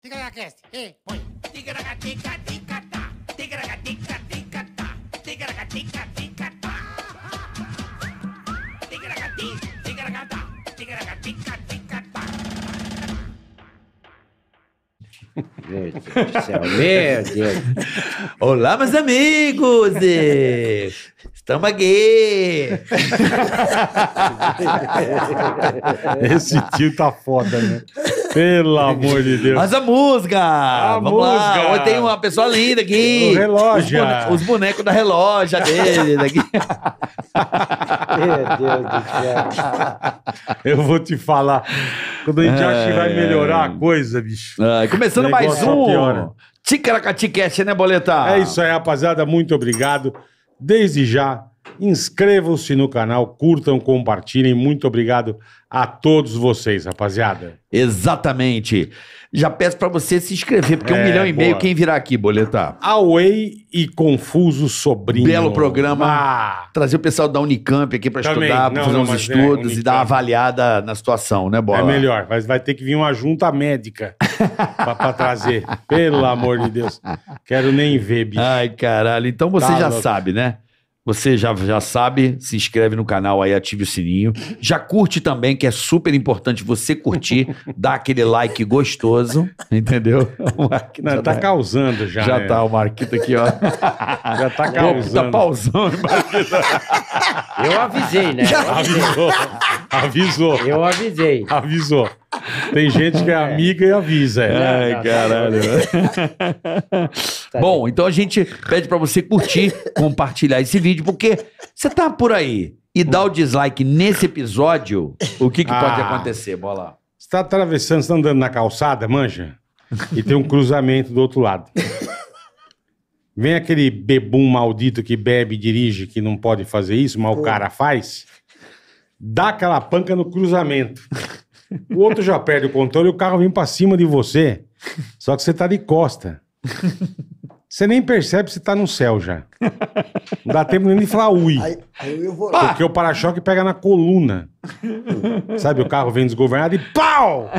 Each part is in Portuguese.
Ticaracast, ei, põe. Ticaracatica, ticatá. Ticaracatica, ticatá. Ticaracatica, ticatá. Ticaracati, ticaracatá. Ticaracatica, ticatá. É meu Deus do céu, meu Deus. Olá, meus amigos! Estamos aqui! Esse tio tá foda, né? Pelo amor de Deus. Mas a musga! A Vamos musga. lá! Hoje tem uma pessoa linda aqui! O relógio! Os, bone... Os bonecos da relógio dele Meu Deus do céu. Eu vou te falar. Quando a gente é... acha que vai é. melhorar a coisa, bicho. É, começando mais um. Ticaracatiquete, né, Boletar? É isso aí, rapaziada. Muito obrigado. Desde já, Inscrevam-se no canal, curtam, compartilhem. Muito obrigado a todos vocês, rapaziada. Exatamente. Já peço para você se inscrever, porque é, um milhão e meio quem virá aqui, boletar. Away e Confuso Sobrinho. Belo programa. Ah. Trazer o pessoal da Unicamp aqui para estudar, para fazer não, uns é, estudos é, e dar uma avaliada na situação, né, Bola? É melhor, mas vai ter que vir uma junta médica para trazer. Pelo amor de Deus. Quero nem ver, bicho. Ai, caralho. Então você tá já louco. sabe, né? Você já, já sabe, se inscreve no canal aí, ative o sininho. Já curte também, que é super importante você curtir, dar aquele like gostoso, entendeu? O Não, já tá, tá causando já. Já né? tá o Marquito aqui, ó. Já tá causando. Tá pausando, Marquito. Eu avisei, né? avisou. Avisou. Eu avisei. Avisou. Tem gente que é, é, amiga e avisa. É. Ai, caralho. Tá bom, então a gente pede para você curtir, compartilhar esse vídeo, porque você tá por aí e dá o dislike nesse episódio, o que, que ah, pode acontecer? Bola. Você tá atravessando, você tá andando na calçada, manja, e tem um cruzamento do outro lado. Vem aquele bebum maldito que bebe e dirige, que não pode fazer isso, mas o cara faz. Dá aquela panca no cruzamento. O outro já perde o controle e o carro vem pra cima de você. Só que você tá de costa. Você nem percebe se tá no céu já. Não dá tempo nem de falar ui. Aí, aí eu vou... Porque o para-choque pega na coluna. Sabe, o carro vem desgovernado e pau!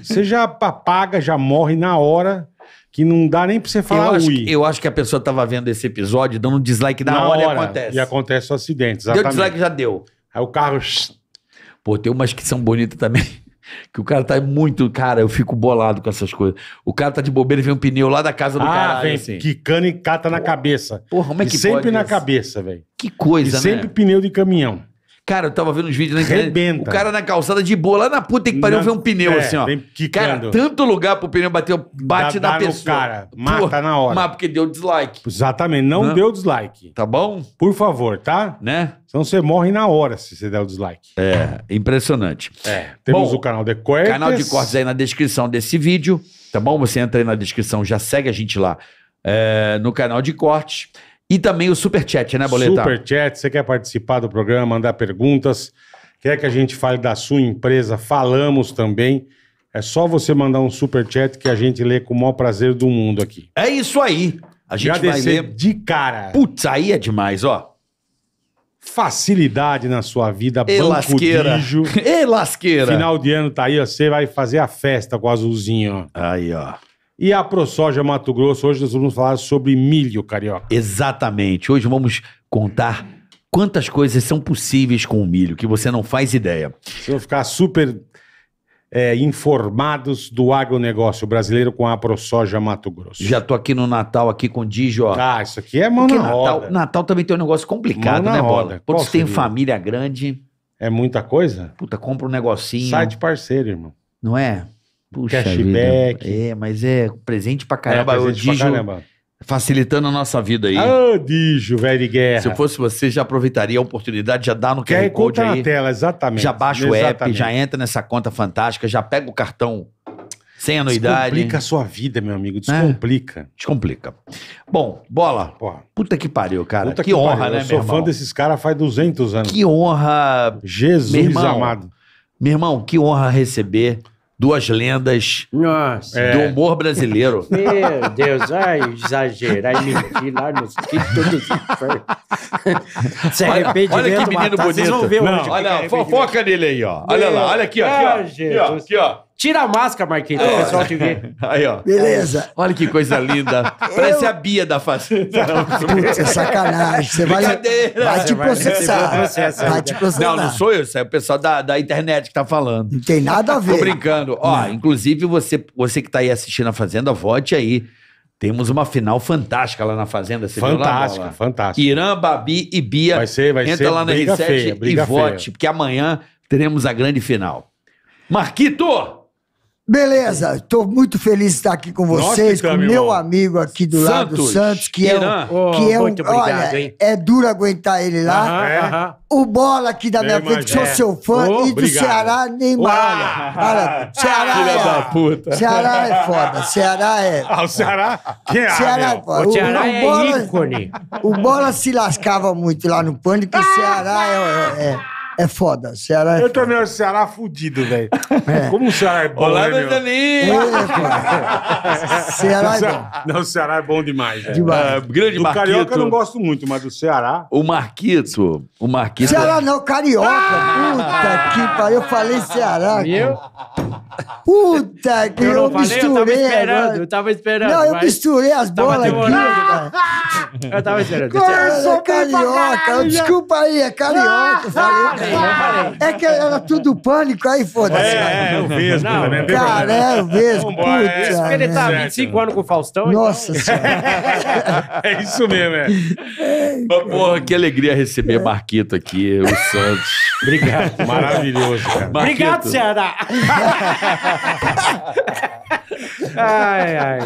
Você já apaga, já morre na hora que não dá nem pra você falar eu acho, ui. Eu acho que a pessoa tava vendo esse episódio, dando um dislike na, na hora, hora, e acontece. E acontece o acidente, exatamente. Deu dislike, já deu. Aí o carro... Pô, tem umas que são bonitas também. Que o cara tá muito. Cara, eu fico bolado com essas coisas. O cara tá de bobeira e vem um pneu lá da casa do ah, cara. Vem, assim. Quicando e cata na cabeça. Porra, como é que e sempre pode na isso? cabeça, velho. Que coisa, e né? Sempre pneu de caminhão. Cara, eu tava vendo uns vídeos na internet. Rebenta. O cara na calçada de boa, lá na puta que pariu, na... um pneu é, assim, ó. Cara, tanto lugar pro pneu bater, bate Dá, na pessoa. cara, mata Porra, na hora. Mas porque deu dislike. Exatamente, não, não, né? deu dislike. Tá bom? Por favor, tá? Né? Senão você morre na hora se você der o dislike. É, impressionante. É, temos bom, o canal de cortes. Canal de cortes aí na descrição desse vídeo, tá bom? Você entra aí na descrição, já segue a gente lá é, no canal de cortes. E também o Superchat, né, Boletar? Superchat, você quer participar do programa, mandar perguntas, quer que a gente fale da sua empresa, falamos também. É só você mandar um superchat que a gente lê com o maior prazer do mundo aqui. É isso aí. A gente Agradecer vai ler de cara. Putz, aí é demais, ó. Facilidade na sua vida, e banco lasqueira. Dijo. E lasqueira. Final de ano tá aí, ó, você vai fazer a festa com o azulzinho, ó. Aí, ó. E a ProSoja Mato Grosso, hoje nós vamos falar sobre milho carioca. Exatamente. Hoje vamos contar quantas coisas são possíveis com o milho, que você não faz ideia. Vocês vão ficar super é, informados do agronegócio brasileiro com a ProSoja Mato Grosso. Já tô aqui no Natal, aqui com o Dijo. Ah, isso aqui é mão Porque na Natal, roda. Natal também tem um negócio complicado, né, roda. Bola? Porque você tem família grande... É muita coisa? Puta, compra um negocinho. Sai de parceiro, irmão. Não é? Puxa Cashback. Vida. É, mas é presente pra é, caramba. É, presente Dijo, pra caramba. Facilitando a nossa vida aí. Ah, Dijo, velho de guerra. Se eu fosse você, já aproveitaria a oportunidade, já dá no QR Code aí. na tela, exatamente. Já baixa exatamente. o app, já entra nessa conta fantástica, já pega o cartão sem anuidade. Descomplica a sua vida, meu amigo. É. Descomplica. É? Descomplica. Bom, bola. Porra. Puta que pariu, cara. Puta que, que honra, pariu. né, Eu sou fã desses caras faz 200 anos. Que honra. Jesus meu irmão, amado. Meu irmão, que honra receber duas lendas Nossa. do É. humor brasileiro. Meu Deus, ai, exagero, ai, mentir lá nos que tudo se foi. Olha- olha que menino matar, vocês bonito. vão ver Não, onde olha, arrependimento. fofoca nele aí, ó. Olha lá, olha aqui, ó. Aqui, ó. Aqui, ó. Tira a máscara, Marquinhos, é. o pessoal te vê. Aí, ó. Beleza. É. Olha que coisa linda. Parece a Bia da fazenda Putz, é sacanagem. Você vai, vai te processar. Vai te né? processar. Não, não sou eu, isso é o pessoal da, da internet que tá falando. Não tem nada a ver. Tô brincando. Ó, não. inclusive você, você que tá aí assistindo a Fazenda, vote aí. Temos uma final fantástica lá na Fazenda. Você fantástica, viu lá, fantástica. Irã, Babi e Bia. Vai ser, vai Entra ser. Entra lá na R7 feia, e vote, feia. porque amanhã teremos a grande final. Marquito! Beleza, estou muito feliz de estar aqui com vocês, Nossa, com meu irmão. amigo aqui do Santos, lado, Santos, que Irã. é um, que é oh, um, muito obrigado, olha, hein? é duro aguentar ele lá. É. O Bola aqui da minha frente, que sou é. seu fã, Oh, e do Ceará, Neymar. Olha, Ceará Filha é, da puta. Ceará é foda, Ceará é... Ah, o Ceará. Quem é? Ah, Ceará é foda. O Ceará é Bola- ícone. o Bola se lascava muito lá no Pânico, o Ceará é- é- é é foda. Ceará é Eu foda. também o Ceará fudido, velho. É. Como o Ceará é bom, Olá, né, é Ceará é bom. Não, o Ceará é bom demais. demais. Uh, grande Marquito. Carioca eu não gosto muito, mas do Ceará... O Marquito... O Marquito... Ceará é- não, Carioca. Ah! Puta que pariu. Eu falei Ceará. Viu? Puta que... Eu, eu falei, misturei eu tava esperando. Eu tava esperando. Não, eu misturei as bolas aqui, Eu tava esperando. Eu sou carioca. Desculpa aí, é carioca. Eu falei... Ah, falei, não falei. É que era tudo pânico, aí foda-se. É, é, o Vesgo também. É cara, é o Vesgo, É, ele tá há 25 anos com o Faustão. Então- Nossa então... senhora. É isso mesmo, é. Mas, porra, que alegria receber é. Marquito aqui, o Santos. Obrigado. Maravilhoso, cara. Marquito. Obrigado, Ceará. ai, ai.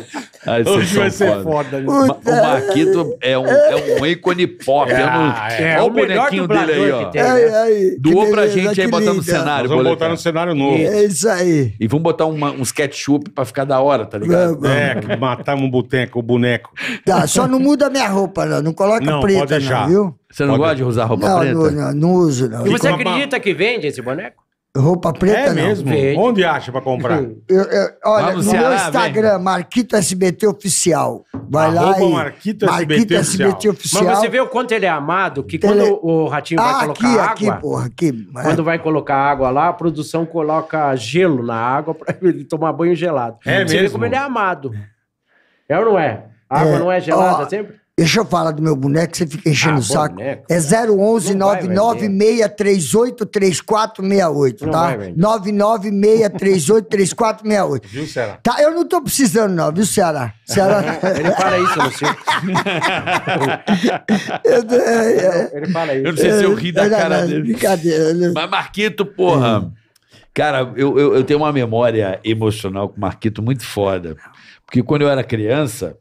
ai Hoje vai ser foda. foda né? o Marquito é um, é um ícone pop. É, é, no... é Olha o, é bonequinho dele aí, ó. Tem, né? Doou pra gente aí, botando no cenário. Nós vamos boletar no cenário novo. É isso aí. E vamos botar uma, uns ketchup pra ficar da hora, tá ligado? Vamos. É, matamos um boteco, o boneco. Tá, só não muda minha roupa, não. Não coloca não, preta, pode deixar. não, viu? Você não pode. gosta de usar roupa não, preta? Não, não, não uso, não. E você acredita que vende esse boneco? Roupa é preta É não. mesmo? Onde acha pra comprar? Uhum. Eu- eu- olha, no Ceará, meu Instagram, Marquito SBT Oficial. Vai lá e... Marquito SBT Oficial. Mas você vê o quanto ele é amado, que quando o ratinho vai ah, aqui, colocar água, aqui, porra, aqui. É. quando vai colocar água lá, a produção coloca gelo na água pra ele tomar banho gelado. É você vê como ele é amado. É ou não é? A água É. não é gelada Ó, sempre? Deixa eu falar do meu boneco, você fica enchendo ah, o saco. Boneco, é 011 996383468, tá? 996383468. Viu, Ceará? Tá, eu não tô precisando não, viu, Ceará? Ceará... Ele fala isso, Luciano. É, é. Ele fala isso. Eu não sei se eu ri da é cara dele. Brincadeira. Né? Mas Marquito, porra... Cara, eu, eu, eu tenho uma memória emocional com o Marquito muito foda. Porque quando eu era criança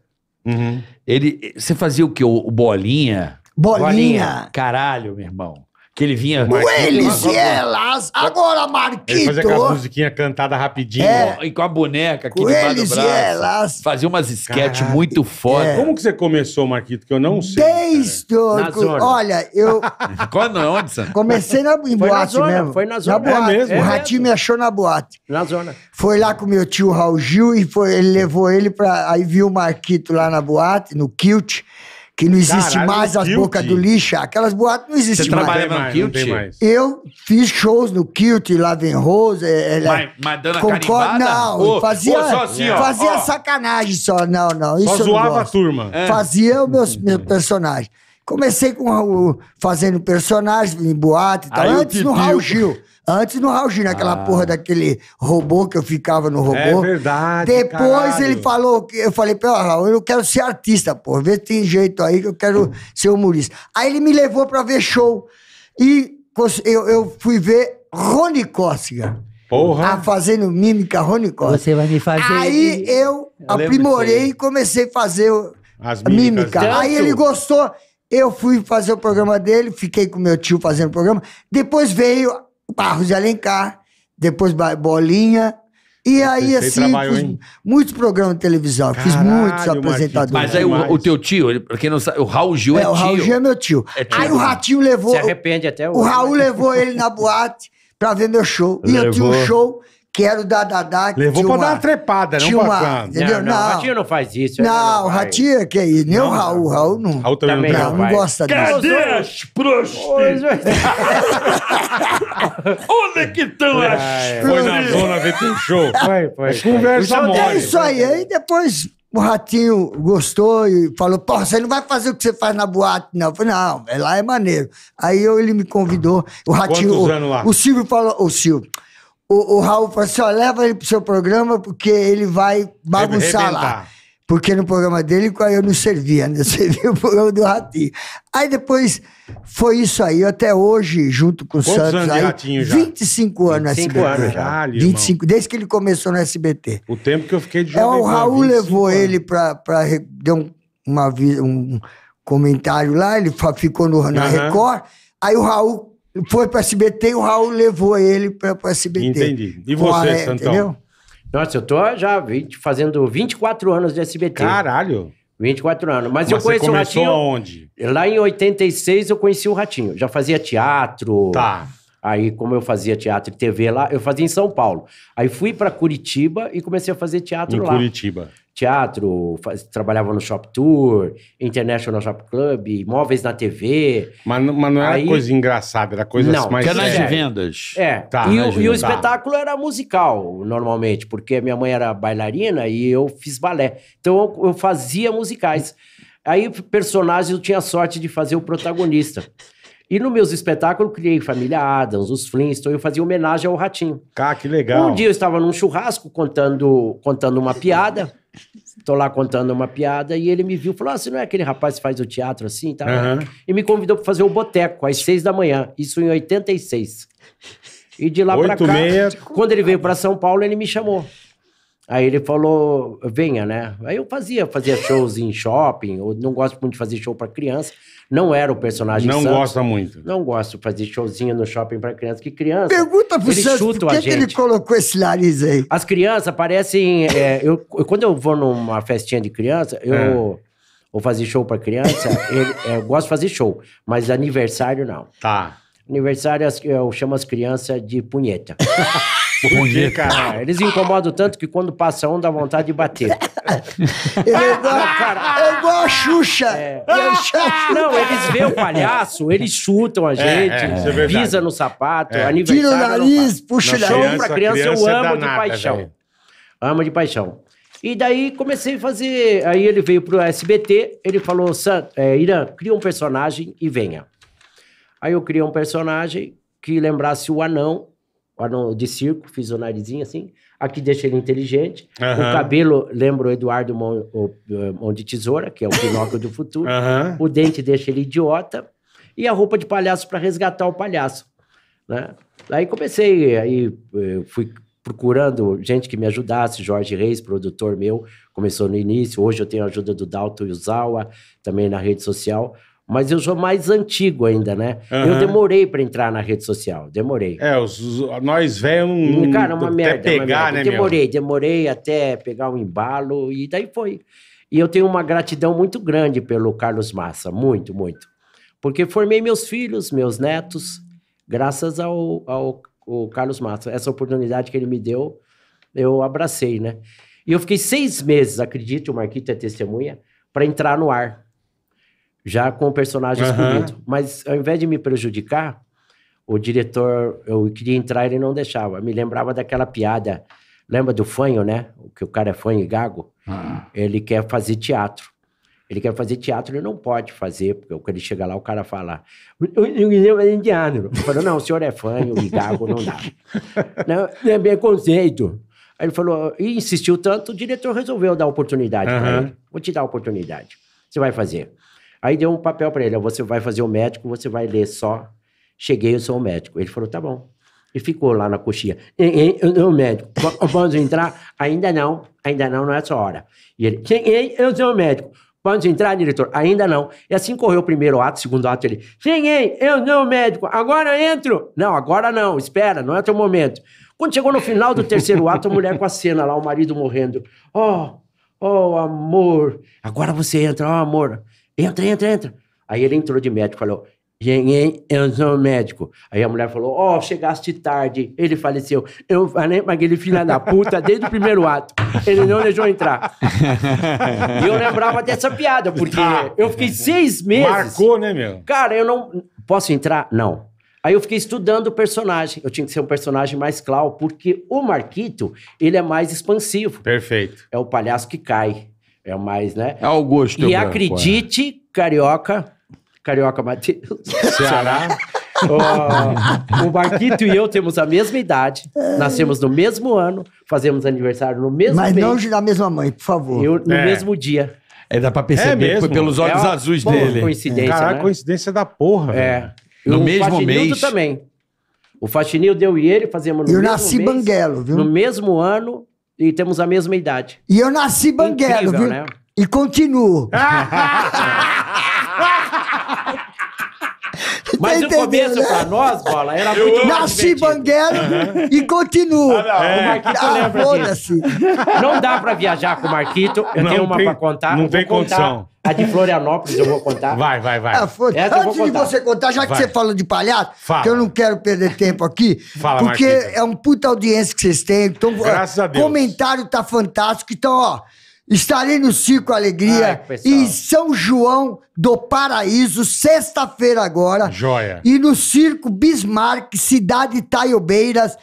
Uhum. Ele, você fazia o quê? O, o bolinha? bolinha? Bolinha. Caralho, meu irmão. Que ele vinha. Eles e elas, agora Marquito. Ele fazia aquela musiquinha cantada rapidinho. É. E com a boneca aqui com do braço. E elas. Fazia umas sketches muito é. foda. É. Como que você começou, Marquito? Que eu não sei. Desde o... Olha, eu. Quando, onde, Sam? Comecei na, em foi boate na zona, mesmo. Foi na zona. Na é boate. É mesmo. O Ratinho me é achou na boate. Na zona. Foi lá com meu tio Raul Gil e foi, ele levou ele pra. Aí viu o Marquito lá na boate, no Kilt que não existe Caralho, mais as bocas do lixo, aquelas boates não existem mais. trabalha trabalhava no Kilt? Eu fiz shows no Kilt, lá vem Rose, é, é, Mas, mas dando a Não, fazia, só assim, ó, fazia ó. sacanagem só, não, não. Isso eu Só zoava a turma. É. Fazia o meus, meu personagem. Comecei com fazendo personagem em boate e tal, Aí antes no Raul Gil. Antes no Raul né? aquela ah. porra daquele robô que eu ficava no robô. É verdade. Depois caralho. ele falou, eu falei, pô, Raul, eu quero ser artista, pô. Vê se tem jeito aí que eu quero ser humorista. Aí ele me levou pra ver show. E eu, eu fui ver Rony Cossiga. Porra. A tá fazendo mímica Rony Cossiga. Você vai me fazer. Aí eu, eu aprimorei e comecei a fazer As mímica. Tanto. Aí ele gostou. Eu fui fazer o programa dele, fiquei com meu tio fazendo o programa. Depois veio Barros de Alencar, depois Bolinha. E aí, Você assim, fiz muitos programas de televisão, Caralho, fiz muitos apresentadores. Mas aí o, o teu tio, pra quem não sabe, o Raul Gil é, é, o Raul tio. Gil é meu tio. É tio. Aí o Ratinho levou. Se arrepende até hoje. O Raul né? levou ele na boate pra ver meu show. E eu tinha um show Quero dar dadá. Levou pra uma, dar uma trepada, não uma, pra Não, não, não. O Ratinho não faz isso. É não, o Ratinho é que é Nem não, o Raul. Raul não. Raul também, também não, não, não gosta Cadê disso. Cadê as prostitutas? Onde é que estão as prostitutas? Foi na zona ver teu show. Foi, foi. foi. Conversa então, mole. É isso aí. Aí depois o Ratinho gostou e falou, porra, você não vai fazer o que você faz na boate, não. Eu falei, não, lá é maneiro. Aí eu, ele me convidou. O Ratinho... o, anos lá? O Silvio falou... O Silvio o, o Raul falou assim: ó, leva ele pro seu programa porque ele vai bagunçar lá. Porque no programa dele eu não servia, né? Eu servia o programa do Ratinho. Aí depois foi isso aí, até hoje, junto com o Quantos Santos. Anos aí, Ratinho já? 25 anos 25 SBT. Anos, já. ali, 25, desde que ele começou no SBT. O tempo que eu fiquei de jogo. É, o Raul levou anos. ele pra, pra. deu uma, um comentário lá, ele ficou no, na uhum. Record. Aí o Raul foi para SBT e o Raul levou ele para SBT. Entendi. E você, a, é, Santão? Entendeu? Nossa, eu tô já 20, fazendo 24 anos de SBT. Caralho! 24 anos. Mas, Mas eu conheci o Ratinho. Onde? Lá em 86 eu conheci o Ratinho. Já fazia teatro. Tá. Aí, como eu fazia teatro e TV lá, eu fazia em São Paulo. Aí fui para Curitiba e comecei a fazer teatro em lá. Curitiba teatro, faz, trabalhava no Shop Tour, International Shop Club, imóveis na TV. Mas, mas não era Aí, coisa engraçada, era coisa não, mais canais de vendas. É, tá, e, o, e o espetáculo era musical, normalmente, porque minha mãe era bailarina e eu fiz balé. Então eu, eu fazia musicais. Aí personagens eu tinha sorte de fazer o protagonista. E nos meus espetáculos eu criei Família Adams, os Flintstones, então eu fazia homenagem ao Ratinho. Cara, que legal. Um dia eu estava num churrasco contando, contando uma piada. Estou lá contando uma piada e ele me viu, falou: ah, você não é aquele rapaz que faz o teatro assim, tá? Uhum. E me convidou para fazer o boteco às seis da manhã, isso em 86. E de lá para cá, meia... quando ele veio para São Paulo, ele me chamou. Aí ele falou: venha, né? Aí eu fazia, fazia shows em shopping, eu não gosto muito de fazer show para criança. Não era o personagem Não Santos, gosta muito. Não gosta de fazer showzinho no shopping para criança, que criança. Pergunta pro Santos por que, que ele colocou esse nariz aí. As crianças parecem. É, eu, quando eu vou numa festinha de criança, eu. É. Ou fazer show para criança, eu, é, eu gosto de fazer show, mas aniversário não. Tá. Aniversário eu chamo as crianças de punheta. Porque, é cara, eles incomodam tanto que quando passa um, dá vontade de bater. Ele é igual, ah, cara, é igual a Xuxa. É. É Xuxa. Não, eles veem o palhaço, eles chutam a é, gente, é, é pisa no sapato, é. aniversário. Tira o nariz, puxa o nariz. pra criança, criança eu amo danada, de paixão. Véio. Amo de paixão. E daí comecei a fazer. Aí ele veio pro SBT, ele falou: é, Irã, cria um personagem e venha. Aí eu criei um personagem que lembrasse o anão de circo, fiz o narizinho assim. Aqui deixa ele inteligente. Uhum. O cabelo lembra o Eduardo Mão, o, Mão de Tesoura, que é o Pinóquio do futuro. Uhum. O dente deixa ele idiota. E a roupa de palhaço para resgatar o palhaço. Né? Aí comecei, aí eh, fui procurando gente que me ajudasse, Jorge Reis, produtor meu, começou no início. Hoje eu tenho a ajuda do Dalton Yuzawa, também na rede social mas eu sou mais antigo ainda, né? Uhum. Eu demorei para entrar na rede social, demorei. É, os, os nós velho não. Hum, cara, é uma até merda. É pegar, uma merda. Né, demorei, meu? demorei até pegar o um embalo e daí foi. E eu tenho uma gratidão muito grande pelo Carlos Massa, muito, muito. Porque formei meus filhos, meus netos, graças ao, ao, ao Carlos Massa. Essa oportunidade que ele me deu, eu abracei, né? E eu fiquei seis meses, acredite, o Marquito é testemunha, para entrar no ar já com o personagem uhum. escolhido. Mas ao invés de me prejudicar, o diretor, eu queria entrar, ele não deixava. me lembrava daquela piada, lembra do fanho, né? Que o cara é fanho e gago. Ah. Ele quer fazer teatro. Ele quer fazer teatro, ele não pode fazer, porque quando ele chega lá, o cara fala, indiano. Ele falou, não, o senhor é fanho e gago, não dá. não, é bem conceito. Aí ele falou, e insistiu tanto, o diretor resolveu dar oportunidade uhum. para ele. Vou te dar oportunidade. Você vai fazer. Aí deu um papel para ele: você vai fazer o médico, você vai ler só. Cheguei, eu sou o médico. Ele falou: tá bom. E ficou lá na coxinha. Eu sou o médico. Vamos entrar? Ainda não, ainda não, não é essa hora. E ele: eu sou o médico. Vamos entrar, diretor? Ainda não. E assim correu o primeiro ato, o segundo ato, ele. Ei, eu não, médico, agora entro. Não, agora não, espera, não é teu momento. Quando chegou no final do terceiro ato, a mulher com a cena lá, o marido morrendo. Oh, oh, amor, agora você entra, oh, amor entra, entra, entra. Aí ele entrou de médico, falou, eu sou médico. Aí a mulher falou, ó, oh, chegaste tarde, ele faleceu. Eu falei pra aquele filho da puta desde o primeiro ato. Ele não deixou entrar. e eu lembrava dessa piada, porque ah. eu fiquei seis meses... Marcou, né, meu? Cara, eu não... Posso entrar? Não. Aí eu fiquei estudando o personagem. Eu tinha que ser um personagem mais claro, porque o Marquito, ele é mais expansivo. Perfeito. É o palhaço que cai. É mais, né? É o gosto. E acredite, é. carioca, carioca Matheus, Ceará. o, o Marquito e eu temos a mesma idade, nascemos no mesmo ano, fazemos aniversário no mesmo Mas mês, não da mesma mãe, por favor. Eu, no é. mesmo dia. É, dá pra perceber é pelos olhos é uma, azuis dele. Coincidência, Caraca, né? coincidência da porra. É. Velho. No o mesmo mês. também. O Faxinil deu e ele, fazemos no eu mesmo mês. Eu nasci banguelo, viu? No mesmo ano, e temos a mesma idade. E eu nasci banguelo, Incrível, viu? Né? E continuo. Mas tá no começo, né? pra nós, bola, era eu muito Nasci banguelo uhum. e continuo. Ah, não. É. O ah, Marquito ah, lembra disso. Não dá pra viajar com o Marquito. Eu não tenho uma tem, pra contar. Não tem condição. A de Florianópolis eu vou contar. Vai, vai, vai. Ah, Antes de você contar, já que vai. você fala de palhaço, fala. que eu não quero perder tempo aqui, fala, porque é um puta audiência que vocês têm. Então, Graças a Deus. Comentário tá fantástico. Então, ó, Estarei no Circo Alegria Ai, em São João do Paraíso, sexta-feira agora. Joia. E no Circo Bismarck, cidade Taiobeiras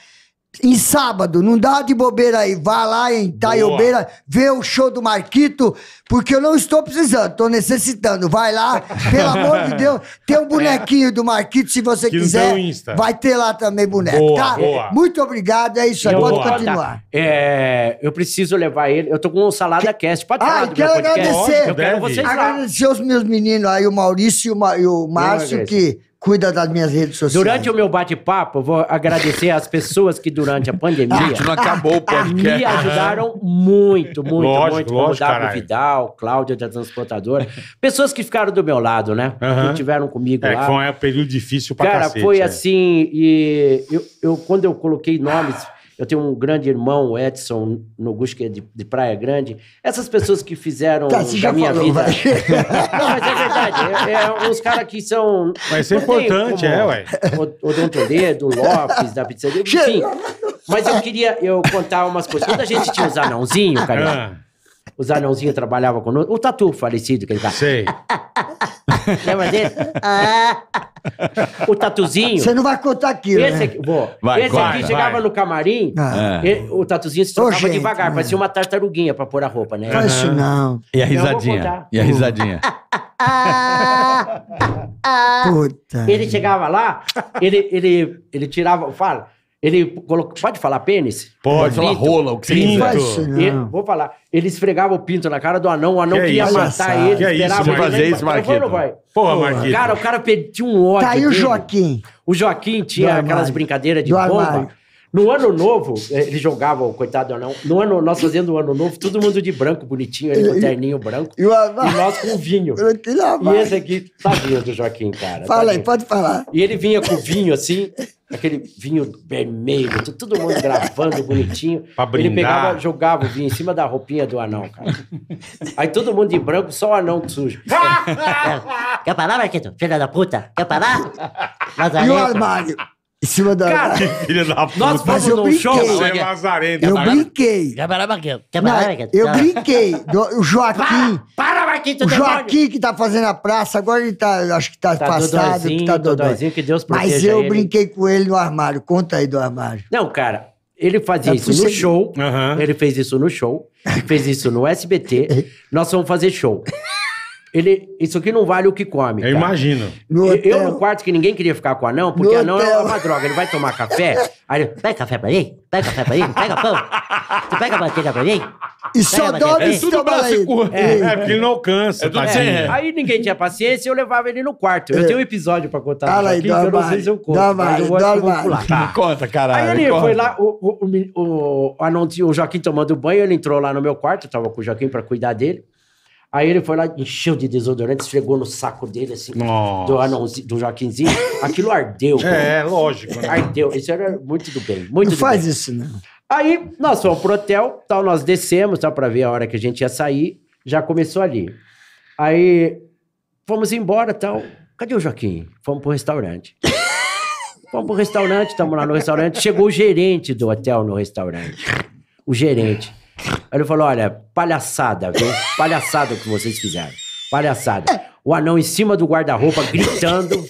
em sábado, não dá de bobeira aí. Vá lá em Taiobeira, vê o show do Marquito, porque eu não estou precisando, estou necessitando. Vai lá, pelo amor de Deus, tem um bonequinho do Marquito, se você que quiser. Vai ter lá também boneco, boa, tá? Boa. Muito obrigado, é isso aí. Pode continuar. É, eu preciso levar ele. Eu tô com o um Salada que... Cast. Pode falar ah, quero agradecer. Eu quero vocês Agradecer os meus meninos aí, o Maurício e o, Ma... e o Márcio, que cuida das minhas redes sociais. Durante o meu bate-papo, eu vou agradecer às pessoas que durante a pandemia. Gente, não acabou o podcast. Me ajudaram muito, muito, lógico, muito. Como lógico, Davi Vidal, Cláudia da Transportadora. Pessoas que ficaram do meu lado, né? Uhum. Que tiveram comigo é, lá. Foi um período difícil pra Cara, cacete, foi é. assim. E eu, eu, quando eu coloquei nomes eu tenho um grande irmão, o Edson Nogus, que é de, de, Praia Grande. Essas pessoas que fizeram tá, da minha falou, vida. Não, mas é verdade. É, é uns caras que são. Mas é importante, é, ué. O, Don Toledo, o Lopes, da pizzaria. Enfim. Mas eu queria eu contar umas coisas. Quando a gente tinha os anãozinhos, cara. Ah. Os anãozinhos trabalhavam conosco. O Tatu falecido, que ele tá. Sei. Lembra dele? Ah o tatuzinho. Você não vai contar aquilo. Né? Esse aqui, né? vai, esse aqui vai. chegava no camarim, ah. o tatuzinho se trocava gente, devagar, né? parecia uma tartaruguinha pra pôr a roupa, né? Não, isso não. E a risadinha. E a risadinha. Puta. Ele chegava lá, ele, ele, ele tirava, fala. Ele colocou. Pode falar pênis? Pode, falar rola, o que você quiser. Ele, vou falar. Ele esfregava o pinto na cara do anão, o anão que queria matar ele. Que é isso, fazer isso, Marquinhos. Não Porra, Marquinhos. Cara, o cara pediu um ódio. Tá aí o Joaquim. O Joaquim tinha aquelas brincadeiras de bomba. No ano novo, ele jogava, o coitado anão. No ano, nós fazendo o ano novo, todo mundo de branco, bonitinho, ele com terninho branco. E, nós com vinho. E esse aqui, tá do Joaquim, cara. Fala aí, pode falar. E ele vinha com vinho assim, aquele vinho vermelho, todo mundo gravando bonitinho. Ele pegava, jogava o vinho em cima da roupinha do anão, cara. Aí todo mundo de branco, só o anão sujo. Quer parar, Marquito? Filha da puta? Quer parar? e o armário? Em cima da. Cara, que filha da puta. Nós fomos eu brinquei. show. Você é lazarento. Eu Gabaraba- brinquei. Gabaraba Baqueiro. Não, eu brinquei. O Joaquim. Para, Marquinhos, o tá Joaquim que tá fazendo a praça, agora ele tá, acho que tá, Tá passado, que tá dodói. que Deus proteja Mas eu ele. brinquei com ele no armário. Conta aí do armário. Não, cara, ele fazia Tá isso no show. Aham. Ele fez isso no show. Fez isso no SBT. Nós vamos fazer show. Ele, isso aqui não vale o que come. Eu tá? imagino. No eu, eu no quarto que ninguém queria ficar com o anão, porque o anão é uma droga. Ele vai tomar café. Aí ele, pega café pra mim, pega café pra mim, pega pão. Tu pega manteiga pra mim? E só dorme é, é tudo braço É, é, porque ele não alcança. É, Aí ninguém tinha paciência e eu levava ele no quarto. Eu é. tenho um episódio pra contar Fala aqui, aí, que eu não sei se eu conto. Dá tá? mais, eu vou, dá mais. Tá. Me conta, caralho. Aí ele conta. foi lá, o, o, o, o, o Joaquim tomando banho, ele entrou lá no meu quarto, eu tava com o Joaquim pra cuidar dele. Aí ele foi lá, encheu de desodorante, esfregou no saco dele, assim, do, anãozinho, do Joaquinzinho. Aquilo ardeu. É, é, lógico. Né? Ardeu. Isso era muito do bem. Muito Não faz bem. isso, né? Aí nós fomos pro hotel, tal, nós descemos, tal, pra ver a hora que a gente ia sair. Já começou ali. Aí fomos embora, tal. Cadê o Joaquim? Fomos pro restaurante. Fomos pro restaurante, estamos lá no restaurante. Chegou o gerente do hotel no restaurante. O gerente. Aí ele falou: olha, palhaçada, viu? Palhaçada que vocês fizeram. Palhaçada. O anão em cima do guarda-roupa gritando.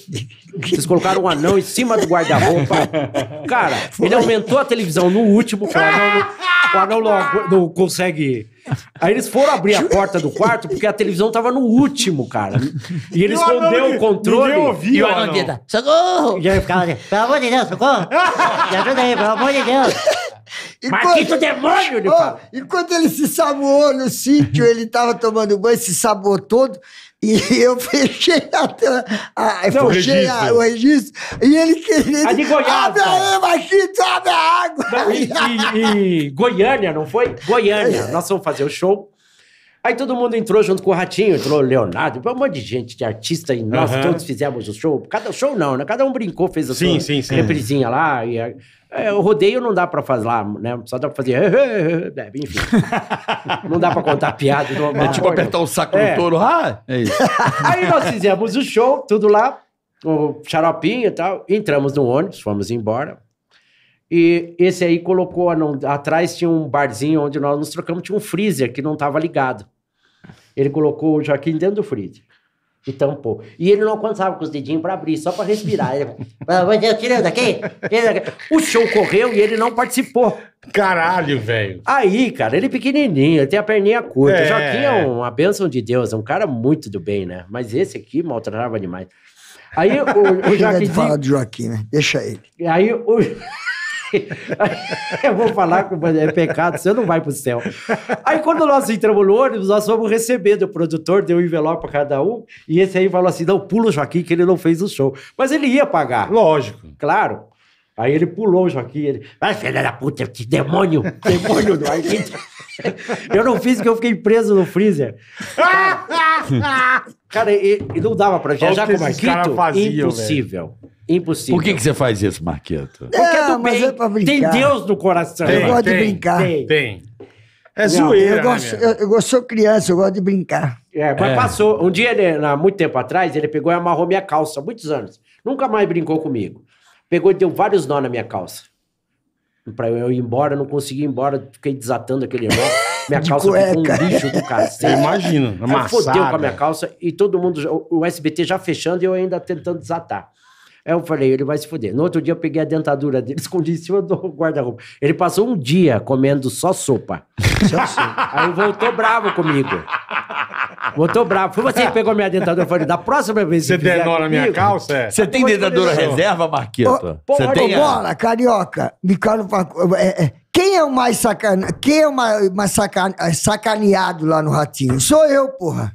Vocês colocaram um anão em cima do guarda-roupa. Cara, ele aumentou a televisão no último, o anão, não, o anão não, não consegue. Aí eles foram abrir a porta do quarto porque a televisão tava no último, cara. E ele escondeu o controle. e o anão grita, socorro! E aí ficava assim, pelo amor de Deus, socorro! Me ajuda aí, pelo amor de Deus! Enquanto, é demônio, ele Enquanto ele se saboou no sítio, ele estava tomando banho, se saboou todo. E eu fechei a, a, Não, fechei o, registro. A, o registro. E ele queria. A ah, de Goiás. Abre aí, abre a água! Não, e, e, e Goiânia, não foi? Goiânia. É. Nós vamos fazer o show. Aí todo mundo entrou junto com o Ratinho, entrou o Leonardo, um monte de gente, de artista, e nós uhum. todos fizemos o show. Cada show não, né? Cada um brincou, fez a sim, sua sim, sim. reprisinha lá. E, é, o rodeio não dá pra falar, né? Só dá pra fazer... Né? Enfim. não dá pra contar piada. É tipo apertar o saco é. do touro. Ah, é isso. Aí nós fizemos o show, tudo lá. O xaropinho e tal. Entramos no ônibus, fomos embora. E esse aí colocou, atrás tinha um barzinho onde nós nos trocamos, tinha um freezer que não estava ligado. Ele colocou o Joaquim dentro do freezer. E tampou. E ele não contava com os dedinhos para abrir, só para respirar. Ele falou, tira daqui, O show correu e ele não participou. Caralho, velho. Aí, cara, ele é pequenininho, ele tem a perninha curta. É. O Joaquim é uma bênção de Deus, é um cara muito do bem, né? Mas esse aqui maltratava demais. Aí o, o Joaquim... falar de Joaquim, né? Deixa ele. Aí o eu vou falar com é pecado, você não vai pro céu. Aí quando nós entramos no ônibus, nós fomos recebendo o produtor, deu um envelope para cada um, e esse aí falou assim: não, pula o Joaquim, que ele não fez o show. Mas ele ia pagar. Lógico. Claro. Aí ele pulou o Joaquim, ele, vai filha da puta, que demônio, demônio do Eu não fiz porque eu fiquei preso no freezer. Cara, e, e não dava pra já com o Marquito? Faziam, impossível. Velho. Impossível. Por que, que você faz isso, Marquito? Porque é do bem. É pra brincar. tem Deus no coração. Tem, eu gosto tem, de brincar. Tem. tem. É zoeira. Eu, gosto, né, eu, eu, sou criança, eu gosto de brincar. É, mas é. passou. Um dia, ele, né, muito tempo atrás, ele pegou e amarrou minha calça, muitos anos. Nunca mais brincou comigo. Pegou e deu vários nó na minha calça. Pra eu ir embora, não consegui ir embora, fiquei desatando aquele nó. Minha de calça cueca. ficou um lixo do cacete. Imagina, amassada. Fodeu com a minha calça e todo mundo, o SBT já fechando e eu ainda tentando desatar. Aí eu falei, ele vai se fuder. No outro dia eu peguei a dentadura dele, escondi em cima do guarda-roupa. Ele passou um dia comendo só sopa. Só sopa. Aí voltou bravo comigo. Voltou bravo. Foi você que pegou minha dentadura. Eu falei, da próxima vez que Você denora na minha calça? É. Você tem dentadura reserva, Marquito? Você tem? Bola, a... carioca. É, é. Quem é o mais sacana... Quem é o mais, mais é, sacaneado lá no Ratinho? Sou eu, porra.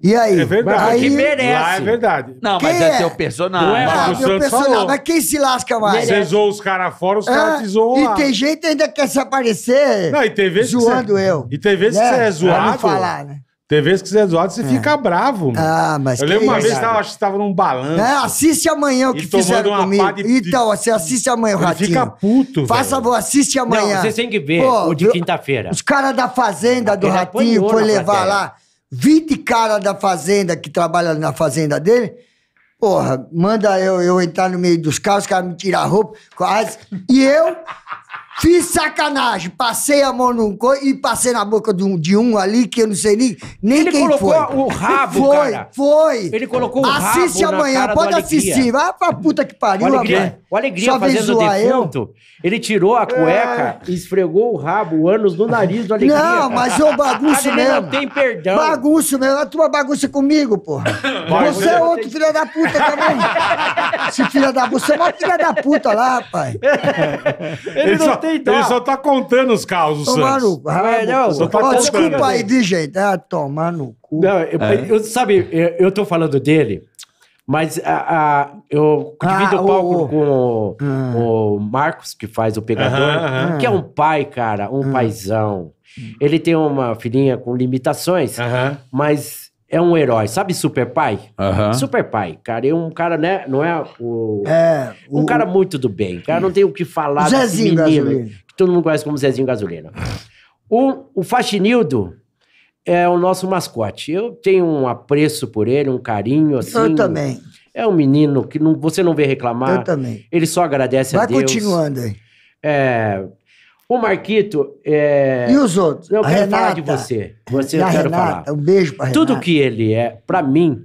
E aí? É verdade. Aí, que merece. Lá é verdade. Não, mas é, é teu personagem. é, ah, o Santos personagem. Mas quem se lasca mais? Você zoou os caras fora, os é, caras te zoam E tem gente ainda que quer se aparecer não, e tem vezes zoando você, eu. E tem vezes né? que você é zoado. Não falar, né? Tem vezes que você é zoado, você é. fica bravo. Mano. Ah, mas Eu lembro uma vez, tava, acho que tava num balanço. É, assiste amanhã o que fizeram comigo. De... Então, você assiste amanhã o Ratinho. Fica puto, Faça, velho. vou assiste amanhã. Não, você tem que ver Pô, o de quinta-feira. Os caras da Fazenda, do Ratinho, foi levar lá. 20 caras da fazenda que trabalham na fazenda dele. Porra, manda eu, eu entrar no meio dos carros, os caras me tirar a roupa, quase. E eu Fiz sacanagem, passei a mão num co e passei na boca de um, de um ali que eu não sei nem, nem quem foi. Ele colocou o rabo, foi, cara. Foi, Ele colocou o Assiste rabo Assiste amanhã, pode assistir. Vai pra puta que pariu, o Alegria, o Alegria fazendo o defunto, eu. ele tirou a cueca é. e esfregou o rabo, o ânus no nariz do Alegria. Não, mas o é bagunço mesmo. não tem perdão. Bagunço mesmo. A tua bagunça é comigo, porra. Vai, você é outro tem... filho da puta também. Esse filho da puta. Você é uma filha da puta lá, rapaz. Ele, ele não só... tem deitar. Ele só tá contando os Santos. Ah, tomar no cu. Tá desculpa aí, de Ah, tá? tomar no cu. Não, eu, é. eu, sabe, eu, eu tô falando dele, mas a, a eu divido ah, o palco o, com ah. o, Marcos, que faz o pegador, uh -huh, que é um pai, cara, um uh paizão. Ele tem uma filhinha com limitações, uh -huh. mas é um herói. Sabe Super Pai? Uhum. Super Pai, cara. É um cara, né? Não é o. É. Um o... cara muito do bem. Cara, não tem o que falar Zezinho menino. Gasolina. Que todo mundo conhece como Zezinho Gasolina. O, o Faxinildo é o nosso mascote. Eu tenho um apreço por ele, um carinho, assim. Eu também. É um menino que não, você não vê reclamar. Eu também. Ele só agradece Vai a Deus. Vai continuando aí. É, o Marquito. É... E os outros? Eu a quero Renata. falar de você. Você eu quero Renata. falar. Um beijo pra Renata. Tudo que ele é, pra mim,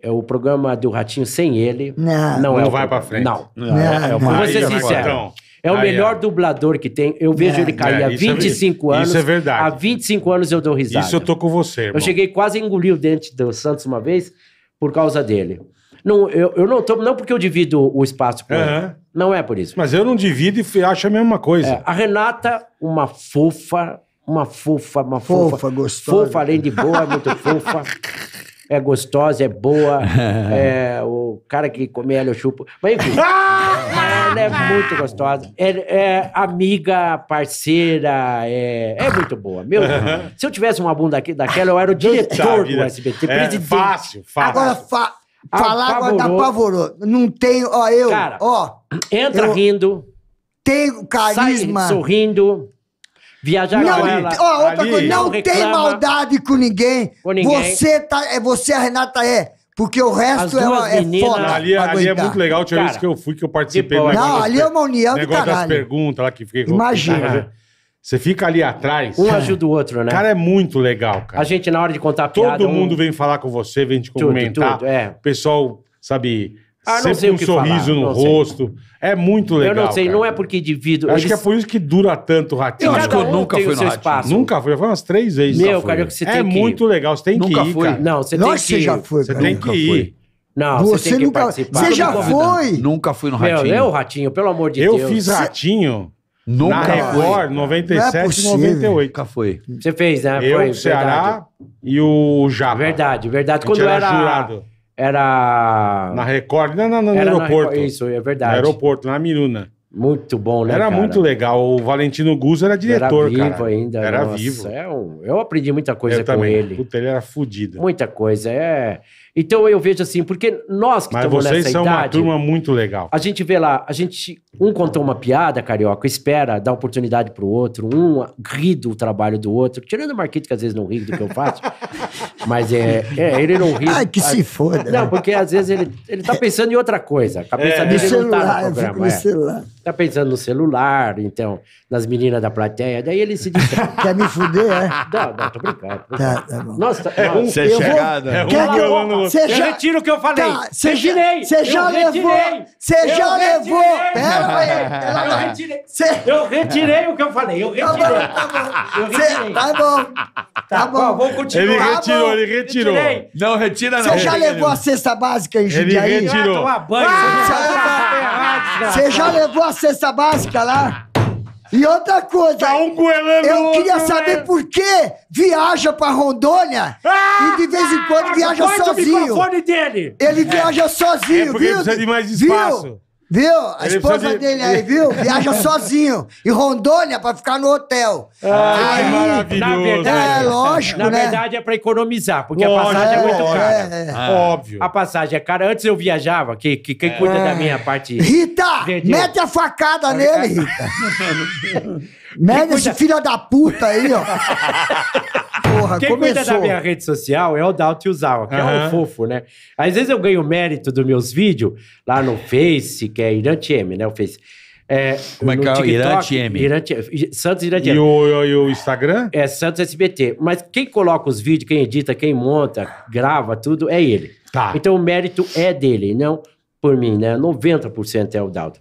é o programa do Ratinho sem ele. Não, não, é vai pra frente. Não. não, não, não. é ser sincero. é o é melhor é. dublador que tem. Eu vejo é, ele cair é, há 25 anos. Isso é verdade. Há 25 anos eu dou risada. Isso eu tô com você. Irmão. Eu cheguei quase a engolir o dente do Santos uma vez por causa dele. Não, eu, eu não tomo, não porque eu divido o espaço com ela. Não é por isso. Mas eu não divido e acho a mesma coisa. É, a Renata, uma fofa, uma fofa, uma fofa. Fofa, gostosa. Fofa, além de boa, é muito fofa. É gostosa, é boa. é, o cara que come ela, eu chupo. Mas enfim. ela é muito gostosa. É, é amiga, parceira, é, é muito boa. Meu, se eu tivesse uma bunda daquela, eu era o diretor do SBT, é, presidente. Fácil, fácil. Agora, fa Falar agora tá pavoroso. Não tenho, ó, eu, Cara, ó. Entra eu rindo. Tenho carisma. Sai sorrindo. Viajar não, com ela. Ó, outra ali, coisa, não, não tem maldade com ninguém. com ninguém. Você, tá, é, você a Renata é. Porque o resto é, uma, é meninas, é foda. Ali, ali é muito legal, tinha vez que eu fui, que eu participei. Não, ali é uma união do caralho. negócio das perguntas lá que fiquei... Imagina. Você fica ali atrás. Um ajuda o outro, né? Cara, é muito legal, cara. A gente, na hora de contar a piada... Todo um... mundo vem falar com você, vem te tudo, comentar. Tudo, é. O pessoal, sabe... Ah, sempre um sorriso falar, no rosto. Sei. É muito legal. Eu não sei, cara. não é porque divido. Acho eles... que é por isso que dura tanto o ratinho. Eu acho que eu nunca fui no seu ratinho. espaço. Nunca fui, já foi umas três vezes. Meu, cara, que você é tem é que ir. É muito legal, você tem nunca que ir. Fui. Cara. Não, você é tem que ir. já foi, Você tem que ir. Não, você, você nunca... Você já foi? Nunca fui no ratinho. é o ratinho, pelo amor de Deus. Eu fiz ratinho Nunca Na Record, foi. 97 é e é 98. Nunca foi. Você fez, né? Eu, foi, o Ceará verdade. e o Japa. Verdade, verdade. Quando era, era jurado. Era... Na Record, não, não, não no era aeroporto. Na... Isso, é verdade. No aeroporto, na Miruna. Muito bom, né, Era cara? muito legal. O Valentino Guzzo era diretor, cara. Era vivo cara. ainda. Era nossa, vivo. É um... Eu aprendi muita coisa eu com também. ele. Puta, ele era fodido. Muita coisa. É... Então eu vejo assim, porque nós que Mas estamos nessa idade... Mas vocês são uma turma muito legal. A gente vê lá, a gente... Um contou uma piada, carioca, espera, dá oportunidade pro outro, um ri do trabalho do outro, tirando o Marquito, que às vezes não ri do que eu faço, mas é, é, ele não ri... Ai, que a, se foda. Não, porque às vezes ele, ele tá pensando em outra coisa, a cabeça é. dele no celular, não tá no programa. No é. celular. Tá pensando no celular, então, nas meninas da plateia, daí ele se diz... Quer me fuder, é? Não, não, tô brincando. Tá, tá bom. Nossa, tá- é um, você eu chegada. Vou, é um que eu, falou. eu já... retiro o que eu falei. Tá, retirei. Você já levou. Você já levou. Pera aí. Eu retirei. Cê... Eu retirei o que eu falei. Eu tá tá retirei. Tá bom, tá bom. Tá bom. Tá bom. Vou continuar. Ele retirou, ele retirou. Retirei. Não, retira não. Você já levou a cesta básica em Jundiaí? Ele retirou. Ah! Né? Você já levou a cesta básica lá? E outra coisa, tá um goelando eu queria né? saber velho. por que viaja pra Rondônia ah, e de vez em quando ah, viaja sozinho. O microfone dele. Ele é. viaja sozinho, é porque viu? precisa de mais espaço. Viu? Viu? A esposa de- dele aí, viu? Viaja sozinho. E Rondônia pra ficar no hotel. Ah, que maravilhoso. Na verdade, né? É, lógico, na né? verdade é pra economizar, porque a passagem é muito é, cara. É, é. Ah. Óbvio. A passagem é cara. Antes eu viajava, que, que quem cuida é. da minha parte. Rita, mete a facada nele, Rita. Mede esse filho da puta aí, ó. Porra, Quem começou. cuida da minha rede social é o Daltiuzal, que é um fofo, né? Às vezes eu ganho mérito dos meus vídeos lá no Face, que é Irante né? O Face. É, Como é no que é o TikTok, Irante Santos Irante E o, o Instagram? É Santos SBT. Mas quem coloca os vídeos, quem edita, quem monta, grava tudo, é ele. Tá. Então o mérito é dele, não por mim, né? 90% é o Dalton.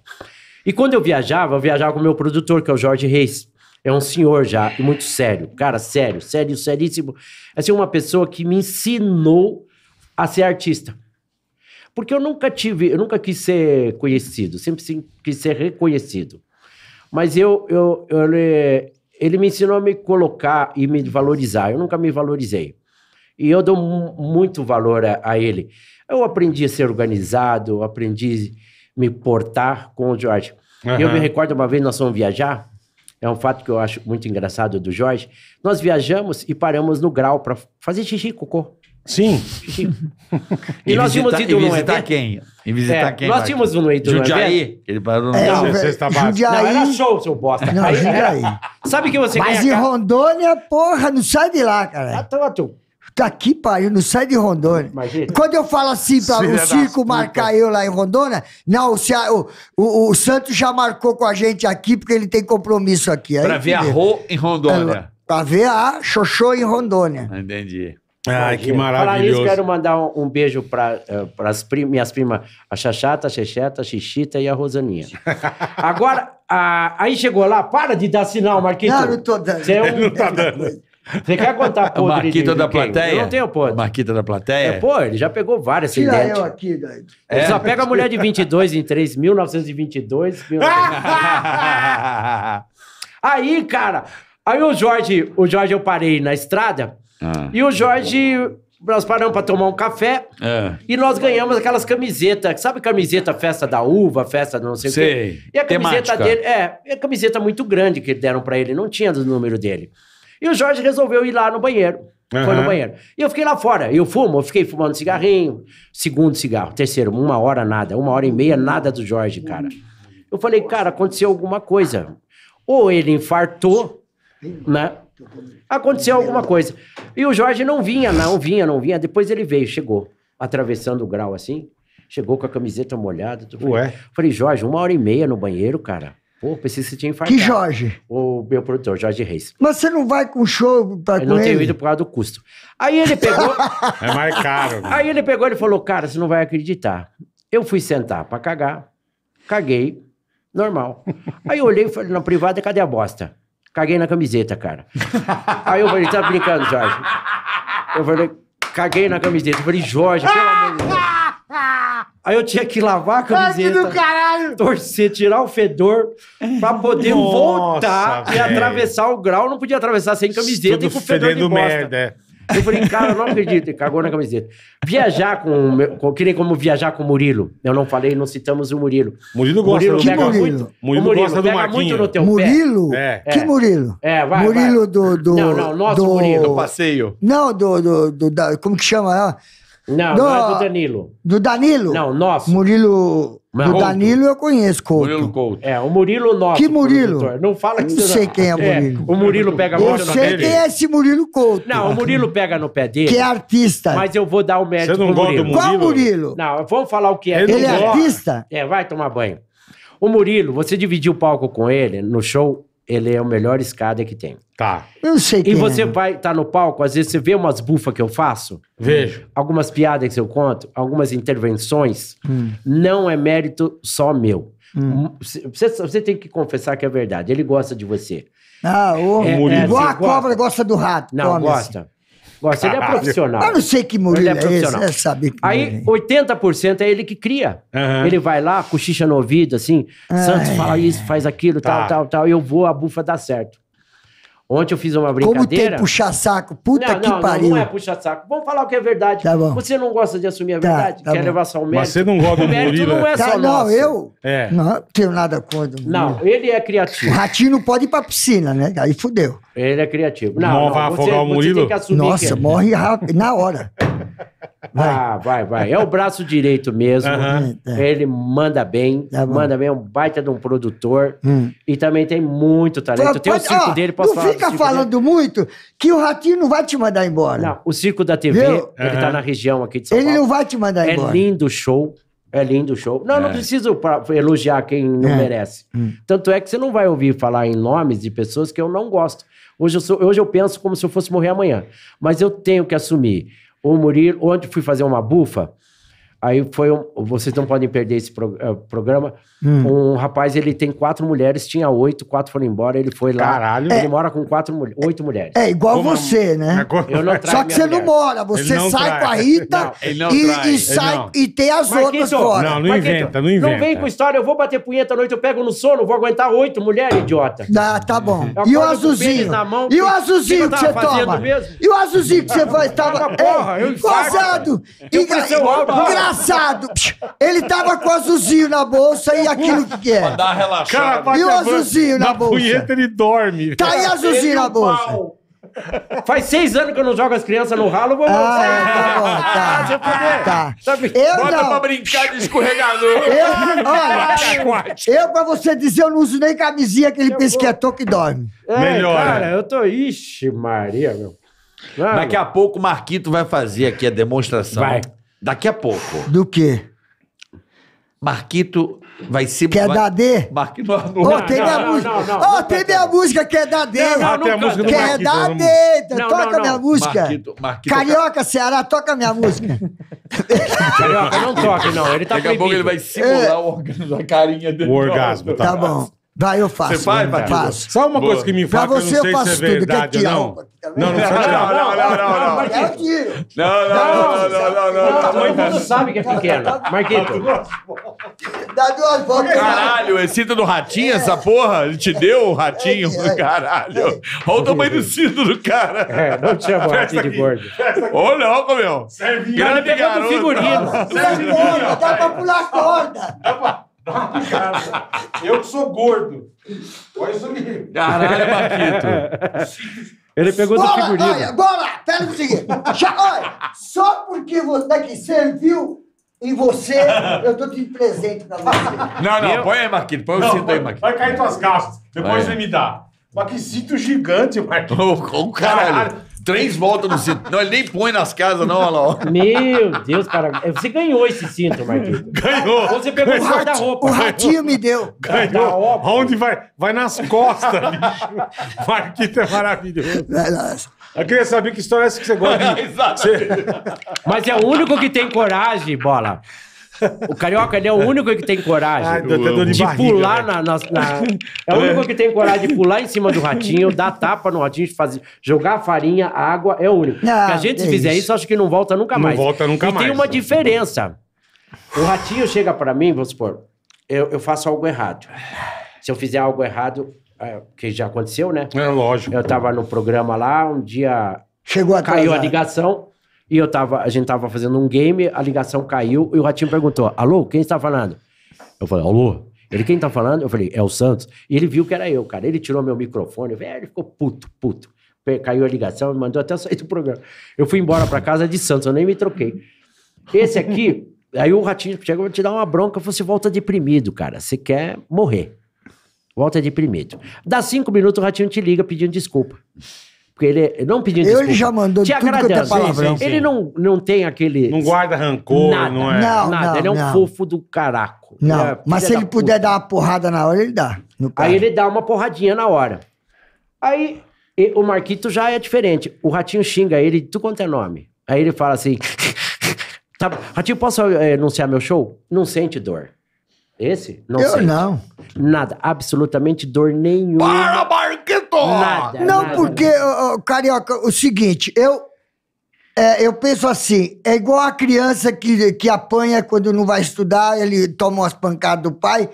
E quando eu viajava, eu viajava com o meu produtor, que é o Jorge Reis. É um senhor já, e muito sério. Cara, sério, sério, seríssimo. Assim, uma pessoa que me ensinou a ser artista. Porque eu nunca tive, eu nunca quis ser conhecido, sempre quis ser reconhecido. Mas eu, eu, eu ele, ele me ensinou a me colocar e me valorizar. Eu nunca me valorizei. E eu dou muito valor a, a ele. Eu aprendi a ser organizado, aprendi me portar com o Jorge. Uhum. Eu me recordo uma vez nós fomos viajar, é um fato que eu acho muito engraçado do Jorge. Nós viajamos e paramos no grau para fazer xixi e cocô. Sim. E, e nós visita, tínhamos ido e visitar evento. quem? E visitar é, quem? Nós tínhamos um no evento. É Jundiaí. Ele parou no é, não, sexta é, base. Não, era show, seu bosta. Não, Jundiaí. era... Sabe que você Mas ganha... Mas em Rondônia, porra, não sai de lá, cara. Ah, tá, tu Tá aqui, pai, não sai de Rondônia. Imagina. Quando eu falo assim pra o Circo marcar puta. eu lá em Rondônia, não, o, o, o, o, Santos já marcou com a gente aqui porque ele tem compromisso aqui. para pra ver a Rô em Rondônia. É, pra ver a Xoxô em Rondônia. Entendi. Ai, ah, que maravilhoso. para isso, quero mandar um, um beijo para eh, as prim, minhas primas, a Xaxata, a Xexeta, a Xixita e a Rosaninha. Agora, a, aí chegou lá, para de dar sinal, Marquinhos. Não, não tô dando. Você é um... Não tá dando. Você quer contar podre Marquita de, da plateia? Eu não tenho podre. Marquita da plateia? É, pô, ele já pegou várias. Tira eu aqui, Ele é? só pega a mulher de 22 em 3, 1922. 1922. aí, cara, aí o Jorge, o Jorge eu parei na estrada ah. e o Jorge... Nós paramos para tomar um café é. e nós ganhamos aquelas camisetas. Sabe camiseta festa da uva, festa não sei, o quê? E a camiseta Temática. dele... É, é a camiseta muito grande que deram para ele. Não tinha do número dele. E o Jorge resolveu ir lá no banheiro. Uhum. Foi no banheiro. E eu fiquei lá fora. Eu fumo, eu fiquei fumando cigarrinho. Segundo cigarro, terceiro, uma hora nada. Uma hora e meia nada do Jorge, cara. Eu falei, cara, aconteceu alguma coisa. Ou ele infartou, né? Aconteceu alguma coisa. E o Jorge não vinha, não vinha, não vinha. Depois ele veio, chegou, atravessando o grau assim. Chegou com a camiseta molhada. Ué? Falei, Jorge, uma hora e meia no banheiro, cara. Pô, pensei que você tinha infartado. Que Jorge? O meu produtor, Jorge Reis. Mas você não vai com show pra eu com não tenho ido por causa do custo. Aí ele pegou... é mais caro. Mano. Né? Aí ele pegou e falou, cara, você não vai acreditar. Eu fui sentar pra cagar, caguei, normal. Aí eu olhei e falei, na privada, cadê a bosta? Caguei na camiseta, cara. Aí eu falei, tá brincando, Jorge? Eu falei, caguei na camiseta. Eu falei, Jorge, pelo amor de Deus. Ah! Aí eu tinha que lavar a camiseta, torcer, tirar o fedor, pra poder Nossa, voltar véio. e atravessar o grau. Não podia atravessar sem camiseta Tudo e com o fedor de merda. É. Eu falei, cara, não acredito. E cagou na camiseta. Viajar com, com. Que nem como viajar com o Murilo. Eu não falei, não citamos o Murilo. Murilo gosta Murilo pega Murilo? muito. Murilo, Murilo gosta pega do Marquinho. muito no teu Murilo? Pé. É. Que é. Murilo? É, vai. Murilo vai. do. do não, não, nosso do... Murilo. Do passeio. Não, do. do, do da, como que chama não, do, não é do Danilo. Do Danilo? Não, nosso. Murilo. Mas do Couto. Danilo eu conheço Couto. Murilo Couto. É, o Murilo nosso. Que Murilo? Não fala que Não você sei quem é, é o Murilo. o Murilo pega Eu muito no sei pé quem é dele. é esse Murilo Couto. Não, o Murilo pega no pé dele, Que é artista. Mas eu vou dar o mérito Você não gosta do Murilo. Qual Murilo? Não, vamos falar o que é. Ele é Ele é artista? É, vai tomar banho. O Murilo, você dividiu o palco com ele no show ele é o melhor escada que tem. Tá. Eu sei E você é. vai estar tá no palco, às vezes você vê umas bufas que eu faço. Vejo. Algumas piadas que eu conto, algumas intervenções. Hum. Não é mérito só meu. Hum. Você, hum, você, tem que confessar que é verdade. Ele gosta de você. Ah, é, o é, é, igual a cobra gosta do rato. Não, gosta. Você ele é profissional. Eu não sei que Murilo ele é, é profissional. é esse, sabe Aí, 80% é ele que cria. Uhum. Ele vai lá, cochicha no ouvido, assim, Ai. Santos fala isso, faz aquilo, tá. tal, tal, tal, e eu vou, a bufa dá certo. Ontem eu fiz uma brincadeira. Como tem puxar saco? Puta não, que não, pariu. Não, não é puxar saco. Vamos falar o que é verdade. Tá bom. Você não gosta de assumir a tá, verdade? Tá Quer bom. levar só o mérito? Mas você não gosta do Murilo. não é né? tá, só Não, nosso. eu é. não tenho nada contra. Não, ele é criativo. O ratinho não pode ir pra piscina, né? Aí fudeu. Ele é criativo. Não, não, vai afogar você, o Murilo? Nossa, que... É. morre rápido, na hora. Vai. Ah, vai, vai. É o braço direito mesmo. Uhum. Ele manda bem, tá manda bem, é um baita de um produtor. Hum. E também tem muito talento. Pode, tem o circo ó, dele, posso não falar. Não fica falando dele? muito que o Ratinho não vai te mandar embora. Não, o circo da TV, Viu? ele uhum. tá na região aqui de São Paulo. Ele não vai te mandar é embora. É lindo o show. É lindo o show. Não, é. não preciso elogiar quem não é. merece. Hum. Tanto é que você não vai ouvir falar em nomes de pessoas que eu não gosto. Hoje eu, sou, hoje eu penso como se eu fosse morrer amanhã. Mas eu tenho que assumir ou morir ontem fui fazer uma bufa, Aí foi um, vocês não podem perder esse pro, uh, programa. Hum. Um rapaz, ele tem quatro mulheres, tinha oito, quatro foram embora, ele foi lá. Caralho. Ele é, mora com quatro, oito mulheres. É igual Como é você, a, né? Só que você mulher. não mora, você não sai trai. com a Rita não, e, e, sai e tem as outras fora. Não, não inventa, não inventa. Não vem com história, eu vou bater punheta à noite, eu pego no sono, vou aguentar oito mulheres, idiota. Ah, tá bom. e o azulzinho? Mão, e o azulzinho que, que você toma? E o azulzinho que você vai... Tava, é, porra, eu Engraçado! Engraçado. Ele tava com o azulzinho na bolsa e aquilo que é. Pra dar relaxada. E o azulzinho na, bolsa? punheta ele dorme. Tá aí azulzinho na é bolsa. Faz seis anos que eu não jogo as crianças no ralo, vou Ah, tá bom, tá. tá. Eu Bota pra brincar de escorregador. Eu, olha, eu, pra você dizer, eu não uso nem camisinha, que ele pesquetor que dorme. É, Cara, eu tô. Ixi, Maria, meu. Daqui a pouco o Marquito vai fazer aqui a demonstração. Vai. Daqui a pouco. Do quê? Marquito vai se. Quer vai... dar D? Marquito não. Ô, oh, tem minha música. Ô, tem minha música, quer dar D. Não, não, então não, não Quer dar D. Toca minha música. Marquito, Marquito. Carioca, Ceará, toca minha música. Carioca, não toque, não. Ele tá Daqui a pouco ele vai simular o orgasmo, a carinha dele. O orgasmo, tá. Tá bom. Vai, eu faço. Você vai, Paquito? Faço. Só uma Boa. coisa que me fala, pra que eu não sei se é, é verdade ou não. Não, não, não, não, não, não. É Não, não, não, não, O é Todo mundo sabe que é pequeno. Marquito. Dá duas voltas. Caralho, é cinto do ratinho essa porra? Ele te deu o ratinho? É, Caralho. Olha o tamanho do cinto do cara. É, não te chamou ratinho de gordo. Ô, louco, meu. Grande garoto. Serve figurino. Serve figurino. Dá pra pular corda. Dá pra... Dá uma picada. Eu que sou gordo. Olha isso aqui. Caralho, é Paquito. Ele pegou bora, do figurino. Olha, bora! Pera o seguinte. olha, só porque você aqui serviu em você, eu tô de presente pra você. Não, não, eu... põe aí, Marquinhos. Põe o cinto aí, Marquinhos. Vai cair tuas calças. Depois vai. você me dá. Mas que cinto gigante, Marquinhos. Ô, oh, oh, caralho. caralho três voltas no cinto. Não, ele nem põe nas casas, não, olha lá. Meu Deus, cara. Você ganhou esse cinto, Marquinhos. Ganhou. você pegou o guarda-roupa. O ratinho me deu. Ganhou. Aonde vai? Vai nas costas, bicho. Marquinhos é maravilhoso. Eu queria saber que história é essa que você gosta. Exato. Você... Mas é o único que tem coragem, bola. O carioca, ele é o único que tem coragem ah, de, de pular né? na, na, na- É o é. único que tem coragem de pular em cima do ratinho, dar tapa no ratinho, fazer, jogar farinha, água, é o único. Ah, a gente, é fizer isso. isso, acho que não volta nunca Não mais. volta nunca e mais. tem uma diferença. O ratinho chega pra mim, vamos supor, eu, eu faço algo errado. Se eu fizer algo errado, é, que já aconteceu, né? É lógico. Eu tava no programa lá, um dia Chegou atrasado. caiu a ligação. E eu tava, a gente tava fazendo um game, a ligação caiu e o Ratinho perguntou: Alô, quem está falando? Eu falei: Alô? Ele, quem tá falando? Eu falei: É o Santos. E ele viu que era eu, cara. Ele tirou meu microfone, velho, ele ficou puto, puto. Caiu a ligação, me mandou até sair do programa. Eu fui embora para casa de Santos, eu nem me troquei. Esse aqui, aí o Ratinho chega, eu te dar uma bronca, você assim, volta deprimido, cara. Você quer morrer. Volta deprimido. Dá cinco minutos, o Ratinho te liga pedindo desculpa porque ele é, não pedindo desculpa. Ele já mandou te tudo é agradando. Ele não, não tem aquele... Não guarda rancor, nada, não é... Não, nada, não, ele é um não. fofo do caraco. Não, é mas se ele puta. puder dar uma porrada na hora, ele dá. Aí ele dá uma porradinha na hora. Aí e, o Marquito já é diferente. O Ratinho xinga ele de tudo quanto é nome. Aí ele fala assim... Tá, Ratinho, posso é, anunciar meu show? Não sente dor. Esse? Não eu não. Nada, absolutamente dor nenhuma. Para, Marquito! Nada. Não, nada, porque, nada. Ó, Carioca, o seguinte, eu, é, eu penso assim, é igual a criança que, que apanha quando não vai estudar, ele toma umas pancadas do pai,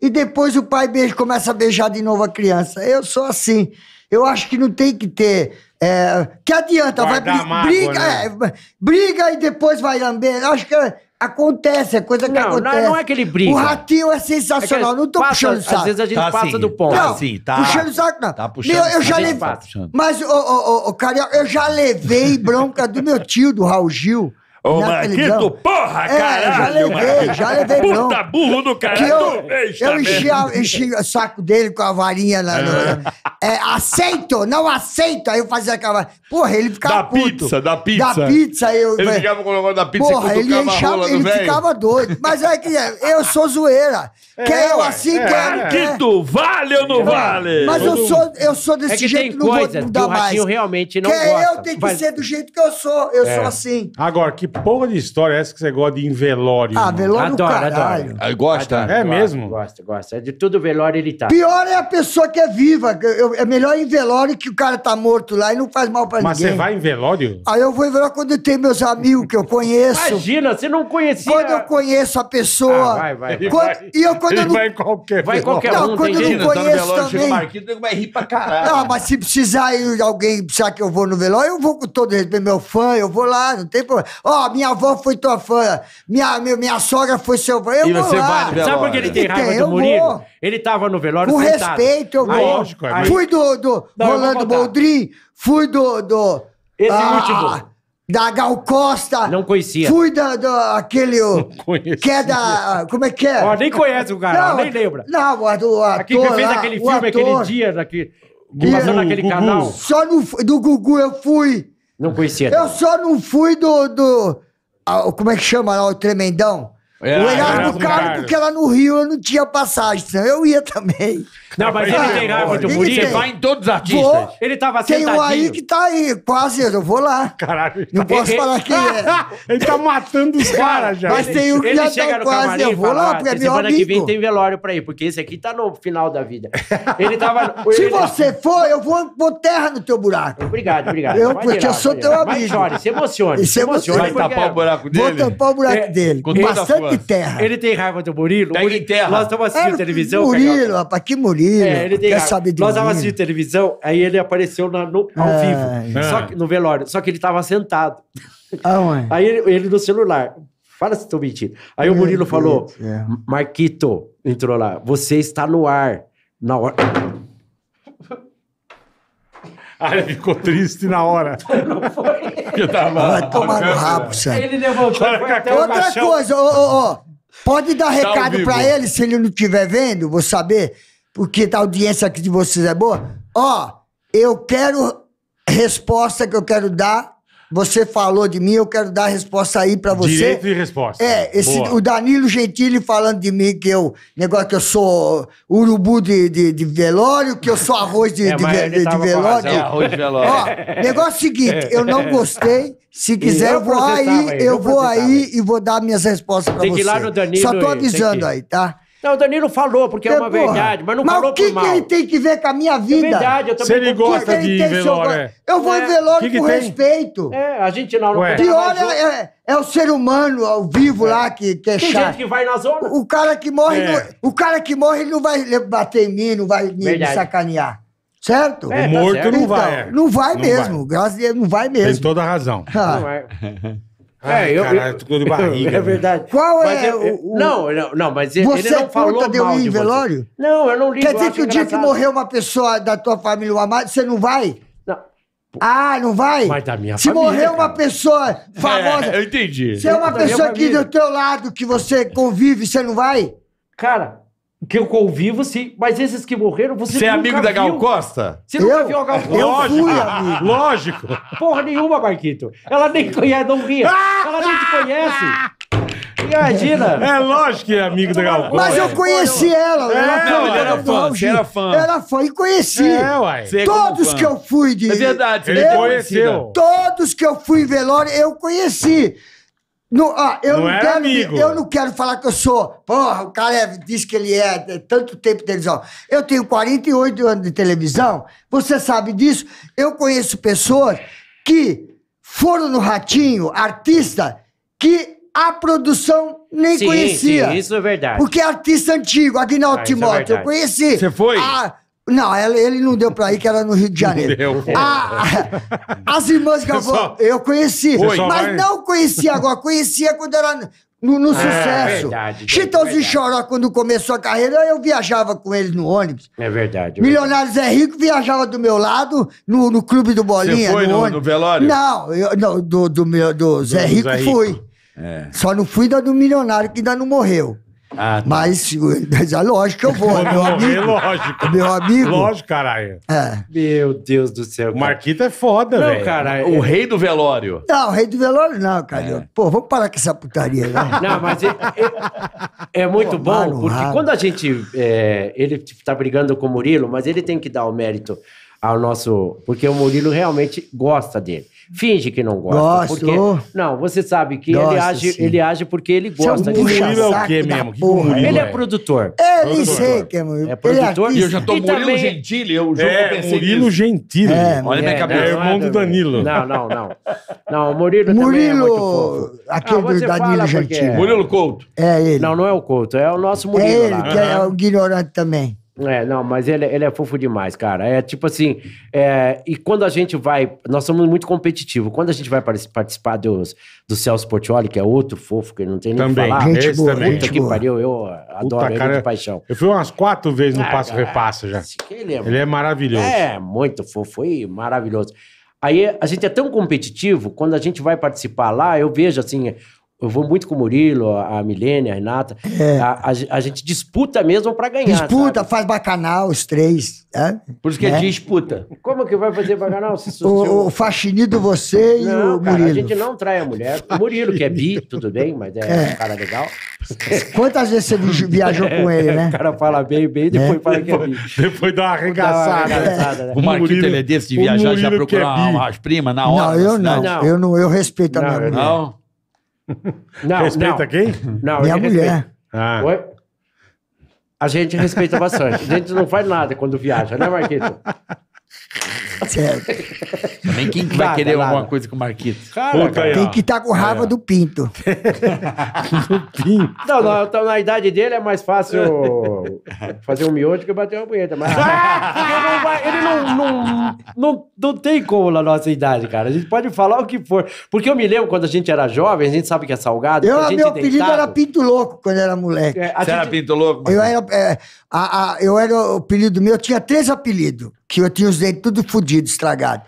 e depois o pai beija, começa a beijar de novo a criança. Eu sou assim. Eu acho que não tem que ter. É, que adianta? vai, briga, mágoa, né? é, briga e depois vai lamber. Acho que é Acontece, é coisa que não, é- acontece. Não, não é que ele briga. O ratinho é sensacional, é não tô passa, puxando o saco. Às vezes a gente tá passa assim, do ponto. Tá não, assim, tá. Puxando o saco, não. Tá puxando. Meu, eu já tá levei. Mas, ô, ô, ô, Carioca, eu já levei bronca do meu tio, do Raul Gil, Ô, Marquito, porra, é, caralho! Já levei, já levei bronca. Puta burro do caralho! Que eu eu enchia, enchia o saco dele com a varinha lá é. na é, aceito, não aceito! Aí eu fazia aquela... Porra, ele ficava da puto. pizza, da pizza. Da pizza, eu... Ele ficava com o negócio da pizza porra, e ele, enchava, ele velho. ficava doido. Mas é que é, eu sou zoeira. É, quer eu assim, é, quero. É. Quer. Que tu vale ou não vale? Mas eu sou, eu sou desse é que jeito, tem não vou mudar mais. Eu realmente não é que gosta. eu, tem que Mas... ser do jeito que eu sou. Eu é. sou assim. Agora, que porra de história é essa que você gosta de ir em velório? Ah, velório adoro, caralho. É adoro. Gosta? Adoro, é mesmo? Gosta, gosta. De tudo velório ele tá. Pior é a pessoa que é viva. Eu, é melhor em velório que o cara tá morto lá e não faz mal pra Mas ninguém. Mas você vai em velório? Aí eu vou em velório quando tem meus amigos que eu conheço. Imagina, você não conhecia. Quando eu conheço a pessoa. Ah, vai, vai, vai. e eu quando ele eu não... vai qualquer Vai qualquer não, um. Quando tem eu não né? conheço tá também. Marquinhos, vai rir pra caralho. Não, mas se precisar ir, alguém precisar que eu vou no velório, eu vou com todo respeito, meu fã, eu vou lá, não tem problema. Ó, oh, minha avó foi tua fã, minha, minha, minha sogra foi seu fã, eu e vou você lá. Vai Sabe por que ele tem raiva tem, do Murilo? Vou. Ele tava no velório Com sentado. respeito, eu vou. lógico, aí. Fui do, do não, Rolando Boldrin, fui do... do Executivo. Ah, da Gal Costa. Não conhecia. Fui da, da aquele. Não conhecia. Que é da. Ah, como é que é? Ó, nem conhece o cara, não, nem lembra. Não, do ator. Aquele que fez aquele filme ator, aquele dia, daqui, passando naquele canal. Só no, do Gugu eu fui. Não conhecia. Eu não. só não fui do. do a, ah, como é que chama lá o Tremendão? É, o Leonardo Carlos, porque lá no Rio eu não tinha passagem, senão eu ia também. Não, mas ele raiva muito bonito. ele vai em todos os artistas. Vou, ele tava tem sentadinho. Tem um aí que tá aí, quase, eu vou lá. Caralho. Não posso falar quem é. ele tá matando os caras já. Mas tem um que ele já chega tá no quase, eu vou fala, lá, ah, porque é meu amigo. que vem tem velório pra ir, porque esse aqui tá no final da vida. Ele tava... Se você for, eu vou pôr terra no teu buraco. Obrigado, obrigado. Eu, porque eu sou teu amigo. Mas chore, se emocione. Se emocione. Vai tapar o buraco dele? Vou tapar o buraco é, dele. Com bastante e terra. Ele tem raiva do Murilo? Pega terra. Nós estamos assistindo é, televisão. Murilo, rapaz, que Murilo. É, ele tem raiva. Nós estamos assistindo televisão, aí ele apareceu na, no, ao é. vivo, é. só que, no velório. Só que ele estava sentado. mãe. Aí ele, ele no celular. Fala se estou mentindo. Aí o Murilo falou: é. Marquito entrou lá, você está no ar. Na hora. Aí ele ficou triste na hora. Não foi. Porque tava Vai tomar no rabo, Sérgio. Ele levantou. até Outra coisa, ô, ô, ô. Pode dar tá recado pra ele, se ele não estiver vendo, vou saber, porque a audiência aqui de vocês é boa. Ó, eu quero resposta que eu quero dar você falou de mim, eu quero dar a resposta aí para você. Direito de resposta. É, esse, o Danilo Gentili falando de mim que eu. Negócio que eu sou urubu de, de, de velório, que eu sou arroz de, é, de, de, de velório. É, arroz de velório. Ó, negócio seguinte, eu não gostei. Se quiser, eu vou aí, eu, eu vou aí e vou dar minhas respostas para você. Tem que ir lá no Danilo. Só tô avisando aí, tá? Não, o Danilo falou, porque é, é uma porra. verdade, mas não mas falou que por mal. Mas o que ele tem que ver com a minha é vida? É verdade, eu também... Se ele gosta de velório, é. Eu vou é. velório com respeito. É, a gente não... não Pior é, é, o ser humano ao vivo é. lá que, que é tem chato. Tem gente que vai na zona. O cara que morre, no, o cara que morre ele não vai bater em mim, não vai me, me sacanear. Certo? É, o tá morto tá certo. não então, vai. Não vai não mesmo, vai. graças a Deus, não vai mesmo. Tem toda a razão. Ah. Não vai. É, Ai, é, eu, caralho, eu tô de barriga. É verdade. Qual mas é eu, é, é, o, Não, não, não, mas ele, você ele não falou mal de velório? Você. Não, eu não ligo. Quer dizer que o dia que morreu uma pessoa da tua família, o amado, você não vai? Não. Ah, não vai? Mas da minha Se família, morrer cara. uma pessoa famosa... É, eu entendi. Se é uma pessoa aqui do teu lado, que você convive, você não vai? Cara, que eu convivo, sim, mas esses que morreram, você, você é amigo da Gal Costa? Você nunca eu? viu a Gal Costa? Eu lógico, fui, amigo. lógico. Porra nenhuma, Marquito. Ela nem conhece, não ria. Ah! Ela nem te conhece. Imagina. É lógico que é amigo da Gal Costa. Mas eu conheci ela. É, ela não, era fã, você era fã. Era fã e conheci. É, uai. É todos é que eu fui de... É verdade, você eu, conheceu. Todos que eu fui em velório, eu conheci. Não, eu não, não é quero, amigo. Eu não quero falar que eu sou. Porra, o cara é, diz que ele é, é, tanto tempo de televisão. Eu tenho 48 anos de televisão, você sabe disso. Eu conheço pessoas que foram no Ratinho, artista, que a produção nem sim, conhecia. Sim, isso é verdade. Porque é artista antigo, Aguinaldo ah, é Timóteo, é eu conheci. Você foi? A, não, ele não deu pra ir, que era no Rio de Janeiro. Deu. A- ah, ah, as irmãs Galvão, só- eu conheci, Você mas vai- não conhecia agora, conhecia quando era no, no é, sucesso. verdade, Chitãozinho Choró, quando começou a carreira, eu viajava com eles no ônibus. É verdade. Milionário é verdade. Milionários é rico, viajava do meu lado no, no clube do Bolinha. Você foi no- ônibus. no velório? Não, eu- não do, do, meu, do Zé Rico Zé Rico. fui. É. Só não fui da do milionário que ainda não morreu. Ah, tá. Mas é lógico que eu vou, é meu é amigo. É lógico. Meu amigo. Lógico, caralho. É. Meu Deus do céu. O Marquito é foda, velho. cara. O é. rei do velório. Não, o rei do velório não, cara. É. Pô, vamos parar com essa putaria, né? Não, mas é, é, é muito Pô, bom, porque quando a gente. ele tipo, tá brigando com o Murilo, mas ele tem que dar o mérito ao nosso. Porque o Murilo realmente gosta dele. Finge que não gosta. Gosto. Porque, não, você sabe que Gosto, ele, age, ele age porque ele gosta. Seu de Murilo é, é o quê mesmo? Que porra, ele é, é produtor. É, nem sei que é, mano. É produtor. e eu já tô e Murilo também... Gentili, eu jogo é, eu pensei Murilo Gentile Gentili. É, é, Olha é, minha cabeça. Não, é irmão do Danilo. Não, não, não. Não, o Murilo, Murilo também é aquele ah, Danilo Gentili. Murilo Couto. É ele. Não, não é o Couto, é o nosso é Murilo É ele, que é o ignorante também. É, não, mas ele, é, ele é fofo demais, cara. É tipo assim, é, e quando a gente vai, nós somos muito competitivos. Quando a gente vai participar dos, do Celso Portioli, que é outro fofo, que não tem nem também, que falar. Gente boa, também. Puta que pariu, eu adoro Puta, cara, ele de paixão. Eu fui umas quatro vezes no ah, Passo cara, Repassa já. Ele é, ele é maravilhoso. É, muito fofo e maravilhoso. Aí a gente é tão competitivo, quando a gente vai participar lá, eu vejo assim, eu vou muito com o Murilo, a Milene, a Renata. É. A, a, a, gente disputa mesmo para ganhar. Disputa, sabe? faz bacanal os três. É? Por isso que é. disputa. Como que vai fazer bacanal? Se, se, o, seu... o faxinido você e não, o cara, Murilo. A gente não trai a mulher. O Murilo, que é bi, tudo bem, mas é, é. um cara legal. Quantas vezes você viajou com ele, é, né? O cara fala bem, bem, é. depois fala que é bi. Depois dá uma arregaçada. Né? O Marquito, ele é desse de viajar, já é procurar é primas na hora? Não, eu não, eu não. Eu respeito não, a minha mulher. Não? Não, Respeita não. quem? Não, Minha mulher. Ah. Oi? A gente respeita bastante. A gente não faz nada quando viaja, né, Marquito? Certo. Também quem que vai querer alguma coisa com o Marquito? Cara, cara. tem que estar tá com raiva é. do Pinto. do Pinto. Não, na, então, na idade dele é mais fácil fazer um miojo que bater uma punheta. Mas ele, não, não, não, não, tem como na nossa idade, cara. A gente pode falar o que for. Porque eu me lembro quando a gente era jovem, a gente sabe que é salgado. Eu, a gente meu apelido era Pinto Louco quando era moleque. É, Você gente... era Pinto Louco? Mas... Eu era, é, a, a, eu era o apelido meu, eu tinha três apelidos que eu tinha os dentes tudo fodido, estragado.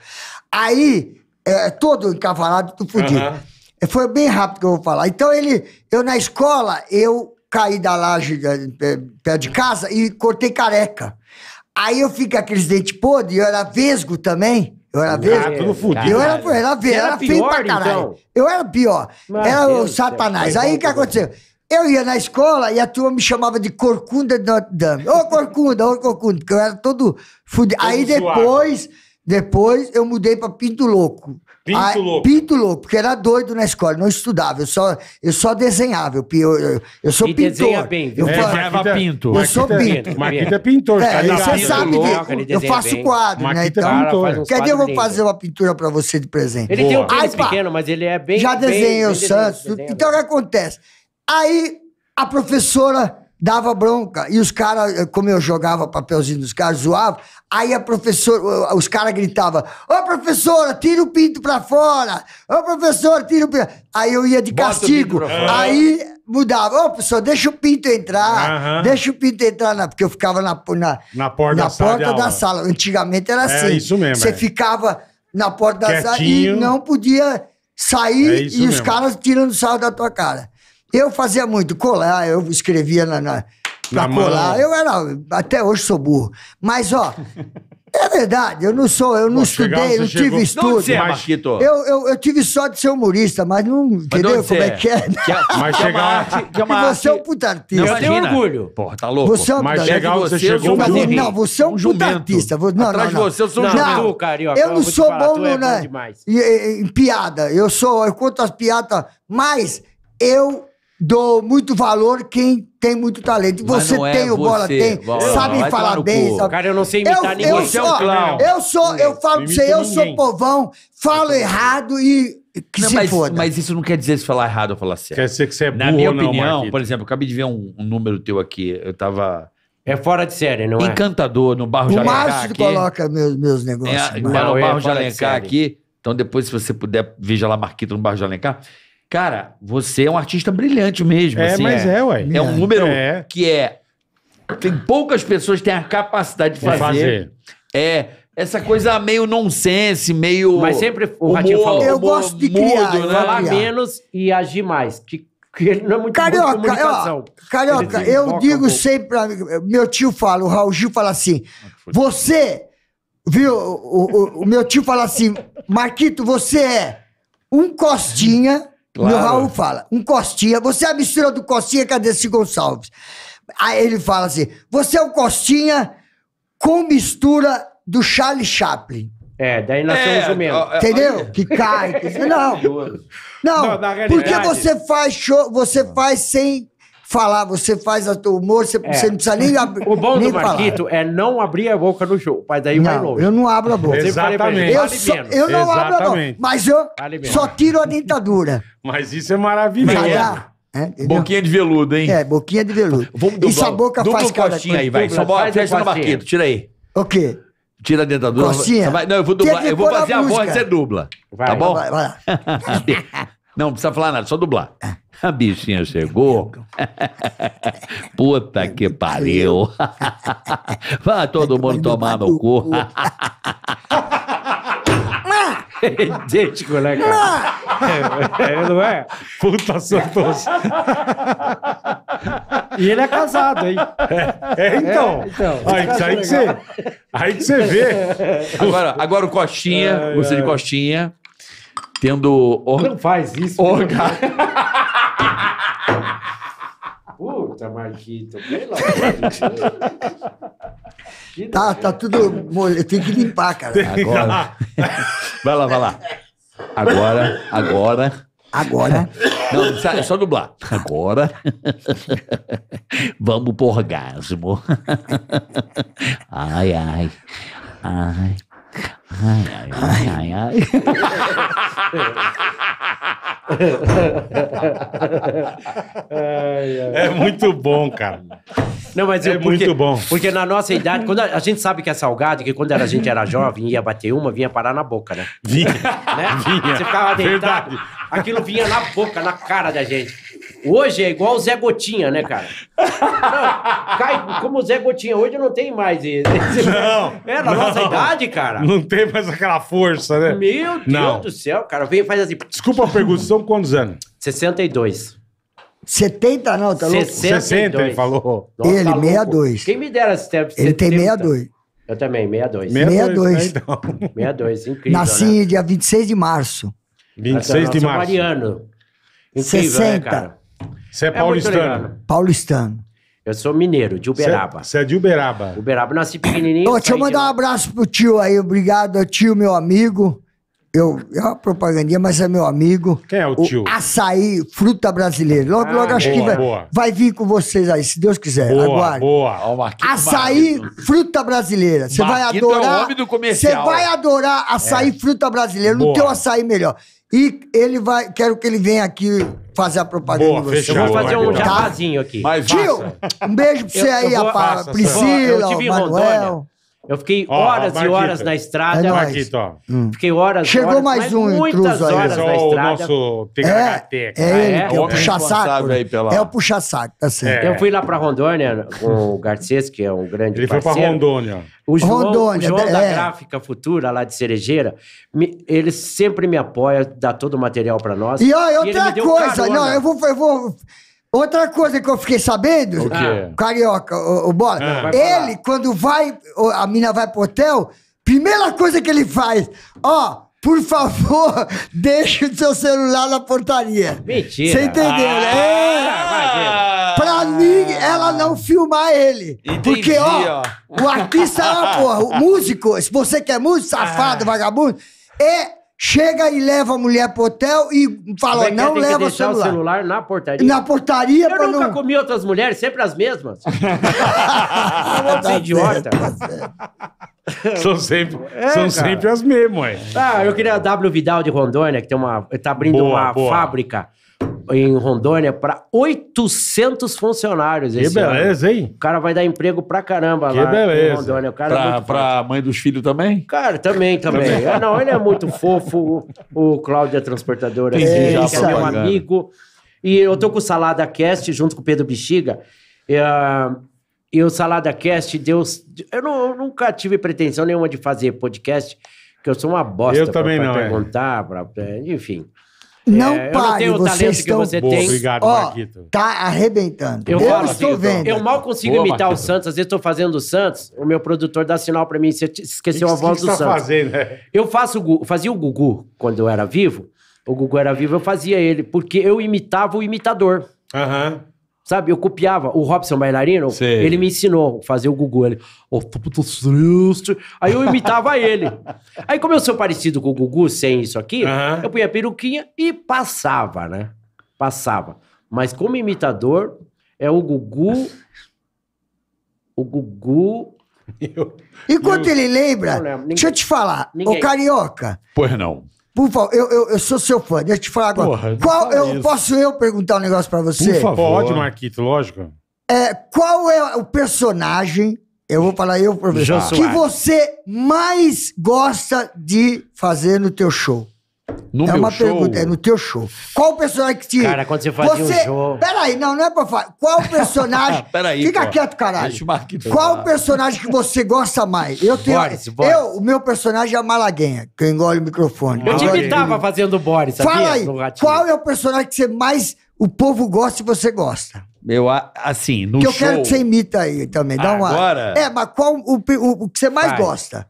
Aí, é, todo encavalado, tudo fodido. Uhum. Foi bem rápido que eu vou falar. Então ele, eu na escola, eu caí da laje perto de casa e cortei careca. Aí eu fiquei aqueles dentes podres, eu era vesgo também. Eu era ah, vesgo. Ah, tudo fudido. Eu era, eu era, vesgo, era, era pior, feio pra caralho. Então. Eu era pior. era Deus o satanás. Aí o que aconteceu? Deus. Eu ia na escola e a turma me chamava de Corcunda de Notre Dame. Ô, Corcunda, ô, Corcunda, porque eu era todo fudido. Aí depois, depois eu mudei pra Pinto Louco. Pinto Aí, Louco. Pinto Louco, porque era doido na escola, não estudava, eu só, eu só desenhava, eu, eu, eu sou e pintor. desenha bem. Eu é, desenhava pinto. Eu sou é pinto. Marquita é, é pintor. É, tá você sabe que eu faço bem. quadro, Marquita né? Então, Quer dizer, eu vou fazer uma pintura pra você de presente. Ele Boa. tem um pênis pequeno, mas ele é bem... Já desenhei o Santos. Então, o que acontece? Aí a professora dava bronca. E os caras, como eu jogava papelzinho dos caras, zoava. Aí a professora, os caras gritavam: Ô professora, tira o pinto pra fora! Ô professora, tira o pinto. Aí eu ia de Bota castigo. Aí mudava. Ô, professor, deixa o Pinto entrar. Deixa o Pinto entrar, na, porque eu ficava na, na, na porta, na da, porta sala da sala. Antigamente era é, assim. isso mesmo. Você é. ficava na porta da sala e não podia sair é e os caras tirando sal da tua cara. Eu fazia muito colar, eu escrevia na, na, pra na colar. Mão. Eu era, até hoje sou burro. Mas, ó, é verdade, eu não sou, eu não Pô, estudei, não tive estudo. Você é, Eu, eu, eu tive só de ser humorista, mas não. Mas entendeu como é, é? que é? Que é- mas chegar. Que é uma é você é um puta artista. Não, eu tenho orgulho. Porra, tá louco. Você é um mas chegar, você chegou você Não, você é um, um puta artista. Não, não, não, não. de você, eu sou não, um jumento, carioca. Eu não sou bom não né, em, piada. Eu sou, eu conto as piadas, mas eu dou muito valor quem tem muito talento. você é tem, o Bola você. tem, Bola, sabe falar bem. Sabe? Cara, eu não sei imitar eu, ninguém. Eu sou, é um clown. Eu sou, eu falo pra você, eu sou povão, falo errado e que não, se mas, foda. Mas isso não quer dizer se falar errado ou falar certo. Quer dizer que você é burro Na minha não, opinião, Marquita. por exemplo, acabei de ver um, um número teu aqui, eu tava... É fora de série, não é? Encantador, no Barro Jalencar Alencar. O Márcio coloca meus, meus é, negócios. É, no Barro de aqui. Então, depois, se você puder, veja lá Marquita no Barro Jalencar. Cara, você é um artista brilhante mesmo. É, assim, mas é, é, ué. É um número é. que é. Tem poucas pessoas que têm a capacidade de fazer. fazer. É. Essa coisa meio nonsense, meio. Mas sempre o Ratinho falou. Eu humor, gosto de criar. Mudo, né? Falar menos e agir mais. Que, que não é muito Carioca, bom eu, Carioca, eu digo sempre. Meu tio fala, o Raul Gil fala assim: você. Viu? O, o, o meu tio fala assim: Marquito, você é um costinha Claro. Meu Raul fala, um Costinha, você é a mistura do Costinha com a Desi Gonçalves. Aí ele fala assim, você é o Costinha com mistura do Charlie Chaplin. É, daí nós é, somos o mesmo. Entendeu? Que cai. Que... Não. Não, não porque você faz show, você faz sem falar, você faz o teu humor, você, é. você não precisa nem abrir. O bom do Marquito falar. é não abrir a boca no show, mas daí não, vai longe. Eu não abro a boca. Exatamente. Eu, só, eu não Exatamente. abro a boca, mas eu só tiro a dentadura. Mas isso é maravilhoso. Mas, é, é boquinha de veludo, hein? É, boquinha de veludo. Vamos dublar. Isso a boca Dubla faz cada aí, vai. Só bota, fecha no Marquito, tira aí. O quê? Tira a dentadura. Cocinha. Vai, não, eu vou dublar. Eu vou fazer a, voz e você dubla. Tá bom? Vai, vai lá. Não, não precisa falar nada, só dublar. É. A bichinha chegou. Puta que pariu. Vai todo mundo tomar no cu. Gente, colega! Ele é, é? É, é, não é? Puta santoso. E ele é casado, hein? É, é, então. É, então. Aí, aí, que você, aí que você vê. Agora, agora o Costinha, é, você de Costinha, tendo... Or... Não faz isso. orga. Marquita, Marquita, pelo amor de Deus. Tá, tá tudo. Eu tenho que limpar, cara. Agora. Vai lá, vai lá. Agora, agora. Agora. Não, é só dublar. Agora. Vamos pro orgasmo. Ai, ai. Ai. Ai, ai, ai, ai, ai. É muito bom, cara. Não, mas é eu, porque, muito bom. Porque na nossa idade, quando a, a gente sabe que é salgado, que quando a gente era jovem, ia bater uma, vinha parar na boca, né? Vinha. Né? vinha. Você ficava deitado. Verdade. Aquilo vinha na boca, na cara da gente. Hoje é igual o Zé Gotinha, né, cara? Não, cai como o Zé Gotinha. Hoje não tem mais esse. Não. É, na não, nossa idade, cara. Não tem mais aquela força, né? Meu Deus não. do céu, cara. Vem e faz assim. Desculpa a pergunta, são quantos anos? 62. 70 não, tá louco? 62. 60, ele falou. Nossa, ele, tá 62. Quem me dera esse tempo? Ele 70. tem 62. Eu também, 62. 62. 62, né, né então. 62 incrível. Nasci né? dia 26 de março. 26 então, de março. Mariano. Incrível, 60. Né, cara? Você é, é paulistano? Paulistano. Eu sou mineiro, de Uberaba. Você é de Uberaba. Uberaba, nasci pequenininho. Ô, deixa eu mandar um abraço pro tio aí. Obrigado, tio, meu amigo. Eu, é uma propagandinha, mas é meu amigo. Quem é o, o tio? Açaí, fruta brasileira. Logo, ah, logo acho que vai, vai vir com vocês aí, se Deus quiser. Boa, Aguarde. Boa. Açaí, marido. fruta brasileira. Você vai adorar. É o homem do comercial. Você vai adorar açaí, é. fruta brasileira. Não tem um açaí melhor. E ele vai. Quero que ele venha aqui fazer a propaganda Boa, de vocês. Fechado, eu vou fazer um jabazinho aqui. Mas Tio, um beijo pra você eu, aí, eu a, passa, Priscila, eu tive o Manuel. Rondônia. Eu fiquei horas e horas na estrada. É nóis. Marquito, ó. Hum. Fiquei horas Chegou horas, mais um muitas intruso aí. horas na estrada. o estrada. nosso Pigarateca. É, é ele, é, é o puxa-saco. aí pela- É o puxa-saco, tá certo. Eu fui lá pra Rondônia com o Garcês, que é um grande Ele foi pra Rondônia. O João, Rondônia, o João da é. Gráfica Futura, lá de Cerejeira, me- ele sempre me apoia, dá todo o material pra nós. E ó, eu ele me outra deu coisa, carona. não, eu vou, eu vou Outra coisa que eu fiquei sabendo, o quê? Ah, carioca, o, o Bola, ah. ele, quando vai, a mina vai pro hotel, primeira coisa que ele faz, ó, por favor, deixe o seu celular na portaria. Mentira. Você entendeu, né? ah, né? É. pra mim, ela não filmar ele. Entendi, porque, ó, ó, o artista é uma porra. O músico, se você quer é músico, safado, ah. vagabundo, é chega e leva a mulher pro hotel e fala, é é? não tem leva que o celular. o celular na portaria. Na portaria Eu nunca não... comi outras mulheres, sempre as mesmas. Não tá idiota. são sempre, é, são sempre as mesmas, Ah, eu queria a W Vidal de Rondônia, que tem uma, tá abrindo boa, uma boa. fábrica em Rondônia para 800 funcionários. Que beleza, ano. hein? O cara vai dar emprego pra caramba que lá beleza. em Rondônia. O cara pra, é pra mãe dos filhos também? Cara, também, também. também. É, não, ele é muito fofo, o, o Cláudio é transportador aqui, é, assim, já é meu amigo. E eu tô com o Salada Cast junto com o Pedro Bexiga. É, e o Salada Cast deus, Eu, não, eu nunca tive pretensão nenhuma de fazer podcast, que eu sou uma bosta. Eu pra, também pra não. É. Perguntar, é. pra, enfim. Não é, pare, eu não tenho o talento estão... que você Boa, tem. Obrigado, Marquito. Tá arrebentando. Eu, eu falo, estou assim, vendo. Eu mal consigo Boa, imitar Marquito. o Santos. Às vezes estou fazendo o Santos, o meu produtor dá sinal para mim, você esqueceu que, a voz que do que tá Santos. fazendo, né? Eu faço o, fazia o Gugu quando eu era vivo. O Gugu era vivo, eu fazia ele, porque eu imitava o imitador. Aham. Sabe, eu copiava o Robson Bailarino, ele me ensinou a fazer o Gugu. Ele, oh, tá aí eu imitava ele. Aí, como eu sou parecido com o Gugu, sem isso aqui, eu punha a peruquinha e passava, né? Passava. Mas como imitador, é o Gugu. O Gugu. Eu, Enquanto eu, ele lembra, deixa eu te falar, ninguém. o Carioca. Pois não. Por favor, eu, eu, eu, sou seu fã, deixa eu te falar agora. Porra, qual, eu, posso eu perguntar um negócio pra você? Por favor. Pode, Marquito, lógico. É, qual é o personagem, eu vou falar eu, professor, que você mais gosta de fazer no teu show? No é meu uma show? pergunta, é no teu show. Qual o personagem que te. Cara, quando você fazia você... o show. Peraí, não, não é pra falar. Qual o personagem. Peraí. Fica pô. quieto, caralho. Deixa o Marquinhos Qual o personagem que você gosta mais? Eu tenho. Boris, Boris. Eu, o meu personagem é a Malaguinha, que eu engole o microfone. Eu te imitava fazendo o Boris. Sabia? Fala aí, qual é o personagem que você mais. O povo gosta e você gosta? Eu, assim, no show... Que eu quero que você imita aí também. Dá Agora? Uma... É, mas qual o, o, o que você mais Vai. gosta?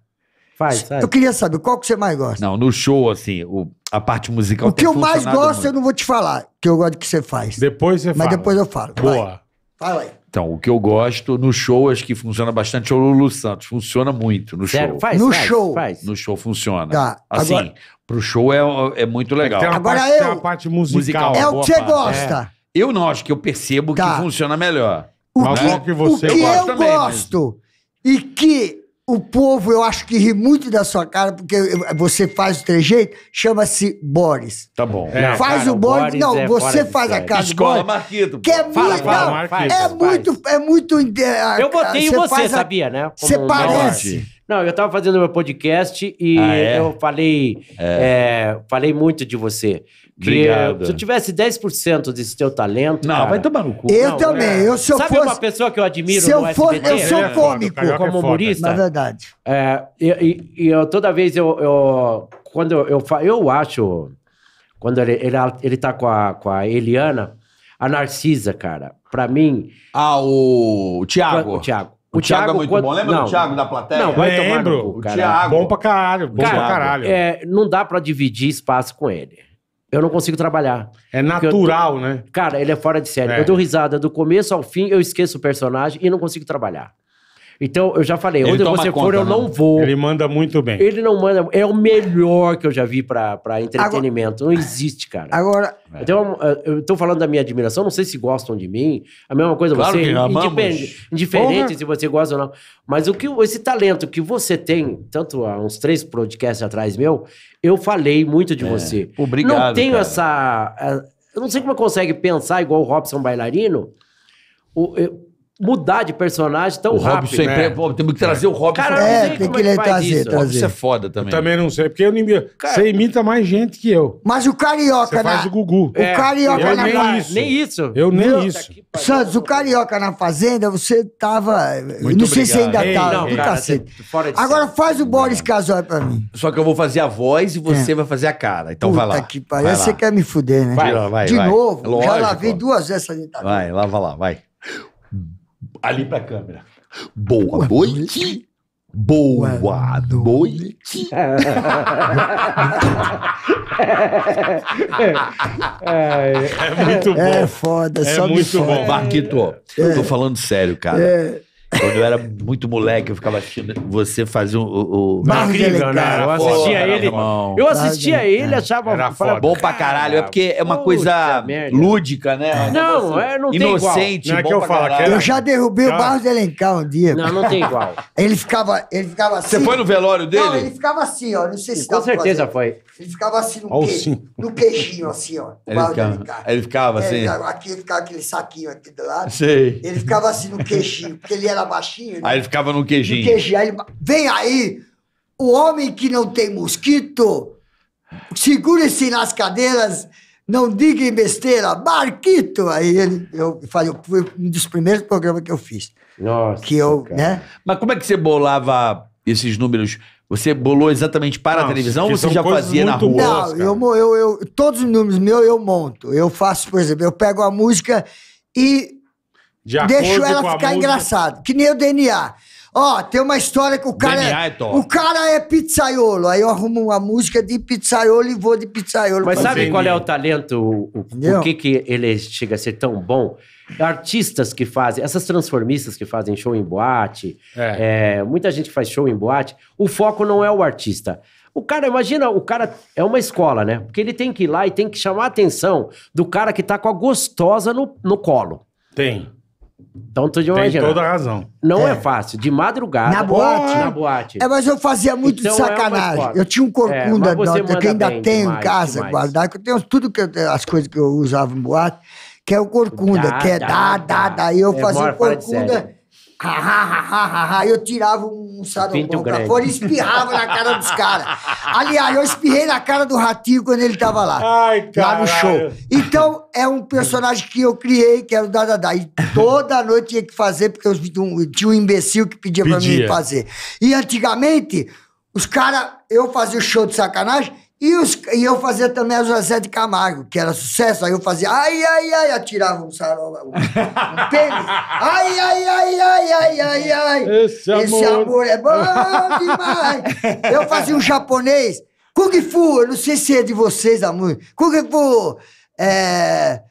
Faz, faz. Eu queria saber, qual que você mais gosta? Não, no show, assim, o, a parte musical. O que eu mais gosto, muito. eu não vou te falar, que eu gosto que você faz. Depois você Mas fala. Mas depois eu falo. Boa. Vai. Fala aí. Então, o que eu gosto no show, acho que funciona bastante, é o Lulu Santos. Funciona muito no show. Faz, no faz, show. Faz. No show funciona. Tá. Assim, Agora... pro show é, é muito legal. Agora parte, eu. Tem parte musical. musical é o que você é. gosta. É. Eu não, acho que eu percebo tá. que funciona melhor. O né? que, é que você o que eu gosto e que o povo, eu acho que ri muito da sua cara, porque você faz o trejeito, chama-se Boris. Tá bom. É, faz cara, o Boris. Boris não, é você faz a cara Escola do Boris. Marquito. Que é fala, muito. Fala, não, Marquito, é, muito é muito. É eu botei você, você sabia, né? Como você parece. Não, eu estava fazendo meu podcast e ah, é? eu falei, é. É, falei muito de você. Obrigado. Que se eu tivesse 10% desse teu talento. Não, cara, vai tomar no cu. Eu não, também. Eu, se eu Sabe fosse, uma pessoa que eu admiro se eu for, SBT? Eu sou é cômico. Como humorista. É é Na verdade. e, e eu, toda vez eu. eu quando eu, eu, acho. Quando ele, ele, ele tá com a, com a Eliana, a Narcisa, cara. Pra mim. Ah, o Tiago. O Tiago. O, Thiago, é Thiago é muito quando... bom. Lembra não, do Thiago da plateia? Não, vai Lembro. Tomar no cu, O Thiago. Bom pra caralho. Bom cara, pra caralho. É, não dá pra dividir espaço com ele. Eu não consigo trabalhar. É natural, né? Cara, ele é fora de série. É. Eu dou risada do começo ao fim, eu esqueço o personagem e não consigo trabalhar. Então, eu já falei, onde você conta, for, eu né? não vou. Ele manda muito bem. Ele não manda. É o melhor que eu já vi para entretenimento. Agora, não existe, cara. Agora. É. Então, eu tô falando da minha admiração, não sei se gostam de mim. A mesma coisa claro você. Indiferente, indiferente se você gosta ou não. Mas o que, esse talento que você tem, tanto há uns três podcasts atrás meu, eu falei muito de é. você. Obrigado. Não tenho cara. essa. É, eu não sei como consegue pensar igual o Robson Bailarino. O, eu, mudar de personagem tão o rápido. Robson né? É temos que é. trazer o Robson. Cara, é, tem que ele trazer, isso. trazer. Robson é foda também. Eu também não sei, porque eu não Cara, você imita mais gente que eu. Mas o carioca, né? Na... faz o Gugu. É, o carioca eu na nem Nem isso. Eu nem Meu, isso. Tá Santos, o carioca na fazenda, você tava... Muito não sei se ainda Ei, tá. Não, cara, cacete. Tá Agora faz o Boris Casoy pra mim. Só que eu vou fazer a voz e você é. vai fazer a cara. Então Puta vai lá. Puta que pariu. Você quer me fuder, né? Vai lá, vai. De novo, já lavei duas vezes essa dentadura. Vai, lava lá, vai ali para a câmera. Boa, Boa noite. noite. Boa, Boa noite. noite. é, muito é bom. É foda, é só muito bom. Marquito, é. tô falando sério, cara. É. Quando eu era muito moleque, eu ficava assistindo você fazia o. o... Tá incrível, né? Eu assistia ele. Irmão. Eu assistia ele, achava era foda. bom pra caralho. É porque é uma coisa lúdica, né? Não, é, não tem Inocente, igual. Não é que eu falo, que Eu já derrubei não. o Barro de Alencar um dia. Não, não tem igual. ele ficava, ele ficava assim. Você foi no velório dele? Não, ele ficava assim, ó. Não sei se Com tá certeza fazendo. foi. Ele ficava assim no, oh, no queixinho, assim, ó. Ele ficava, ele assim? ficava assim. Aqui ficava aquele saquinho aqui do lado. Sei. Ele ficava assim no queixinho, porque ele era baixinho. Né? Aí ele ficava no queijinho. No queijinho. Aí ele, vem aí, o homem que não tem mosquito, segure-se nas cadeiras, não diga besteira, Barquito, Aí ele, eu falei, foi um dos primeiros programas que eu fiz. Nossa. Que eu, cara. né? Mas como é que você bolava esses números? Você bolou exatamente para a televisão ou você já fazia na rua? Não, eu, eu, eu, todos os números meus eu monto. Eu faço, por exemplo, eu pego a música e de Deixo ela ficar música... engraçada, que nem o DNA. Ó, tem uma história que o cara DNA é, é top. o cara é pizzaiolo, aí eu arrumo uma música de pizzaiolo e vou de pizzaiolo. Mas sabe qual é o talento, o, o que, que ele chega a ser tão bom? Artistas que fazem, essas transformistas que fazem show em boate, é. É, muita gente faz show em boate, o foco não é o artista. O cara, imagina, o cara é uma escola, né? Porque ele tem que ir lá e tem que chamar a atenção do cara que tá com a gostosa no, no colo. Tem. Então tu já Tem toda a razão. Não é. é fácil. De madrugada. Na boate. Na boate. É, mas eu fazia muito então de é sacanagem. É eu tinha um corcunda é, da, que ainda tenho demais, em casa demais. guardado, que eu tenho tudo que eu, as coisas que eu usava em boate, que é o corcunda, dá, que é dá, dá, dá. dá. eu é fazia o corcunda eu tirava um sarobão pra fora e espirrava na cara dos caras. Aliás, eu espirrei na cara do Ratinho quando ele tava lá. Ai, lá no show. Então, é um personagem que eu criei, que era o Dadadá. E toda noite tinha que fazer, porque eu tinha um imbecil que pedia, pedia. pra mim fazer. E antigamente, os caras, eu fazia o show de sacanagem, e, os, e eu fazia também a José de Camargo, que era sucesso. Aí eu fazia, ai, ai, ai, atirava um sarol, um, um pênis. Ai, ai, ai, ai, ai, ai, ai. Esse, Esse amor... é bom demais. eu fazia um japonês. Kung Fu, eu não sei se é de vocês amor Kung Fu, é,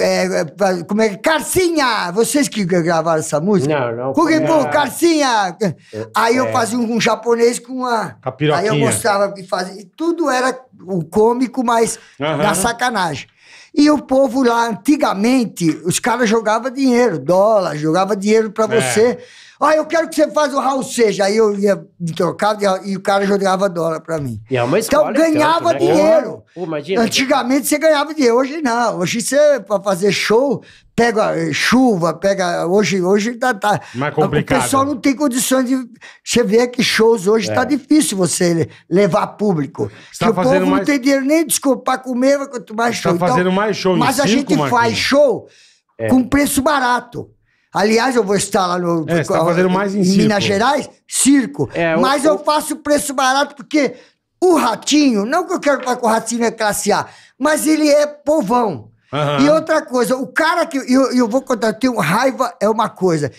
é, é como é, é Carcinha! Vocês que gravaram essa música? Não, não. Kugimbu, Carcinha! É, aí eu fazia um, um japonês com a. a aí eu mostrava o que fazia. E tudo era o cômico, mas uhum. na sacanagem. E o povo lá, antigamente, os caras jogavam dinheiro, dólar, jogava dinheiro para você. Ah, eu quero que você faça o Raul Seja. Aí eu ia me trocar e, o cara jogava dólar pra mim. E é uma então, escola, então ganhava tanto, né? dinheiro. Antigamente você ganhava dinheiro, hoje não. Hoje você, pra fazer show, pega eh, chuva, pega. Hoje, hoje tá. tá Mais então, complicado. O pessoal não tem condições de. Você vê que shows hoje tá é. tá difícil você levar público. Você tá o povo mais... não tem dinheiro nem desculpar comer, quanto mais tá show. Tá fazendo então, mais show, Mas a cinco, gente Marquinhos. faz show é. com preço barato. Aliás, eu vou estar lá no é, tá fazendo mais em circo. Minas Gerais, circo. É, mas eu, faço preço barato porque o ratinho, não que eu quero falar que o ratinho é classe A, mas ele é povão. Uhum. E outra coisa, o cara que. Eu, eu vou contar, eu tenho raiva, é uma coisa.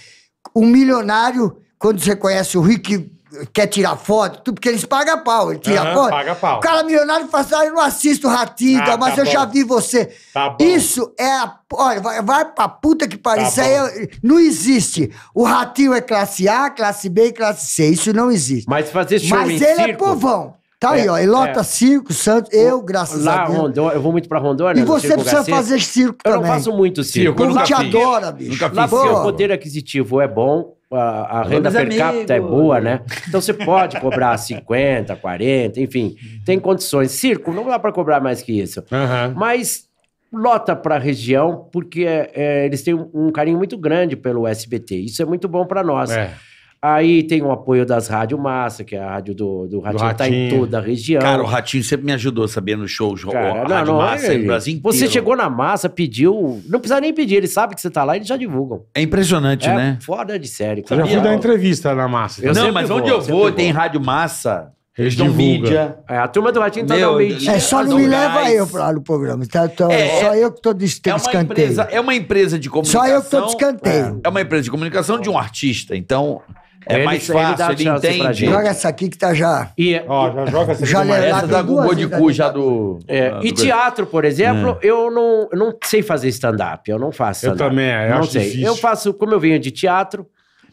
Um milionário, quando você conhece o rico, quer tirar foto, porque eles pagam pau, ele tira uhum, foto. Paga pau. O cara é milionário fala assim, ah, eu não assisto Ratinho, ah, mas tá eu bom. já vi você. Tá Isso é a... Olha, vai, vai pra puta que pariu. Tá Isso aí é, não existe. O Ratinho é classe A, classe B e classe C. Isso não existe. Mas fazer show Mas ele é circo, é povão. Tá é, aí, ó. Em Lota é. Circo, Santos, eu, graças Lá, a Deus. lá Rondônia, eu vou muito pra Rondônia. E você precisa fazer circo eu também. Eu não faço muito circo. O povo te adora, bicho. Nunca Lá o poder aquisitivo é bom, a, a renda per capita é boa, né? Então você pode cobrar 50, 40, enfim, tem condições. Circo, não dá para cobrar mais que isso. Uhum. Mas lota para a região, porque é, é, eles têm um, um carinho muito grande pelo SBT. Isso é muito bom para nós. É. Aí tem o apoio das Rádio Massa, que é a rádio do, do Ratinho, do Ratinho. tá em toda a região. Cara, o Ratinho sempre me ajudou, sabia, nos shows. Cara, a não, Rádio não, Massa é, no Brasil inteiro. Você chegou na Massa, pediu... Não precisa nem pedir, ele sabe que você tá lá e eles já divulgam. É impressionante, é né? Foda de série. Cara. Eu já fui dar entrevista na Massa. Eu não, mas vou, onde eu vou, tem Rádio Massa... Eles mídia. É, a turma do Ratinho tá dando mídia. É, só não me leva eu pra lá no programa. Tá, tô, é, só é eu que tô de é uma Empresa, é uma empresa de comunicação. Só eu que tô descanteio. É. é uma empresa de comunicação de um artista. Então, é ele, mais fácil, ele, ele entende. Joga essa aqui que tá já. E, é, Ó, já joga essa já Essa da Gugô de cu já do. Tá? É. e do teatro, por exemplo, é. eu, não, não sei fazer stand-up. Eu não faço Eu também, eu não sei. Difícil. Eu faço, como eu venho de teatro,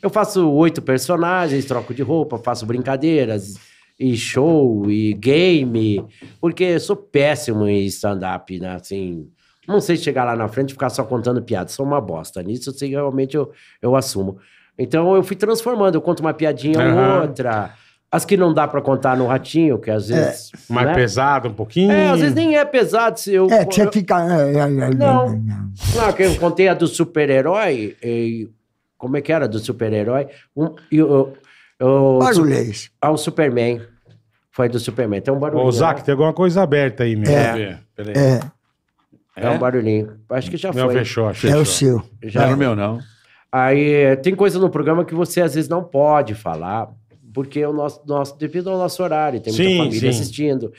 eu faço oito personagens, troco de roupa, faço brincadeiras, e show, e game. Porque eu sou péssimo em stand-up, né? Assim. Não sei chegar lá na frente e ficar só contando piadas. Sou uma bosta. Nisso, assim, realmente eu, eu assumo. Então eu fui transformando, eu conto uma piadinha ou uhum. outra. As que não dá para contar no ratinho, que às é. vezes. É. Mais né? pesado um pouquinho? É, às vezes nem é pesado. Se eu, é, tinha que ficar. Não. É. Não, que eu contei a do super-herói. Como é que era do super-herói? Um, eu, eu, Barulhês. Ao ah, Superman. Foi do Superman. Então, um barulhinho. Ô, Zac, né? tem alguma coisa aberta aí, meu. É. É. É um é? barulhinho. Acho que já foi. Não, fechou, fechou. É o seu. Já. Não era o meu, não. Aí eh, tem coisa no programa que você às vezes não pode falar, porque o nosso, nosso devido ao nosso horário, tem muita sim, família sim. assistindo.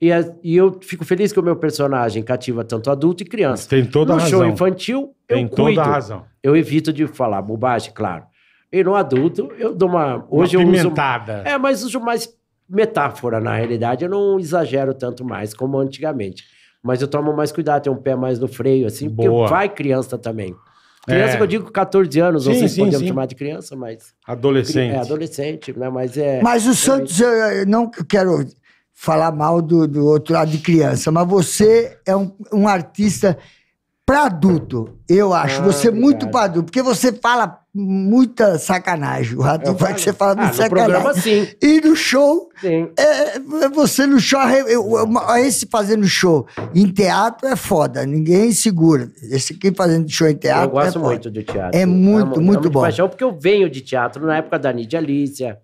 E, e, eu fico feliz que o meu personagem cativa tanto adulto e criança. Tem toda no a razão. No show infantil, tem eu cuido. Eu evito de falar bobagem, claro. E no adulto, eu dou uma... Hoje uma pimentada. Uso, é, mas uso mais metáfora, na realidade. Eu não exagero tanto mais como antigamente. Mas eu tomo mais cuidado, tenho um pé mais no freio, assim. Boa. Porque vai criança também. Criança é. que eu digo 14 anos, sim, vocês sim, podemos sim. chamar de criança, mas. Adolescente. É, adolescente, né? Mas é. Mas o é Santos, eu não quero falar mal do, do outro lado de criança, mas você é um, um artista para adulto, eu acho. Ah, você é muito para adulto, porque você fala muita sacanagem. O rato vai que você fala ah, muito sacanagem. Programa, sim. E no show, sim. É, é, é você no show, esse fazendo show em teatro é foda, ninguém segura. Esse aqui fazendo show em teatro. Eu gosto é muito do teatro. É muito, amo, muito amo bom. De paixão, porque eu venho de teatro na época da Nidia Alícia.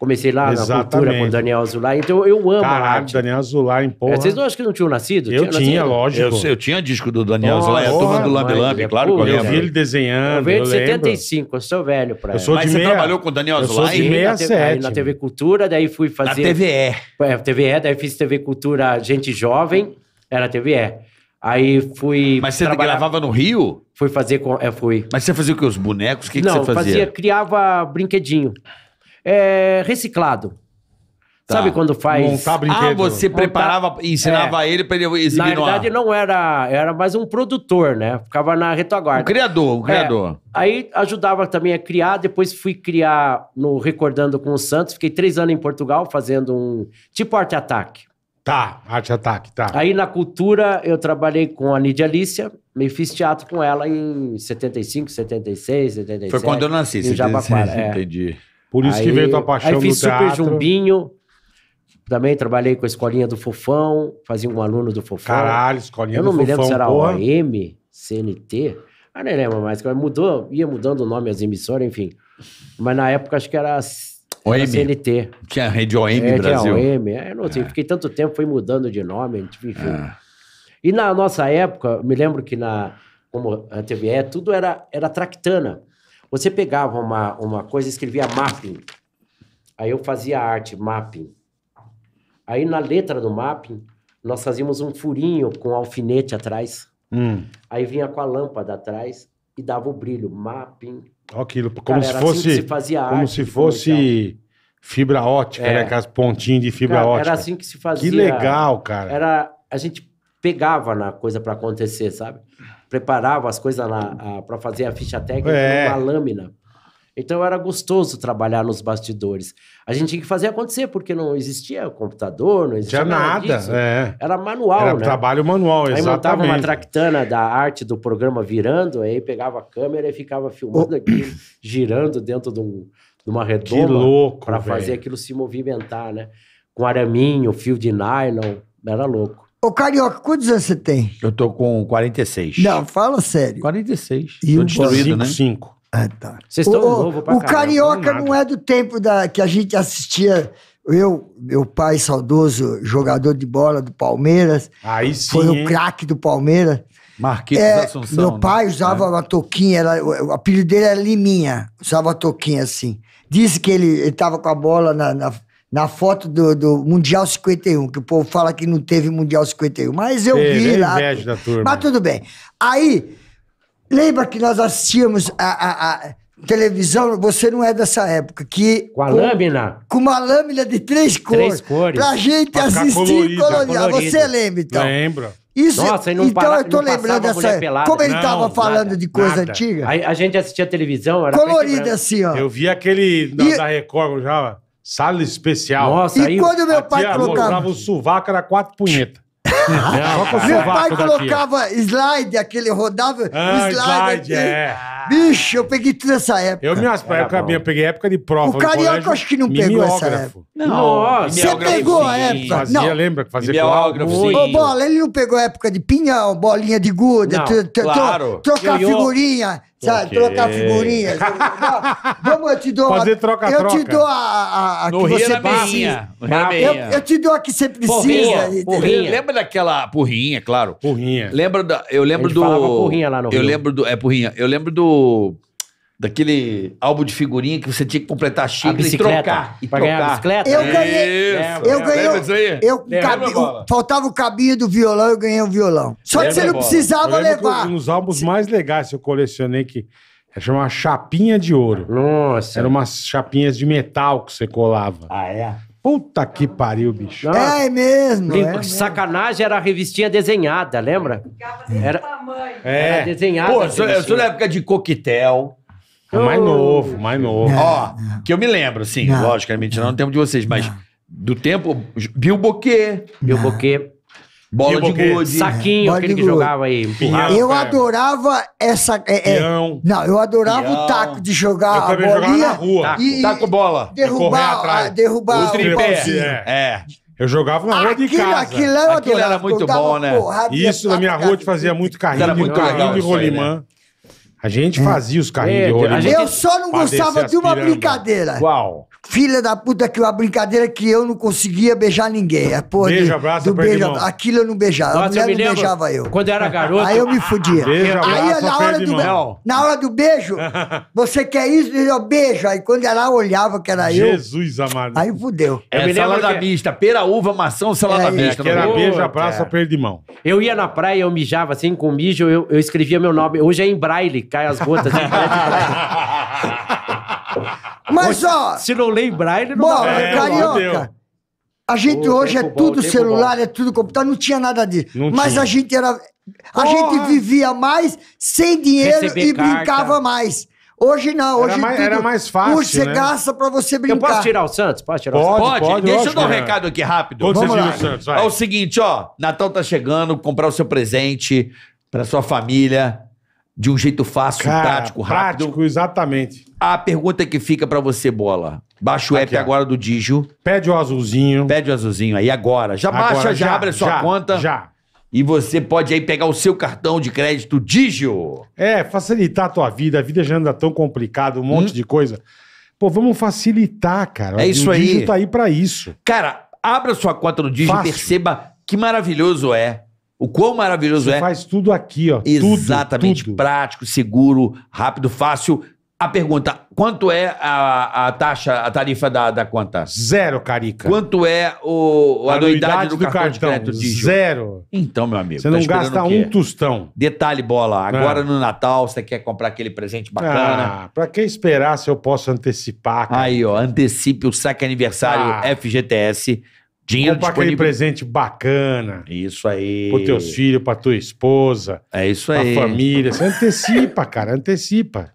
Comecei lá Exatamente. na cultura com o Daniel Azulay, então eu amo Caralho, a arte. Daniel Azulay, porra. É, vocês não acham que não tinham nascido? Eu tinha, tinha lógico. Eu, eu, tinha disco do Daniel oh, Azulay, a turma do Lab Lab, é, claro que eu lembro. Eu vi ele desenhando, eu veio de 75, eu sou velho pra eu sou Mas você trabalhou com o Daniel Azulay? Eu sou de 67. Na, TV Cultura, daí fui fazer... Na TVE. É, TVE, daí fiz TV Cultura Gente Jovem, era TVE. Aí fui. Mas você trabalhar... gravava no Rio? Fui fazer com. É, fui. Mas você fazia o que? Os bonecos? O que, não, que você fazia? fazia? Criava brinquedinho é, reciclado. Tá. Sabe quando faz. Ah, você preparava e ensinava é. ele para ele exibir Na verdade, não era. Era mais um produtor, né? Ficava na retaguarda. O criador, o é. criador. É. Aí ajudava também a criar. Depois fui criar no Recordando com o Santos. Fiquei três anos em Portugal fazendo um. Tipo arte-ataque. Tá, arte-ataque, tá. Aí na cultura eu trabalhei com a Nidia Alícia, Me fiz teatro com ela em 75, 76, 77. Foi quando eu nasci, em 76, Jabaquara, é. entendi. Por isso aí, que veio tua paixão aí fiz Super teatro. Jumbinho. Também trabalhei com a escolinha do Fofão, fazia um aluno do Fofão. Caralho, escolinha do Fofão. Eu não me lembro se era porra. OM, CNT. Ah, não lembro mais. Mudou, ia mudando o nome as emissoras, enfim. Mas na época acho que era, era CNT. Tinha rede OM é, Brasil. Tinha OM. É, eu não sei, é. fiquei tanto tempo, foi mudando de nome, enfim. É. E na nossa época, me lembro que na como a TV é, tudo era, era tractana. Você pegava uma, uma coisa e escrevia mapping. Aí eu fazia arte, mapping. Aí na letra do mapping, nós fazíamos um furinho com alfinete atrás. Hum. Aí vinha com a lâmpada atrás e dava o brilho, mapping. Aquilo, como Cara, se assim fosse. Assim se fazia como arte, se fosse. Fibra ótica, é. né? Aquelas pontinhas de fibra cara, ótica. Era assim que se fazia. Que legal, cara. Era, a gente pegava na coisa para acontecer, sabe? preparava as coisas para fazer a ficha técnica é. numa lâmina. Então era gostoso trabalhar nos bastidores. A gente tinha que fazer acontecer, porque não existia computador, não existia Tinha nada. nada é. Era manual. Era né? trabalho manual, aí exatamente. Aí montava uma tractana da arte do programa virando, aí pegava a câmera e ficava filmando aquilo, girando dentro de, um, de uma redoma. Para fazer aquilo se movimentar, né? Com araminho, fio de nylon, era louco. Ô, Carioca, quantos anos você tem? Eu tô com 46. Não, fala sério. 46. E tô o destruído, né? 5. Ah, tá. Vocês estão novo pra O Carioca não, né? não é do tempo da, que a gente assistia. Eu, meu pai saudoso, jogador de bola do Palmeiras. Aí sim. Foi o craque do Palmeiras. Marquinhos é, Assunção. Meu né? pai né? usava é. uma touquinha, era, o apelido dele era Liminha, usava a touquinha assim. Disse que ele estava com a bola na, na, na foto do, do, Mundial 51, que o povo fala que não teve Mundial 51, mas eu vi é lá. Da turma. Mas tudo bem. Aí, lembra que nós assistíamos a, a, a televisão, você não é dessa época, que... Com a com, lâmina. Com uma lâmina de três cores. Três cores. Pra gente pra assistir colorida, ah, Você lembra, então? Lembro. Isso, Nossa, então para, eu tô lembrando dessa. Pelada. Como ele não, tava falando de coisa nada. antiga. A, a, gente assistia televisão, era colorida assim, ó. Eu vi aquele da, e, da Record já. Sala especial. Nossa, e aí quando meu pai colocava... o sovaco, era quatro punhetas. meu pai tia. colocava slide, aquele rodava Ah, slide. slide, é. Bicho, eu peguei tudo essa época. Eu, minhas, Era época, bom. minha, eu peguei época de prova. O carioca colégio, acho que não pegou essa época. Nossa. Você pegou a época? Fazia, Não. lembra? que Fazia Mimeógrafo, Bola, ele não pegou a época de pinhão, bolinha de gude, claro. trocar figurinha, Sabe, okay. trocar figurinhas. Né? Vamos, eu te dou Fazer troca-troca. Eu te dou a, a, a que Rio você é precisa. É eu, eu, te dou a que você precisa. Porrinha, Lembra daquela porrinha, claro. Porrinha. Lembra da, eu lembro do... porrinha lá no Eu Rio. lembro do... É, porrinha. Eu lembro do daquele álbum de figurinha que você tinha que completar xícara e trocar. E pra trocar. bicicleta? Eu ganhei. Isso. Eu ganhei. aí? Eu, cabi, faltava o cabinho do violão, eu ganhei o violão. Só Lembra, que você não precisava eu levar. Um dos álbuns mais legais que eu colecionei que é chamava Chapinha de Ouro. Nossa. Eram umas chapinhas de metal que você colava. Ah, é? Puta que pariu, bicho. É, é mesmo. é sacanagem mesmo. era a revistinha desenhada, lembra? Era, tamanho. É. era desenhada. Pô, eu sou, eu sou na época de coquetel. É mais novo, mais novo. Ó, que eu me lembro, sim, logicamente, não no tempo de vocês, mas do tempo, Bill Boquet. Bill Boquet. Bola de gude. Saquinho, é, aquele que jogava aí. Empurrava, eu cara. adorava essa. É, é, não, eu adorava o taco de jogar a bolinha. na rua. Taco, e taco bola. Derrubar, atrás. A, derrubar o tripé. É. Eu jogava na rua de casa. Aquilo, era, aquilo era muito bom, né? Isso, na minha rua te fazia muito carrinho, muito carrinho de rolimã. Né? A gente hum. fazia os carrinhos de É, a gente- Eu só não gostava de uma brincadeira. Qual? filha da puta que uma brincadeira que eu não conseguia beijar ninguém. É, porra, beijo, abraço, do beijo, mão. Aquilo eu não beijava. Nossa, a mulher eu não beijava eu. Quando eu era garoto. Aí eu me fudia. Beijo, aí abraço, na hora, do, na hora do beijo, você quer isso? Eu beijo. Aí quando ela olhava que era eu. Jesus amado. Aí fudeu. É, eu me salada que... mista, pera, uva, maçã, salada é, mista. É, era beijo, abraço, aperto de mão. Eu ia na praia, eu mijava assim, com mijo, eu, eu escrevia meu nome. Hoje é em braille, cai as gotas. Em assim, Mas, ó. Se não lembrar, ele não bom, dá. É, carioca. A gente hoje é bom, tudo celular, bom. é tudo computador, não tinha nada disso. Não Mas tinha. a gente era. A gente vivia mais sem dinheiro Receber e carta. brincava mais. Hoje não, hoje era mais, era mais fácil. Hoje você né? gasta pra você brincar. Eu posso tirar o Santos? Posso tirar pode, o Santos? Pode, pode Deixa eu dar um é. recado aqui rápido. Pode Vamos lá. O Santos, vai. É o seguinte, ó. Natal tá chegando, comprar o seu presente pra sua família de um jeito fácil, Cara, tático, rápido. Prático, exatamente. A pergunta que fica pra você, bola. Baixa o app agora do Digio. Pede o azulzinho. Pede o azulzinho aí agora. Já Agora, baixa, já, já, abre a sua já, conta. Já. E você pode aí pegar o seu cartão de crédito Digio. É, facilitar a tua vida. A vida já anda tão complicada, um monte hum? de coisa. Pô, vamos facilitar, cara. É isso o aí. O tá aí pra isso. Cara, abra sua conta no Digio e perceba que maravilhoso é o quão maravilhoso Você é. faz tudo aqui, ó. Exatamente. Tudo, tudo. Prático, seguro, rápido, fácil. A pergunta: quanto é a, a taxa, a tarifa da, da conta? Zero, Carica. Quanto é o, a anuidade do, do cartão, cartão, de crédito Zero. Então, meu amigo. Você tá não gasta um tostão. Detalhe, bola. É. Agora no Natal, você quer comprar aquele presente bacana. Ah, pra que esperar se eu posso antecipar? Cara? Aí, ó, antecipe o saque aniversário ah. FGTS Dinheiro Comprar aquele presente bacana. Isso aí. Pro teus filhos, pra tua esposa. É isso aí. Pra família. Você antecipa, cara, antecipa.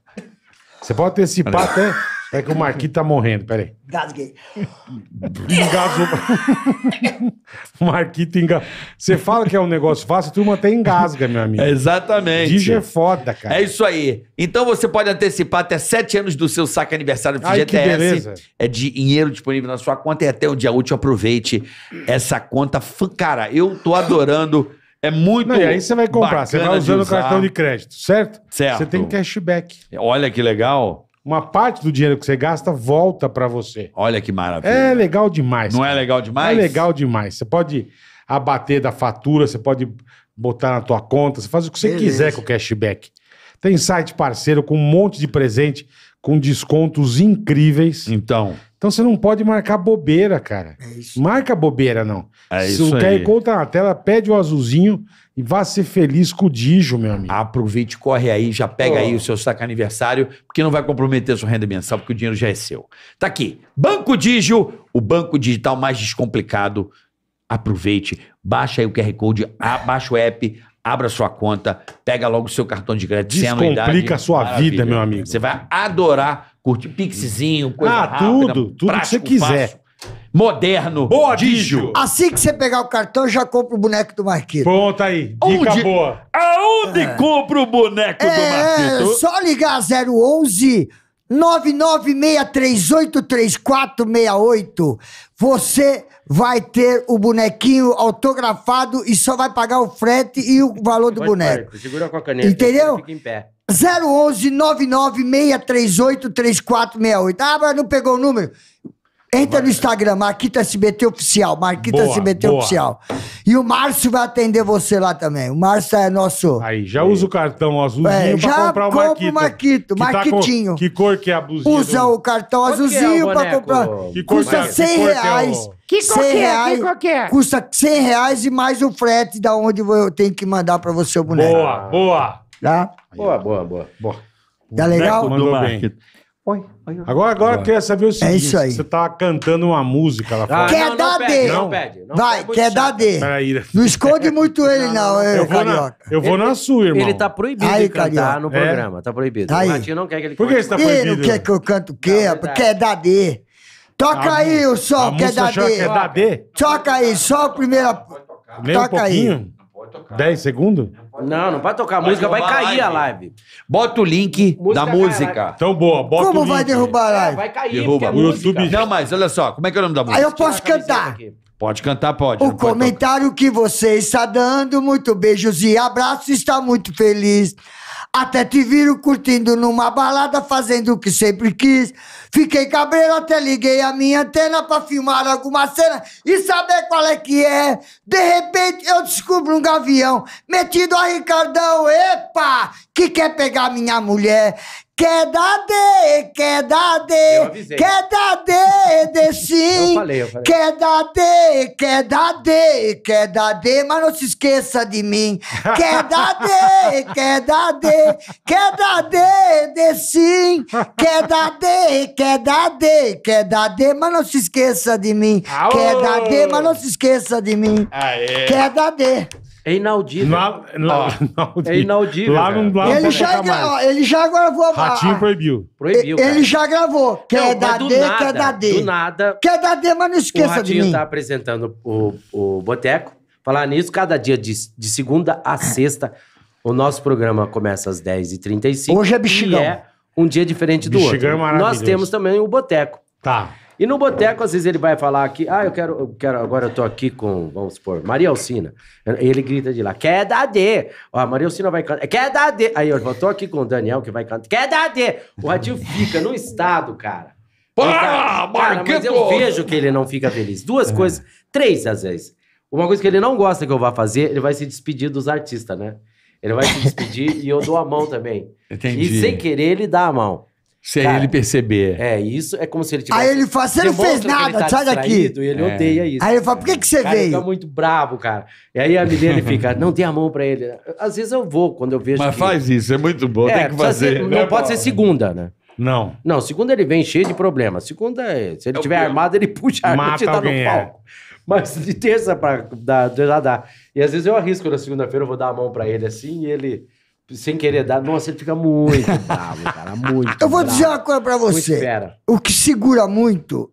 Você pode antecipar até. É que o Marquinhos tá morrendo, peraí. Gasguei. Engasgou. Marquito engasga. Você fala que é um negócio fácil, a turma até engasga, meu amigo. Exatamente. DJ é foda, cara. É isso aí. Então você pode antecipar até sete anos do seu saque aniversário do Ai, É É dinheiro disponível na sua conta e até o dia útil. Aproveite essa conta. Cara, eu tô adorando. É muito. Não, e aí você vai comprar, você vai usando o cartão de crédito, certo? Certo. Você tem cashback. Olha que legal uma parte do dinheiro que você gasta volta para você. Olha que maravilha. É legal demais. Não é cara. é legal demais? É legal demais. Você pode abater da fatura, você pode botar na tua conta, você faz o que você Beleza. quiser com o cashback. Tem site parceiro com um monte de presente, com descontos incríveis. Então. Então você não pode marcar bobeira, cara. É isso. Marca bobeira, não. É Se isso o QR Code tá na tela, pede o azulzinho, e vá ser feliz com o Dijo, meu amigo. Aproveite, corre aí, já pega oh. aí o seu saco aniversário, porque não vai comprometer sua renda mensal, porque o dinheiro já é seu. Tá aqui. Banco Dijo, o banco digital mais descomplicado. Aproveite, baixa aí o QR Code, baixa o app, abra sua conta, pega logo o seu cartão de crédito Descomplica sem anuidade. Descomplica a sua maravilha. vida, meu amigo. Você vai adorar curtir pixzinho, coisa ah, rápida, tudo, tudo que você quiser. Fácil moderno. Boa, Assim que você pegar o cartão, já compra o boneco do Marquito. Pronto aí, dica Onde? boa. Aonde é. compra o boneco é, do Marquito? só ligar 011 996383468. Você vai ter o bonequinho autografado e só vai pagar o frete e o valor do Pode boneco. segura com a caneta. Entendeu? Fica em pé. 011 996383468. Ah, mas não pegou o número? Entra no Instagram, Marquita SBT Oficial, Marquita boa, SBT boa. Oficial. E o Márcio vai atender você lá também. O Márcio é nosso. Aí, já usa o cartão azulzinho é, pra comprar o Marquita. Marquito, Marquitinho. Que, tá com... que cor que é a blusinha? Usa do... o cartão é azulzinho é pra comprar. Que cor Custa que é? 100 que cor é é? reais. Que é Que qualquer, que Custa 100 reais e mais o frete da onde eu tenho que mandar pra você o boneco. Boa, boa. Tá? Boa, boa, boa. boa. Tá legal? Mandou bem. Oi, oi, oi. Agora, agora eu quero saber o é seguinte: é isso aí. você tá cantando uma música lá ah, fora. Ah, quer não, dar não pede, Não pede. Não Vai, quer dar D? Peraí. Não esconde muito ele, não, eu, é, eu, vou na, eu vou na sua, irmão. Ele tá proibido aí, de cantar carioca. no é? programa, é. tá proibido. Aí. O não quer que ele Por que você tá proibido? Ele não quer que eu canto o quê? Não, quer dar D. Toca a aí o sol, quer dar D. Quer dar D? Toca aí, só a primeira. Primeiro Toca aí tocar. 10 segundos? Não, não pode tocar. A música vai cair a live. Bota o link Música da cai, música. Então, boa, bota o Como vai derrubar a é, live? Vai cair, Derruba. é O YouTube- Não, mas olha só, como é que é o nome da música? Aí eu posso cantar. Pode cantar, pode. O pode comentário que você está dando, muito beijos e abraços, está muito feliz. Até te viro curtindo numa balada, fazendo o que sempre quis. Fiquei cabreiro, até liguei a minha antena pra filmar alguma cena e saber qual é que é. De repente eu descubro um gavião metido a Ricardão, epa, que quer pegar minha mulher. Quer dar de, quer dar de, quer dar D, de sim. Eu falei, eu falei. Quer dar de, quer dar de, quer dar de, mas não se esqueça de mim. Quer dar de, quer dar de, quer dar D, de sim. Quer dar de, quer dar de, quer dar de, mas não se esqueça de mim. Quer dar de, mas não se esqueça de mim. Aê. Quer dar de. É inaudível. Lá, lá, inaudível. É inaudível. Lá não, lá ele, já gra... ele já gravou. Ratinho proibiu. Proibiu. Ele cara. já gravou. Quer não, é D, é nada, quer dar D. Do nada. Quer é dar D, mas não esqueça de mim. O Ratinho tá apresentando o, o Boteco. Falar nisso, cada dia de, de segunda a sexta, o nosso programa começa às 10h35. Hoje é bexigão. E é um dia diferente do bexigão outro. É Nós temos também o Boteco. Tá. E no boteco, às vezes ele vai falar aqui, ah, eu quero, eu quero, agora eu tô aqui com, vamos supor, Maria Alcina. Ele grita de lá, quer dar D. Ó, Maria Alcina vai cantar, é, quer dar D. Aí eu tô aqui com o Daniel, que vai cantar, quer dar D. O Ratinho fica no estado, cara. Para, cara, mas eu vejo que ele não fica feliz. Duas é. coisas, três às vezes. Uma coisa que ele não gosta que eu vá fazer, ele vai se despedir dos artistas, né? Ele vai se despedir e eu dou a mão também. Entendi. E sem querer, ele dá a mão. Se Cara, ele perceber. É, isso é como se ele tivesse. Aí ele fala, você não fez tá nada, tá sai daqui. E ele é. odeia isso. Aí ele fala, por que, que você cara, veio? Ele fica muito bravo, cara. E aí a ele fica, não tem a mão pra ele. Às vezes eu vou, quando eu vejo. Mas que... faz isso, é muito bom, é, tem que fazer. Ser, não é pode bom. ser segunda, né? Não. Não, segunda ele vem cheio de problema. Segunda, é, se ele eu é tiver armado, ele puxa a arma Mata e te dá no é. palco. Mas de terça pra dar, já dá. E às vezes eu arrisco na segunda-feira, eu vou dar a mão pra ele assim e ele sem querer dar. Nossa, ele fica muito bravo, cara. Muito Eu vou bravo. dizer uma coisa pra você. O que segura muito,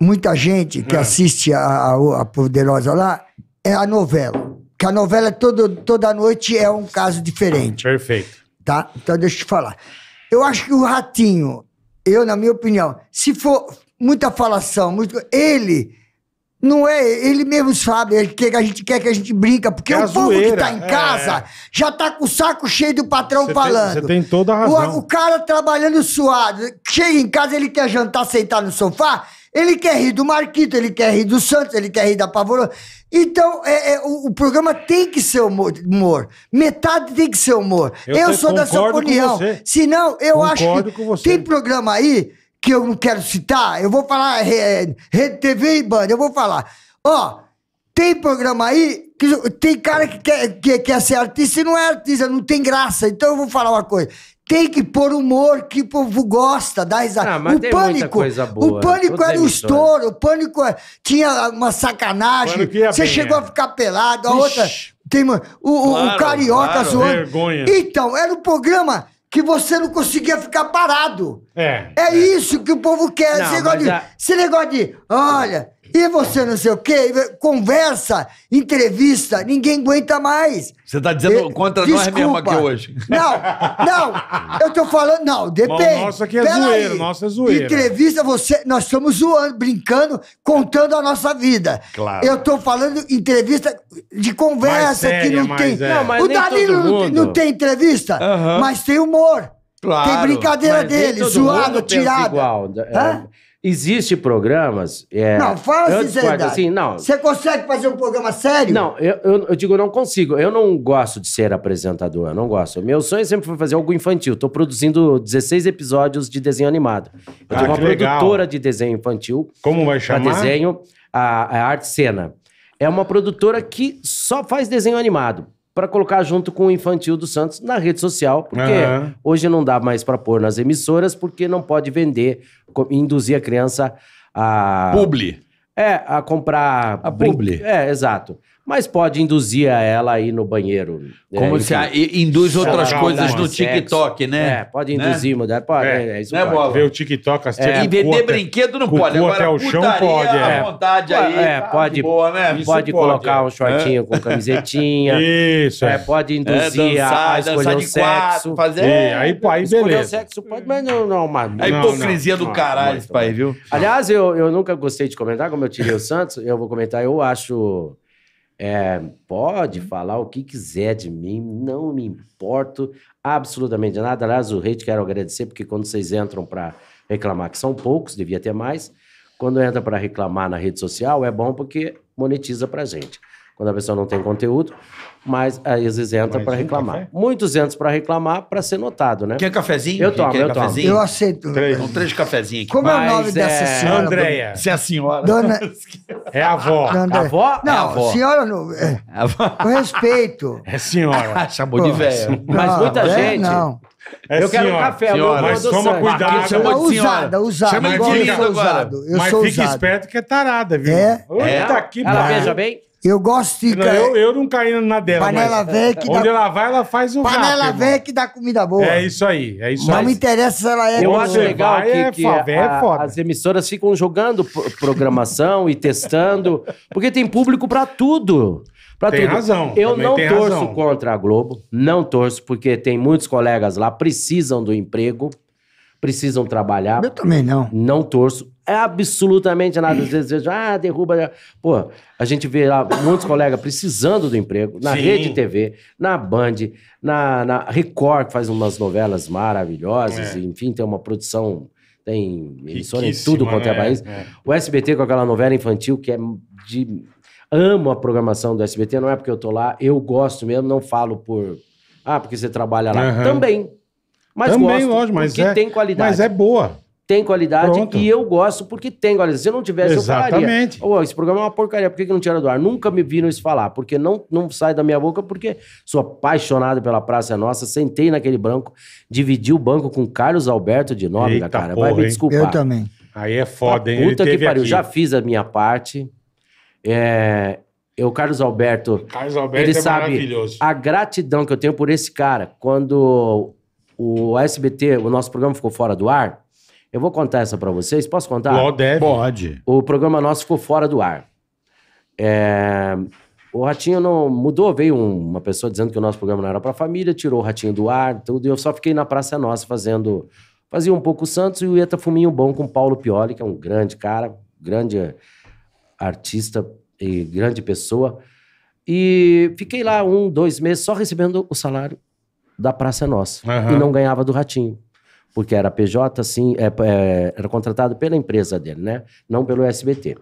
muita gente que é. assiste a, a, a, Poderosa lá, é a novela. Que a novela é todo, toda noite é um caso diferente. Perfeito. Tá? Então deixa eu te falar. Eu acho que o Ratinho, eu, na minha opinião, se for muita falação, muito, ele não é, ele mesmo sabe o que a gente quer que a gente brinca, porque é o é povo zoeira, que tá em casa é. já tá com o saco cheio do patrão cê falando. Você tem, toda a razão. O, o, cara trabalhando suado, chega em casa, ele quer jantar, sentar no sofá, ele quer rir do Marquito, ele quer rir do Santos, ele quer rir da Pavorosa. Então, é, é o, o, programa tem que ser humor, humor, Metade tem que ser humor. Eu, eu sou dessa opinião. Senão, eu concordo acho que tem programa aí que eu não quero citar, eu vou falar é, é Rede TV e Band, eu vou falar. Ó, tem programa aí que tem cara que quer, que quer é ser artista e não é artista, não tem graça. Então eu vou falar uma coisa. Tem que pôr humor que o povo gosta, dá risada. Ah, o pânico, boa, o né? pânico era o estouro, o pânico é, tinha uma sacanagem. Você chegou é. a ficar pelado, a Ixi. outra tem o, claro, o carioca claro, zoando. Vergonha. Então era um programa que você não conseguia ficar parado. É, é. É, isso que o povo quer. Não, esse, negócio de, a... esse negócio de, olha, e você não sei o quê, conversa, entrevista, ninguém aguenta mais. Você está dizendo eu, contra desculpa. nós mesmo aqui hoje. Não, não, eu estou falando, não, depende. nossa que é Pera zoeira, aí. nossa é zoeira. Entrevista, você, nós estamos zoando, brincando, contando a nossa vida. Claro. Eu estou falando entrevista de conversa séria, que não tem. É. Não, o Danilo não, não, tem entrevista, uhum. mas tem humor. Claro, tem brincadeira dele, zoado, tirado. Igual. É, Existem programas. É, não, fala sinceridade. Assim, não. Você consegue fazer um programa sério? Não, eu, eu, eu digo, não consigo. Eu não gosto de ser apresentador, eu não gosto. Meu sonho sempre foi fazer algo infantil. Estou produzindo 16 episódios de desenho animado. Eu ah, tenho uma legal. produtora de desenho infantil. Como vai chamar? desenho, a, a Arte Cena. É uma produtora que só faz desenho animado para colocar junto com o Infantil do Santos na rede social, porque uhum. hoje não dá mais para pôr nas emissoras, porque não pode vender, induzir a criança a. Publi. É, a comprar. A publi. É, exato mas pode induzir a ela a ir no banheiro. Né? Como é, se a, induz outras coisas no TikTok, sexo. né? É, pode induzir, né? mulher, pode. É, é isso né, pode. Ver o TikTok, as é. E vender brinquedo não pode. Agora, até o chão pode, é. vontade aí. É, tá pode, boa, né? pode, colocar é. um shortinho com camisetinha. Isso. É, é. pode é, induzir dançar, a escolher o sexo. Quatro, fazer, é, aí, aí beleza. sexo pode, mas não, não, mas... A hipocrisia do caralho esse pai, viu? Aliás, eu nunca gostei de comentar, como eu tirei o Santos, eu vou comentar, eu acho... É, pode uhum. falar o que quiser de mim, não me importo absolutamente nada. Aliás, o te quero agradecer, porque quando vocês entram para reclamar, que são poucos, devia ter mais, quando entra para reclamar na rede social, é bom porque monetiza para gente. Quando a pessoa não tem conteúdo, mas é, às vezes entra para reclamar. Um Muitos entram para reclamar para ser notado, né? Quer cafezinho? Eu tomo, Quer eu cafezinho? tomo. Eu aceito. Três. São então, três cafezinhos aqui. Como mas é o nome é... dessa senhora? Andréia. Se é a senhora. Dona... É a avó. A avó? Não, é a avó. senhora não... É, é. A avó. Com respeito. É senhora. Ah, chamou de velho. Mas muita né? gente... Não. É eu senhora. quero um café, senhora, mas toma sangue. cuidado. Chama de usada, usada. Chama de usado. Eu mas sou usado. esperto que é tarada, viu? É. Oi, é. aqui, Ela veja bem? Eu gosto de. Não, eu, eu não caí na dela. Panela velha que Onde dá... ela vai, ela faz o Panela rápido, velha que dá comida boa. É isso aí, é isso Não aí. me interessa se ela é. Eu acho legal que, é que é a, as emissoras ficam jogando programação e testando, porque tem público para tudo. Pra tem tudo. razão. Eu não torço razão. contra a Globo, não torço, porque tem muitos colegas lá, precisam do emprego, precisam trabalhar. Eu também não. Não torço é absolutamente nada. Às vezes vejo, ah, derruba. Pô, a gente vê lá muitos colegas precisando do emprego, na Sim. rede TV, na Band, na, na, Record, que faz umas novelas maravilhosas, é. enfim, tem uma produção, tem emissora em tudo quanto é, é país. É. O SBT com aquela novela infantil que é de. Amo a programação do SBT, não é porque eu tô lá, eu gosto mesmo, não falo por. Ah, porque você trabalha lá. Uhum. Também. Mas Também, gosto, lógico, mas porque é, tem qualidade. Mas é boa tem qualidade Pronto. e eu gosto porque tem qualidade. Se eu não tivesse, Exatamente. eu falaria. Oh, esse programa é uma porcaria, por que, que não tira do ar? Nunca me viram isso falar, porque não, não sai da minha boca, porque sou apaixonado pela Praça Nossa, sentei naquele banco, dividi o banco com Carlos Alberto de nome da cara. Porra, Vai me desculpar. Eu também. Aí é foda, hein? Puta Ele que pariu, aqui. já fiz a minha parte. É, eu, é, Carlos Alberto, Carlos Alberto ele é sabe a gratidão que eu tenho por esse cara. Quando o SBT, o nosso programa ficou fora do ar, eu vou contar essa para vocês. Posso contar? Pode. Pode. O programa nosso ficou fora do ar. É... O Ratinho não mudou, veio uma pessoa dizendo que o nosso programa não era para família, tirou o Ratinho do ar, tudo, e eu só fiquei na Praça Nossa fazendo... Fazia um pouco o Santos e o Eta Fuminho Bom com o Paulo Pioli, que é um grande cara, grande eh, artista e grande pessoa. E fiquei lá um, dois meses só recebendo o salário da Praça Nossa. Uhum. E não ganhava do Ratinho porque era PJ, sim, é, é, era contratado pela empresa dele, né? Não pelo SBT.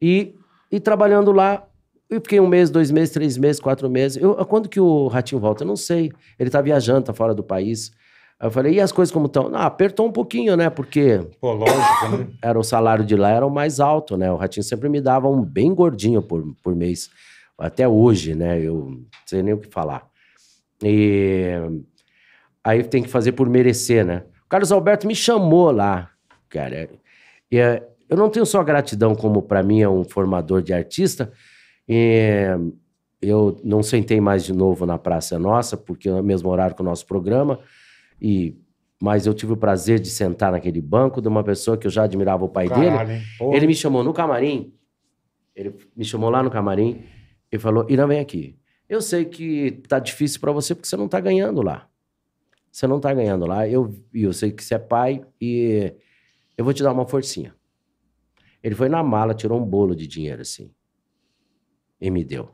E, e trabalhando lá, eu fiquei um mês, dois meses, três meses, quatro meses. Eu, ah, quando que o Ratinho volta? Eu não sei. Ele tá viajando, tá fora do país. Aí eu falei, e as coisas como estão? Ah, apertou um pouquinho, né? Porque. Pô, lógico, né? Era o salário de lá, era o mais alto, né? O Ratinho sempre me dava um bem gordinho por, por mês. Até hoje, né? Eu não sei nem o que falar. E Aí tem que fazer por merecer, né? O Carlos Alberto me chamou lá, cara. E, é, eu não tenho só gratidão, como para mim é um formador de artista. E, eh, eu não sentei mais de novo na Praça Nossa, porque é o mesmo horário que o nosso programa. E mas eu tive o prazer de sentar naquele banco de uma pessoa que eu já admirava o pai Caralho, dele. Ele me chamou no camarim. Ele me chamou lá no camarim e falou: "Irã, vem aqui. Eu sei que tá difícil para você porque você não tá ganhando lá você não está ganhando lá. Eu, eu sei que você é pai e eu vou te dar uma forcinha. Ele foi na mala, tirou um bolo de dinheiro assim e me deu.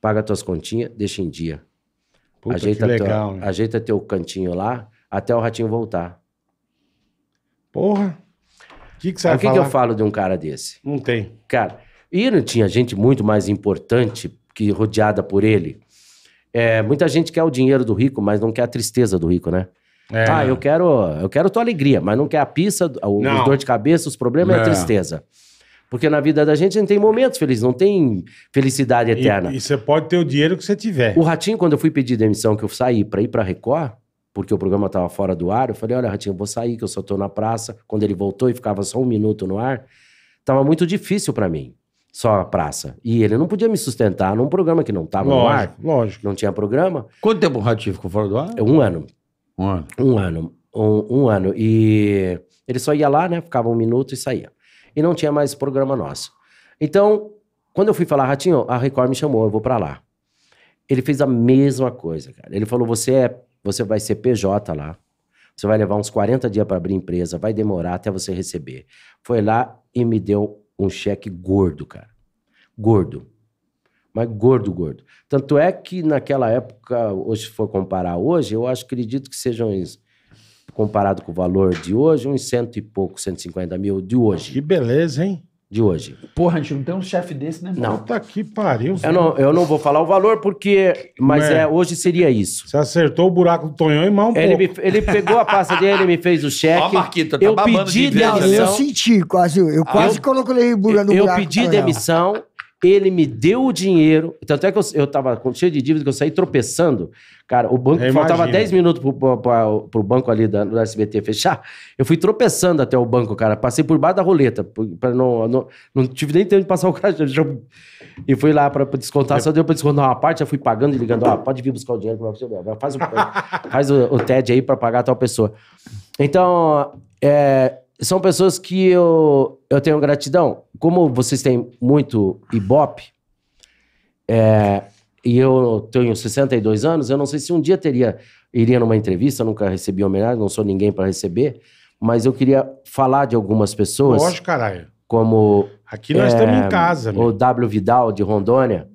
Paga tuas continhas, deixa em dia. Puta, ajeita, legal, teu, né? ajeita teu cantinho lá até o ratinho voltar. Porra! O que, que você vai O que, que eu falo de um cara desse? Não tem. Cara, e não tinha gente muito mais importante que rodeada por ele? É, muita gente quer o dinheiro do rico, mas não quer a tristeza do rico, né? É. Ah, eu quero, eu quero tua alegria, mas não quer a pista, o, dor de cabeça, os problemas é. e a tristeza. Porque na vida da gente a gente tem momentos felizes, não tem felicidade eterna. E, você pode ter o dinheiro que você tiver. O Ratinho, quando eu fui pedir demissão, que eu saí para ir para Record, porque o programa estava fora do ar, eu falei: olha, Ratinho, eu vou sair, que eu só estou na praça. Quando ele voltou e ficava só um minuto no ar, estava muito difícil para mim só a praça. E ele não podia me sustentar num programa que não estava no ar. Lógico, Não tinha programa. Quanto tempo o Ratinho ficou fora do ar? Um ano. Um ano. Um ano. Um, um ano. E ele só ia lá, né? Ficava um minuto e saía. E não tinha mais programa nosso. Então, quando eu fui falar, Ratinho, a Record me chamou, eu vou para lá. Ele fez a mesma coisa, cara. Ele falou: você, é, você vai ser PJ lá. Você vai levar uns 40 dias para abrir empresa, vai demorar até você receber. Foi lá e me deu um cheque gordo, cara. Gordo. Mas gordo, gordo. Tanto é que naquela época, hoje se for comparar hoje, eu acho, acredito que sejam uns, comparado com o valor de hoje, uns cento e pouco, 150 mil de hoje. Que beleza, hein? de hoje. Porra, a gente não tem um chefe desse, né? Não. Puta que pariu. Eu não, eu não vou falar o valor porque... Mas né? é. hoje seria isso. Você acertou o buraco do Tonhão e mal um ele, me, ele pegou a pasta dele, ele me fez o cheque. Ó, Marquito, tá eu pedi de demissão. Eu senti, quase. Eu quase ah, coloquei o buraco no eu buraco. Eu pedi demissão. Ele me deu o dinheiro. Tanto é que eu, eu tava cheio de dívida, que eu saí tropeçando. Cara, o banco eu faltava imagino. 10 minutos pro, pro, pro banco ali da, do SBT fechar. Eu fui tropeçando até o banco, cara. Passei por baixo da roleta. Pra não, não, não tive nem tempo de passar o caixa. E fui lá pra, pra descontar. É. Só deu pra descontar uma parte, já fui pagando e ligando. Ó, ah, pode vir buscar o dinheiro. Faz o, faz o, o TED aí pra pagar a tal pessoa. Então, é, são pessoas que eu, eu tenho gratidão. Como vocês têm muito ibope, é, e eu tenho 62 anos, eu não sei se um dia teria iria numa entrevista, nunca recebi homenagem, não sou ninguém para receber, mas eu queria falar de algumas pessoas. Lógico, caralho. Como. Aqui nós é, estamos em casa, né? O W. Vidal, de Rondônia,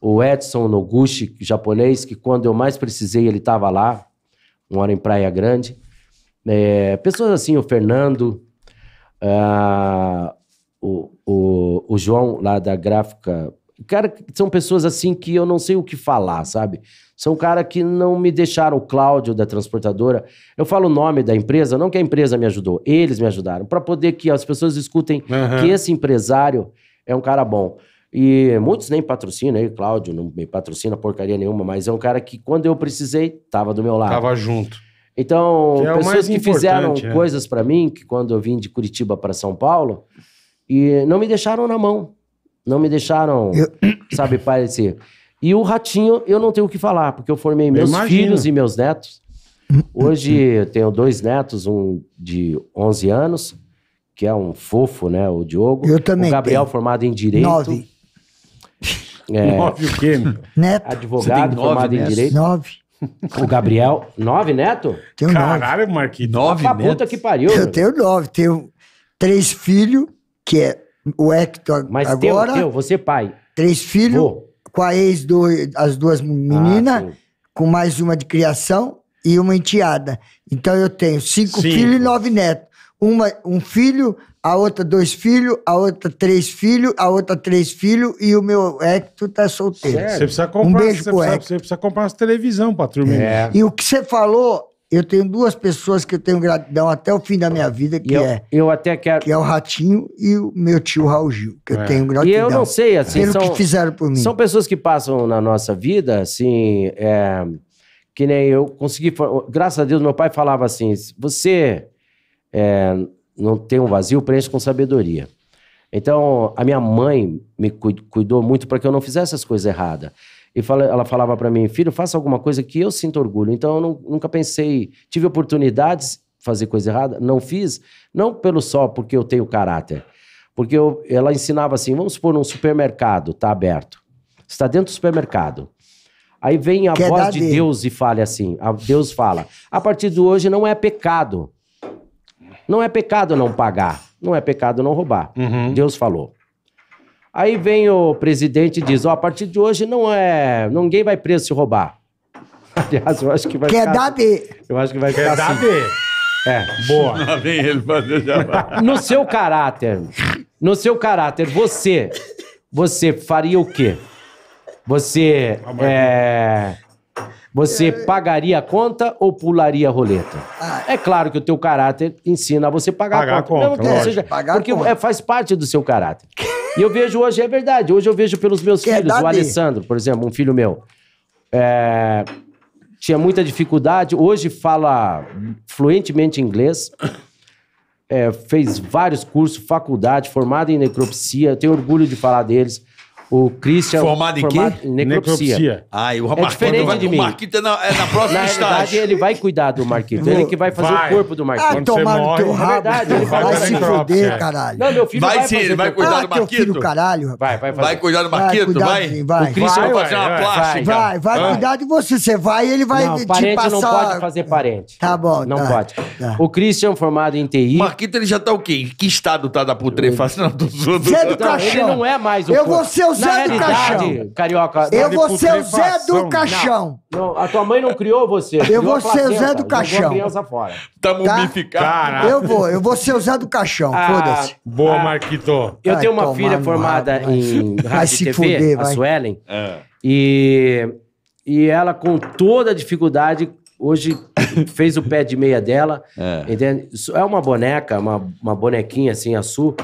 o Edson Noguchi, japonês, que quando eu mais precisei ele estava lá, mora em Praia Grande. É, pessoas assim, o Fernando, uh, o, o, o João lá da gráfica. Cara, são pessoas assim que eu não sei o que falar, sabe? São cara que não me deixaram, o Cláudio da transportadora. Eu falo o nome da empresa, não que a empresa me ajudou, eles me ajudaram, para poder que as pessoas escutem uhum. que esse empresário é um cara bom. E muitos nem patrocinam, aí Cláudio não me patrocina porcaria nenhuma, mas é um cara que quando eu precisei, tava do meu lado. Tava junto. Então, que é pessoas que fizeram é. coisas para mim, que quando eu vim de Curitiba para São Paulo, e não me deixaram na mão. Não me deixaram, eu... sabe, parecer. E o ratinho, eu não tenho o que falar, porque eu formei meus eu filhos e meus netos. Hoje tenho dois netos, um de 11 anos, que é um fofo, né, o Diogo. Eu também. O Gabriel tenho. formado em direito. Nove. É, nove o quê? Meu? Neto. Advogado nove, formado em direito. Nove. O Gabriel, nove neto? Tenho Caralho, Marquinhos. Nove Pra puta netos. que pariu. Eu tenho nove. Tenho três filhos, que é o Hector Mas agora. teu, teu, você pai. Três filhos, com a ex do, as duas meninas, Ah, com mais uma de criação e uma enteada. Então eu tenho cinco, Cinco. filhos e nove netos. Uma, um filho a outra dois filhos, a outra três filhos, a outra três filhos e o meu Hector tá solteiro. Você precisa comprar, um beijo pro precisa, você precisa comprar umas televisão pra turma. É. E o que você falou, eu tenho duas pessoas que eu tenho gratidão até o fim da minha vida, que eu, é eu até quero... que é o Ratinho e o meu tio Raul Gil, que é. eu tenho gratidão. E eu não sei, assim, pelo são, que fizeram por mim. São pessoas que passam na nossa vida, assim, é, que nem eu consegui, graças a Deus, meu pai falava assim, você... É, não tem um vazio, preenche com sabedoria. Então, a minha mãe me cuidou muito para que eu não fizesse as coisas erradas. E fala, ela falava para mim, filho, faça alguma coisa que eu sinta orgulho. Então, eu não, nunca pensei, tive oportunidades de fazer coisa errada, não fiz, não pelo só porque eu tenho caráter. Porque eu, ela ensinava assim, vamos supor, um supermercado está aberto. está dentro do supermercado. Aí vem a Quer voz de dele. Deus e fala assim, Deus fala, a partir de hoje não é pecado não é pecado não pagar, não é pecado não roubar. Uhum. Deus falou. Aí vem o presidente e diz: ó, oh, a partir de hoje não é, ninguém vai preso se roubar. Aliás, eu acho que vai Quer ficar. Dar assim. B. Eu acho que vai Quer ficar. Quer dar assim. B. É. Boa. Lá vem ele fazer já. No seu caráter, no seu caráter, você, você faria o quê? Você é, você é. pagaria a conta ou pularia a roleta? Ah, é claro que o teu caráter ensina a você pagar, pagar a conta. A conta mesmo que seja, pagar porque conta. É, faz parte do seu caráter. e eu vejo hoje, é verdade, hoje eu vejo pelos meus que filhos, é o Alessandro, por exemplo, um filho meu. É, tinha muita dificuldade, hoje fala fluentemente inglês. É, fez vários cursos, faculdade, formado em necropsia, tenho orgulho de falar deles. O Christian. É formado em quê? necropsia. Ah, e o é Marquito diferente vai. de mim. O Marquito é na, é na próxima Na realidade, ele vai cuidar do Marquito. Ele que vai fazer Vai. o corpo do Marquito. Ah, Quando tomar no teu é rabo. verdade, ele vai assim, vai se necrópsia. fuder, caralho. Não, meu filho vai, Vai sim, fazer ele vai cuidar do ah, filho, Marquito. caralho. Vai, vai Vai cuidar do Marquito, cuidar vai? de mim, vai. O Christian é vai, fazer uma vai, vai. plástica. Vai, vai cuidar de você. Você vai e ele vai Não, te parente passar. não pode fazer parente. Tá bom, Não tá, pode. Tá. O Christian, formado em TI. Marquito, ele já tá o quê? que estado tá da putrefação dos outros? é do Não, ele Caixão. não é mais o Eu vou ser o Zé do Caixão. Carioca. Eu vou ser o Zé do Caixão. Não, a tua mãe não criou você. Eu vou ser o Zé do Caixão. criança fora. Tá, tá? mumificado. Eu vou, eu vou ser o Zé do Caixão, ah, foda-se. Boa, Marquito. Eu tenho uma filha formada em rádio e TV, a Suelen. É. E, e ela, com toda a dificuldade, hoje fez o pé de meia dela. É, é uma boneca, uma, uma bonequinha assim, azul.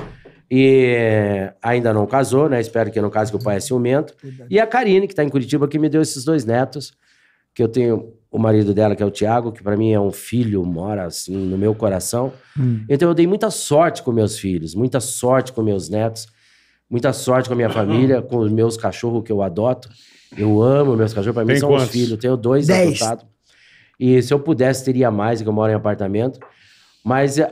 E ainda não casou, né? Espero que não case, que o pai é uhum. ciumento. E a Karine, que está em Curitiba, que me deu esses dois netos. Que eu tenho o marido dela, que é o Tiago, que para mim é um filho, mora assim no meu coração. Hum. Então eu dei muita sorte com meus filhos, muita sorte com meus netos, muita sorte com a minha família, com os meus cachorros que eu adoto. Eu amo meus cachorros, para mim são quantos? os filhos. Tenho dois Dez. adotados. E se eu pudesse, teria mais, que eu moro em apartamento. Mas uh,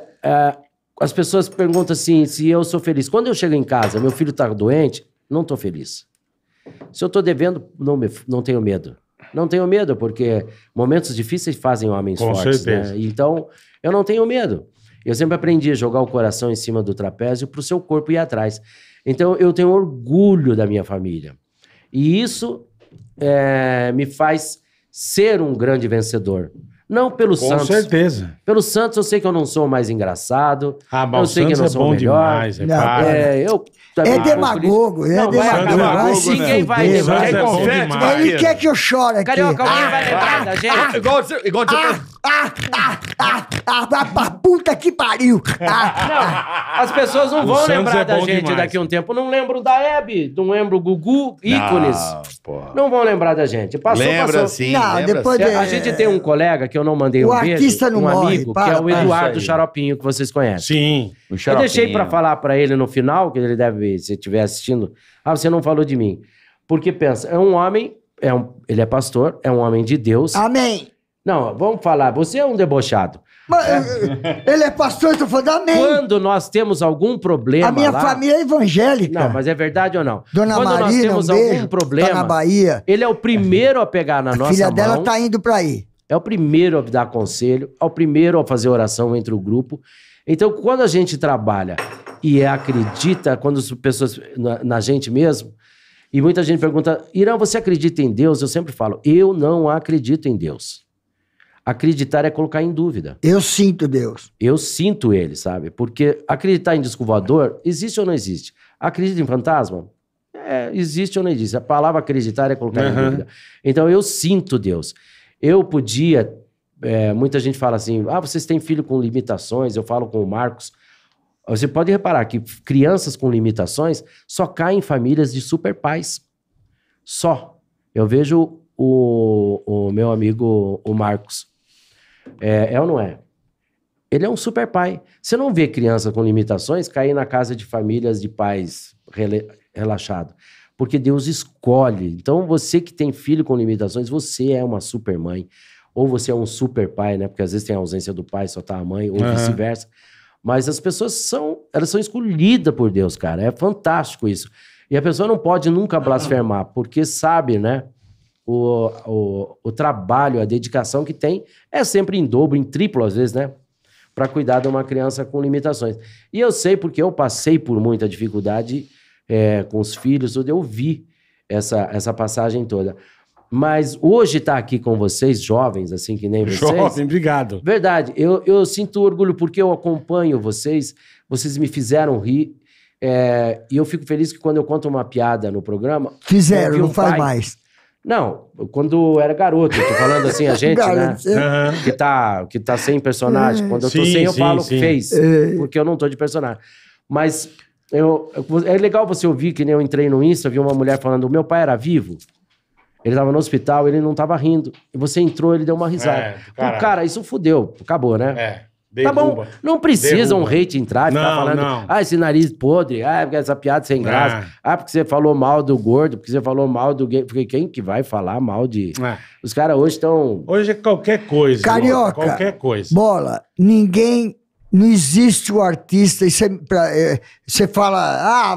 as pessoas perguntam assim, se eu sou feliz. Quando eu chego em casa, meu filho está doente, não estou feliz. Se eu estou devendo, não, me, não tenho medo. Não tenho medo, porque momentos difíceis fazem homens Com fortes. Né? Então, eu não tenho medo. Eu sempre aprendi a jogar o coração em cima do trapézio para o seu corpo ir atrás. Então, eu tenho orgulho da minha família. E isso é, me faz ser um grande vencedor. Não pelo Com Santos. Com certeza. Pelo Santos eu sei que eu não sou mais engraçado. Ah, mas eu sei que eu não é sou é bom melhor. demais, é, não, é, é eu é demagogo, é não, demagogo. Vai, ninguém vai levar. É confete, Ele quer que eu chore aqui. Carioca, alguém vai ah. levar da gente? Igual você ah, ah, ah, ah, ah, puta que pariu! Ah, não, as pessoas não vão é lembrar é da gente demais. daqui a um tempo. Não lembro da Hebe, não lembro Gugu, ícones. Não vão lembrar da gente. Passou, Lembra passou. sim, Não, lembra depois sim. de- A gente tem um colega que eu não mandei O um beijo, artista não um morre, amigo, para, que é o Eduardo Xaropinho, Charopinho, que vocês conhecem. Sim. O Eu deixei pra falar pra ele no final, que ele deve, se estiver assistindo, ah, você não falou de mim. Porque pensa, é um homem, é um, ele é pastor, é um homem de Deus. Amém. Não, vamos falar, você é um debochado. Mas, é. Eh, Ele é pastor, eu tô falando amém. Quando nós temos algum problema. A minha lá- família é evangélica. Não, mas é verdade ou não? Dona Quando nós temos um algum beijo, problema, tá na Bahia. ele é o primeiro a pegar na a nossa filha mão. dela tá indo para aí. É o primeiro a dar conselho, é o primeiro a fazer oração entre o grupo. Então, quando a gente trabalha e é, acredita, quando as pessoas na, na gente mesmo, e muita gente pergunta, Irã, você acredita em Deus? Eu sempre falo, eu não acredito em Deus. Acreditar é colocar em dúvida. Eu sinto Deus. Eu sinto ele, sabe? Porque acreditar em disco voador, existe ou não existe? Acredita em fantasma? É, existe ou não existe. A palavra acreditar é colocar uhum. em dúvida. Então eu sinto Deus. Eu podia. É, muita gente fala assim: ah, vocês têm filho com limitações. Eu falo com o Marcos. Você pode reparar que crianças com limitações só caem em famílias de super pais. Só. Eu vejo o, o meu amigo, o Marcos. É, é ou não é? Ele é um super pai. Você não vê criança com limitações cair na casa de famílias de pais rele... relaxado, porque Deus escolhe. Então você que tem filho com limitações, você é uma super mãe ou você é um super pai, né? Porque às vezes tem a ausência do pai, só tá a mãe ou uhum. vice-versa. Mas as pessoas são, elas são escolhidas por Deus, cara. É fantástico isso. E a pessoa não pode nunca blasfemar, porque sabe, né? o, o, o trabalho, a dedicação que tem é sempre em dobro, em triplo às vezes, né? Para cuidar de uma criança com limitações. E eu sei porque eu passei por muita dificuldade é, com os filhos, eu vi essa, essa passagem toda. Mas hoje estar tá aqui com vocês, jovens, assim que nem vocês. Jovem, obrigado. Verdade, eu, eu sinto orgulho porque eu acompanho vocês, vocês me fizeram rir. É, e eu fico feliz que quando eu conto uma piada no programa. Fizeram, um não pai, faz mais. Não, quando era garoto, eu tô falando assim, a gente, né? Que, tá, que tá sem personagem. É. Quando eu tô sim, sem, eu sim, falo sim. fez, é. porque eu não tô de personagem. Mas eu, é legal você ouvir que nem eu entrei no Insta, vi uma mulher falando: o meu pai era vivo. Ele tava no hospital, ele não tava rindo. E você entrou, ele deu uma risada. É, cara, isso fudeu, acabou, né? É. Derruba. Tá bom, não precisa Derruba. um hate entrar e ficar tá não, falando, não. ah, esse nariz podre, ah, porque essa piada sem é. graça, ah. ah, porque você falou mal do gordo, porque você falou mal do gay. Porque quem que vai falar mal de. É. Os caras hoje estão. Hoje é qualquer coisa. Carioca. Mano. Qualquer coisa. Bola, ninguém. Não existe o artista. você eh, fala,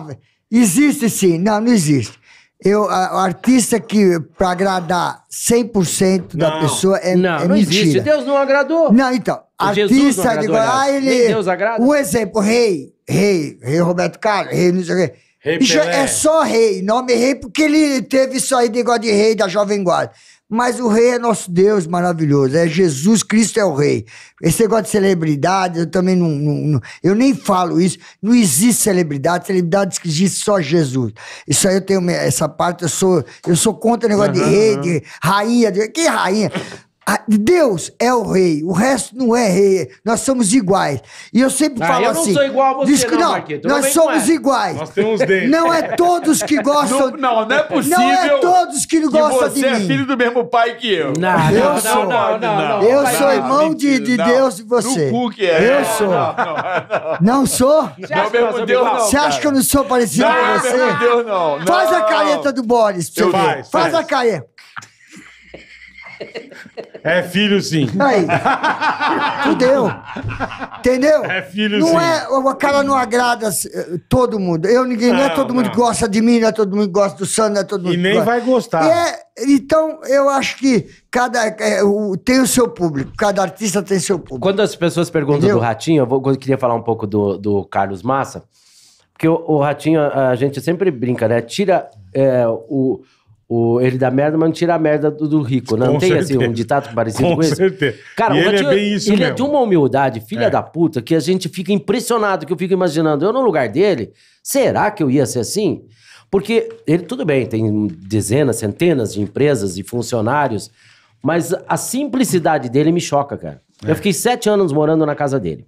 ah, existe sim. Não, não existe. Eu, a, o artista que, pra agradar 100% da pessoa é, não, é não mentira. existe. Deus não agradou. Não, então, Jesus não artista de é agradou, ele... Nem Deus agrada. Um exemplo, rei, rei, rei Roberto Carlos, rei não sei o quê. Rei Bicho, Pelé. é só rei, nome rei, porque ele teve isso aí de negócio de rei da Jovem Guarda. Mas o rei é nosso Deus maravilhoso. É Jesus Cristo é o rei. Esse negócio de celebridade, eu também não, não, não Eu nem falo isso. Não existe celebridade. Celebridade existe só Jesus. Isso aí eu tenho. Essa parte eu sou. Eu sou contra o negócio uhum. de rei, de rainha. De, que rainha? Ah, Deus é o rei, o resto não é rei, nós somos iguais. E eu sempre ah, falo assim. Eu não assim, sou igual a você, diz que não, nós somos iguais. Nós temos dentes. Não é todos que gostam. Não, não, é possível. Não é todos que, que gostam de é mim. Você é filho do mesmo pai que eu. Não, eu não, sou, não, não, não, Eu sou irmão de, de Deus e você. No cu que é. Eu sou. Não, sou? Não, mesmo Deus não. Você acha que eu não sou parecido com você? Não, Deus não. Faz a careta do Boris. Faz, faz a careta. É filho, sim. Aí. Fudeu. Entendeu? É filho, não sim. Não é, a cara não agrada eh, todo mundo. Eu, ninguém, não, é não é todo mundo que gosta de mim, não é todo mundo que gosta do Sandro, não é todo mundo E nem gosta. vai gostar. É, então, eu acho que cada é, o, tem o seu público, cada artista tem seu público. Quando as pessoas perguntam Entendeu? do Ratinho, eu, vou, eu, queria falar um pouco do, do Carlos Massa, porque o, o Ratinho, a, a gente sempre brinca, né? Tira é, o o, ele dá merda, mas não tira a merda do, do rico. Né? Não com tem certeza. assim um ditado parecido com, com Certeza. Cara, ele, é, bem isso ele é mesmo. é de uma humildade, filha é. da puta, que a gente fica impressionado, que eu fico imaginando. Eu no lugar dele, será que eu ia ser assim? Porque ele, tudo bem, tem dezenas, centenas de empresas e funcionários, mas a simplicidade dele me choca, cara. É. Eu fiquei sete anos morando na casa dele.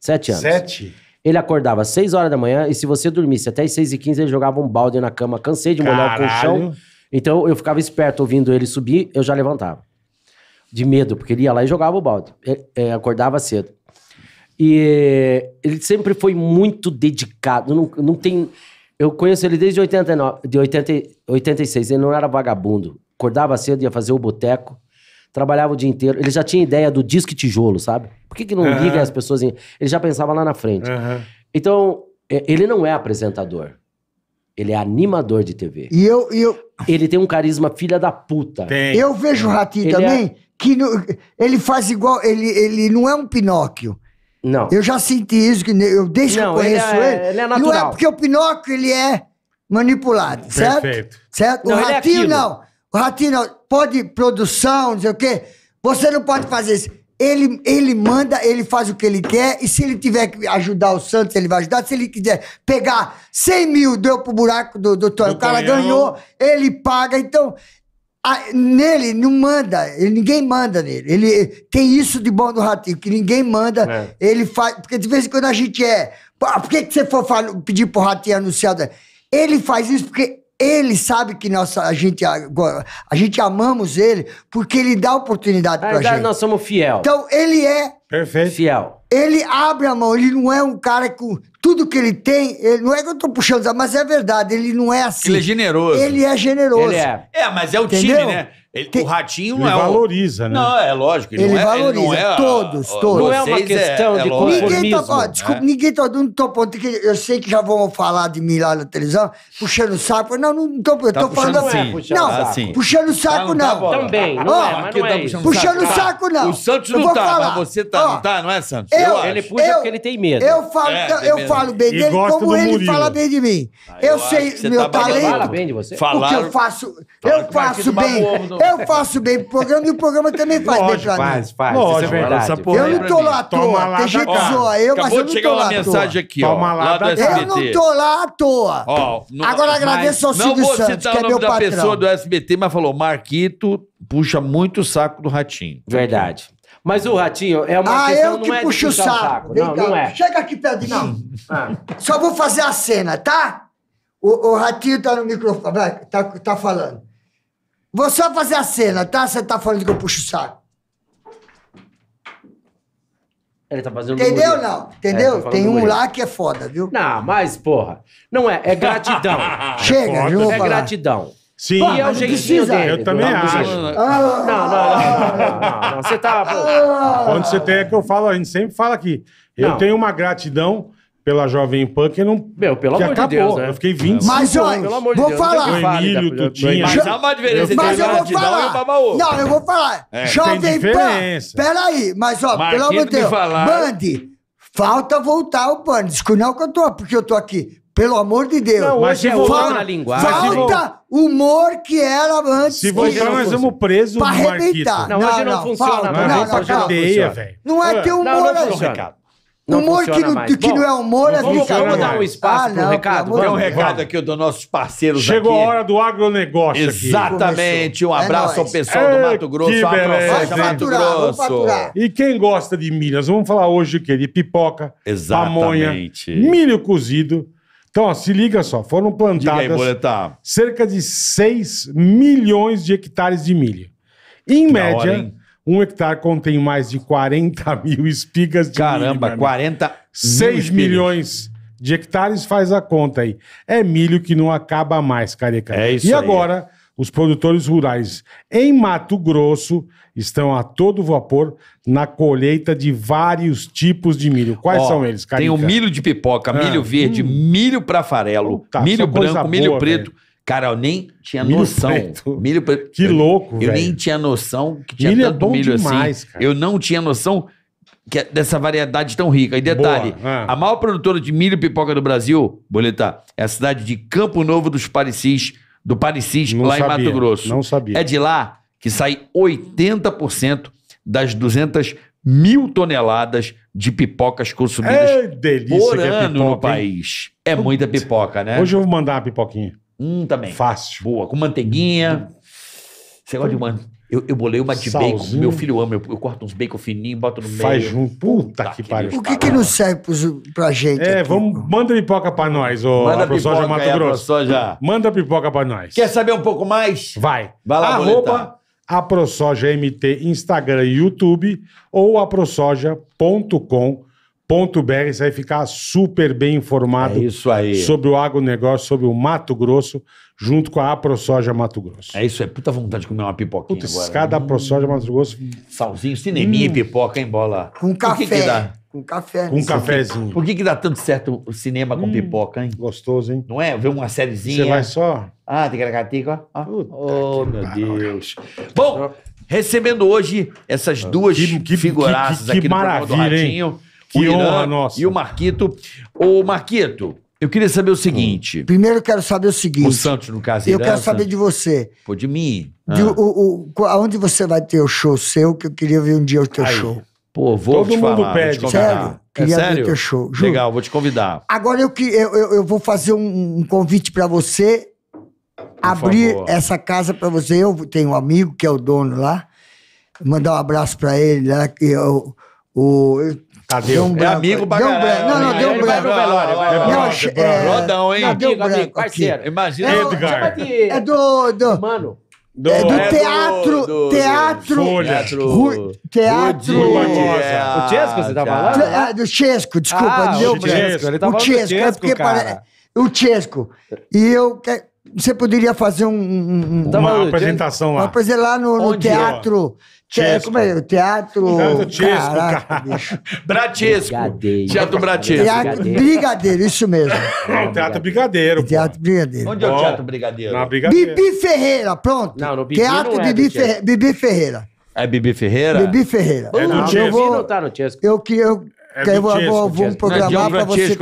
Sete anos. Sete? Ele acordava às seis horas da manhã e se você dormisse até as seis e quinze, ele jogava um balde na cama. Cansei de molhar Caralho. o colchão então eu ficava esperto ouvindo ele subir, eu já levantava. De medo, porque ele ia lá e jogava o balde. É, é acordava cedo. E ele sempre foi muito dedicado. Não, não tem. Eu conheço ele desde 89, de 80, 86. Ele não era vagabundo. Acordava cedo, ia fazer o boteco. Trabalhava o dia inteiro. Ele já tinha ideia do disco e tijolo, sabe? Por que, que não uhum. liga as pessoas? Em... Ele já pensava lá na frente. Uhum. Então, é, ele não é apresentador. Ele é animador de TV. E eu, e eu. Ele tem um carisma filha da puta. Tem. Eu vejo o Ratinho Ele também, é- que no- ele faz igual, ele, ele não é um Pinóquio. Não. Eu já senti isso, que eu, desde Não, que eu conheço é- ele. é- ele é Não é porque o Pinóquio, ele é manipulado, certo? Perfeito. Certo? É não, o ele é Ratinho não. O Ratinho não. Pode produção, não sei o quê. Você não pode fazer isso. Ele, ele manda, ele faz o que ele quer, e se ele tiver que ajudar o Santos, ele vai ajudar. Se ele quiser pegar 100 mil, deu pro buraco do, do, O cara ganhou, ele paga. Então, a, nele não manda, ele, ninguém manda nele. Ele tem isso de bom do ratinho, que ninguém manda. É. Ele faz. Porque de vez em quando a gente é. Por que, que você for falar, pedir pro ratinho anunciar? Ele faz isso porque ele sabe que nossa, a, gente, a, a gente amamos ele porque ele dá oportunidade ah, pra gente. Nós somos fiel. Então, ele é Perfeito. fiel. Ele abre a mão, ele não é um cara com tudo que ele tem, ele, não é que eu tô puxando, mas é verdade, ele não é assim. Ele é generoso. Ele é generoso. Ele é. é, mas é o Entendeu? time, né? Ele, O ratinho ele não é. valoriza, o... né? Não, é lógico. Ele, ele não é, valoriza. Ele não é, todos, todos. Não é uma é- questão é, de conformismo. Ninguém tá, ó, desculpa, é. ninguém tá. Não tô eu sei que já vão falar de mim lá na televisão, puxando o saco. Não, não tô. Eu tá tô falando. Assim, puxando não, puxando o saco, tá, não. Também, não é, mas não tá é Puxando o tá. saco, não. O Santos não tá, mas você tá, não tá, não é, Santos? Ele puxa porque ele tem medo. Eu falo é, bem dele como ele fala bem de mim. Eu sei meu talento. Fala bem de você. O que eu faço, eu faço bem. Eu faço bem pro programa e o programa também faz Lógico, bem pra faz, mim. Faz, Lógico, isso é verdade. Essa porra eu não tô lá à toa. Tem gente que zoa eu, mas eu não tô lá à toa. Acabou chegar uma mensagem aqui, Toma ó. Lá do SBT. Eu não tô lá à toa. Ó, no, Agora agradeço ao Silvio Santos, que é meu patrão. Não vou citar o nome da pessoa do SBT, mas falou, Marquito puxa muito o saco do Ratinho. Verdade. Mas o Ratinho é uma ah, questão, eu que não é puxo o saco. saco. Vem não, cá. não é. Chega aqui perto de não. Ah. Só vou fazer a cena, tá? O, o Ratinho tá no microfone, tá, tá falando. Vou só fazer a cena, tá? Você tá falando que eu puxo o saco. Ele tá fazendo Entendeu ou não? É, Entendeu? É, tá Tem um lá que é foda, viu? Não, mas, porra. Não é, é gratidão. É Chega, viu? É falar. gratidão. Sim, Pô, é o dele. Eu também não, acho. Não, não, não. Você tá. Ah. Quando você tem, é que eu falo, a gente sempre fala aqui. Eu tenho uma gratidão pela Jovem Pan que não. Meu, pelo que amor acabou. de Deus. Né? Eu fiquei 20 Mas, ó, vou falar. Mas eu vou falar. Não, eu vou falar. É, Jovem Pan. Peraí, mas, ó, Marquinhos pelo amor de Deus. Falar... Bande, falta voltar o Bande. Desculpa, não é que eu tô, porque eu tô aqui. Pelo amor de Deus. Não, mas é voltar na linguagem. Falta humor que era antes. Se voltar, nós vamos preso pra arrebentar. Não, hoje não, funciona. Não, não, não, não, não, não, é não, não, é não humor que, não, mais. que não é humor não é vamos, Vamos dar um espaço ah, pro não, recado? Vamos um recado aqui dos nossos parceiros Chegou aqui. a hora do agronegócio Exatamente. Aqui. Um abraço é ao pessoal é, do Mato Grosso. Que beleza. Mato Grosso. E quem gosta de milhas, vamos falar hoje o quê? De pipoca, Exatamente. pamonha, milho cozido. Então, ó, se liga só, foram plantadas aí, cerca de 6 milhões de hectares de milho. Em que média... Um hectare contém mais de 40 mil espigas de milho. Caramba, meu amigo. 6 milhões de hectares, faz a conta aí. É milho que não acaba mais, careca. É isso E aí. agora, os produtores rurais em Mato Grosso estão a todo vapor na colheita de vários tipos de milho. Quais Ó, são eles, careca? Tem o milho de pipoca, ah. milho verde, hum. milho para farelo, Tá, milho branco, milho boa, preto. velho. Cara, eu nem tinha milho noção. Preto. Milho preto. Que louco, velho. Eu véio. nem tinha noção que tinha milho é tanto é milho assim. demais, assim. Cara. Eu não tinha noção que é dessa variedade tão rica. E detalhe, Boa, ah. é. a maior produtora de milho e pipoca do Brasil, Boleta, é a cidade de Campo Novo dos Parecis, do Parecis, não lá sabia, em Mato Grosso. Não sabia. É de lá que sai 80% das 200 mil toneladas de pipocas consumidas é delícia por é ano pipoca, no país. Hein? É muita pipoca, né? Hoje eu vou mandar uma pipoquinha. Hum, também. Fácil. Boa, com manteiguinha. Você gosta de manteiguinha? Eu, eu bolei uma de Salzinho. bacon. Meu filho ama. Eu, eu corto uns bacon fininho, boto no meio. Faz junto. Puta, que, que pariu. O que, que não serve pros, pra gente? É, aqui? vamos, manda pipoca pra nós, ô a Prosoja Mato Grosso. Soja. Manda pipoca pra nós. Quer saber um pouco mais? Vai. Vai lá, Arroba a Prosoja MT, Instagram e YouTube ou a ProSoja.com.br agronegócio.com.br. Você vai ficar super bem informado é isso aí. sobre o agronegócio, sobre o Mato Grosso, junto com a AproSoja Mato Grosso. É isso, é puta vontade de comer uma pipoquinha Puta, agora. escada né? AproSoja Mato Grosso. Salzinho, cineminha e hum. pipoca, hein, bola? Com café. Que que dá? Com café. Né? Com um cafezinho. Por que, que dá tanto certo o cinema com hum, pipoca, hein? Gostoso, hein? Não é? Ver uma sériezinha. Você vai só... Ah, tem caracateca, ó. Puta oh, meu barulho. Deus. Bom, recebendo hoje essas ah, duas que, que figuraças que, que, que, aqui maravilha, do Ratinho. Hein? Que o Irã honra, nossa. e o Marquito. Ô, Marquito, eu queria saber o seguinte. Hum. Primeiro eu quero saber o seguinte. O Santos, no caso, Eu né, quero saber de você. Pô, de mim? De, ah. o, o, aonde você vai ter o show seu, que eu queria ver um dia o teu Aí. show. Pô, vou Todo te mundo falar, pede. Vou te Sério? É queria é sério? ver o teu show. Juro. Legal, vou te convidar. Agora eu, eu, eu, eu vou fazer um, um convite para você por abrir favor. essa casa para você. Eu tenho um amigo que é o dono lá. Mandar um abraço para ele, né? Que eu, é o, eu ah, deu. um é amigo bagarão. Não, não, deu um branco. É é, Rodão, hein? Não, deu amigo, branco, amigo, parceiro. Imagina, é, Edgar. É do... do... Mano... Do, é do é teatro. Do, do, teatro. Folha. Teatro. Ru, teatro. É. é, o Chesco, você tá lá Ah, do Chesco, desculpa. Ah, deu o Chesco. Ele tá o Chesco, Chesco, é porque O Chesco. E eu. Você poderia fazer um. um tá uma, uma apresentação lá. Uma apresentação lá no, no teatro. Chesco. Como é? Teatro. Teatro Chesco, Caraca, cara. bicho. Bratesco. Brigadeiro. Teatro Bratesco. Teatro Brigadeiro, isso mesmo. Não, Teatro Brigadeiro. pô. Teatro Brigadeiro. Onde é o Ó, Teatro Brigadeiro? Na Brigadeiro. Bibi Ferreira, pronto. Não, no Bibi Teatro não é Bibi, do Bibi Ferreira. É Bibi Ferreira? Bibi Ferreira. É do Não, Chesco. eu vou- Não tá no Chesco. Eu, que- eu é que eu vou, vou, é programar para é, você.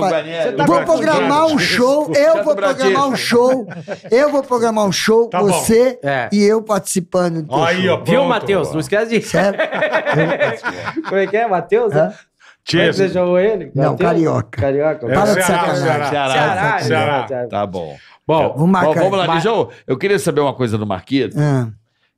tá vou programar um show, eu vou programar um show, eu vou programar um show, tá você é. e eu participando. Do Aí, show. ó, Viu, Matheus? Não esquece disso. Como é que é, Matheus? Tchê. É você jogou ele? Não, Carioca. Carioca. É, Para de sacanagem. Ceará. Ceará. Ceará. Ceará. Tá bom. Bom, bom vamos lá, Mar... João. Eu queria saber uma coisa do Marquito.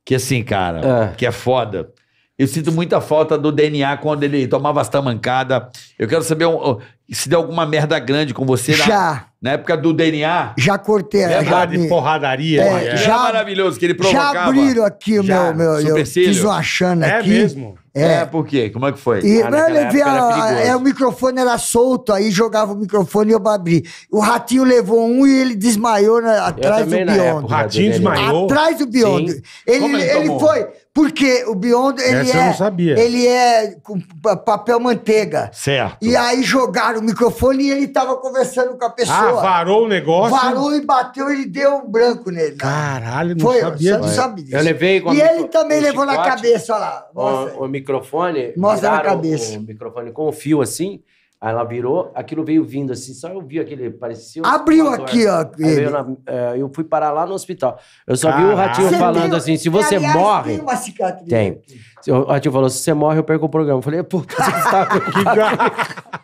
Que assim, cara, que é foda. Eu sinto muita falta do DNA quando ele tomava as tamancadas. Eu quero saber um, se deu alguma merda grande com você. Já. Na, na época do DNA. Já cortei. É né, verdade, já porradaria. É, é. Já, Era maravilhoso que ele provocava. Já abriram aqui o meu, meu... Eu fiz uma chana é aqui. É mesmo? É. é, por quê? Como é que foi? E, ah, eu levei a, é, o microfone era solto, aí jogava o microfone e eu abri. O Ratinho levou um e ele desmaiou na, atrás do Biondo. O Ratinho desmaiou? Atrás do Biondo. Ele, ele, ele foi... Porque o Beyond, ele Essa é. Eu não sabia. Ele é com papel manteiga. Certo. E aí jogaram o microfone e ele tava conversando com a ah, pessoa. Ah, varou o negócio? Varou e bateu, e deu um branco nele. Caralho, não Foi, sabia. Você não sabe disso. Eu levei com E micro... ele também levou chicote, na cabeça, olha lá. O, o, microfone. Mostra na cabeça. O microfone com o fio assim. Aí ela virou, aquilo veio vindo assim, só eu vi aquele, parecia... Um Abriu aqui, ó. Na, é, eu fui parar lá no hospital. Eu só Caraca. vi o Ratinho você falando deu, assim, se você aliás, morre... Tem uma cicatriz. Tem. O Ratinho falou, se você morre, eu perco o programa. Eu falei, puta, você está tá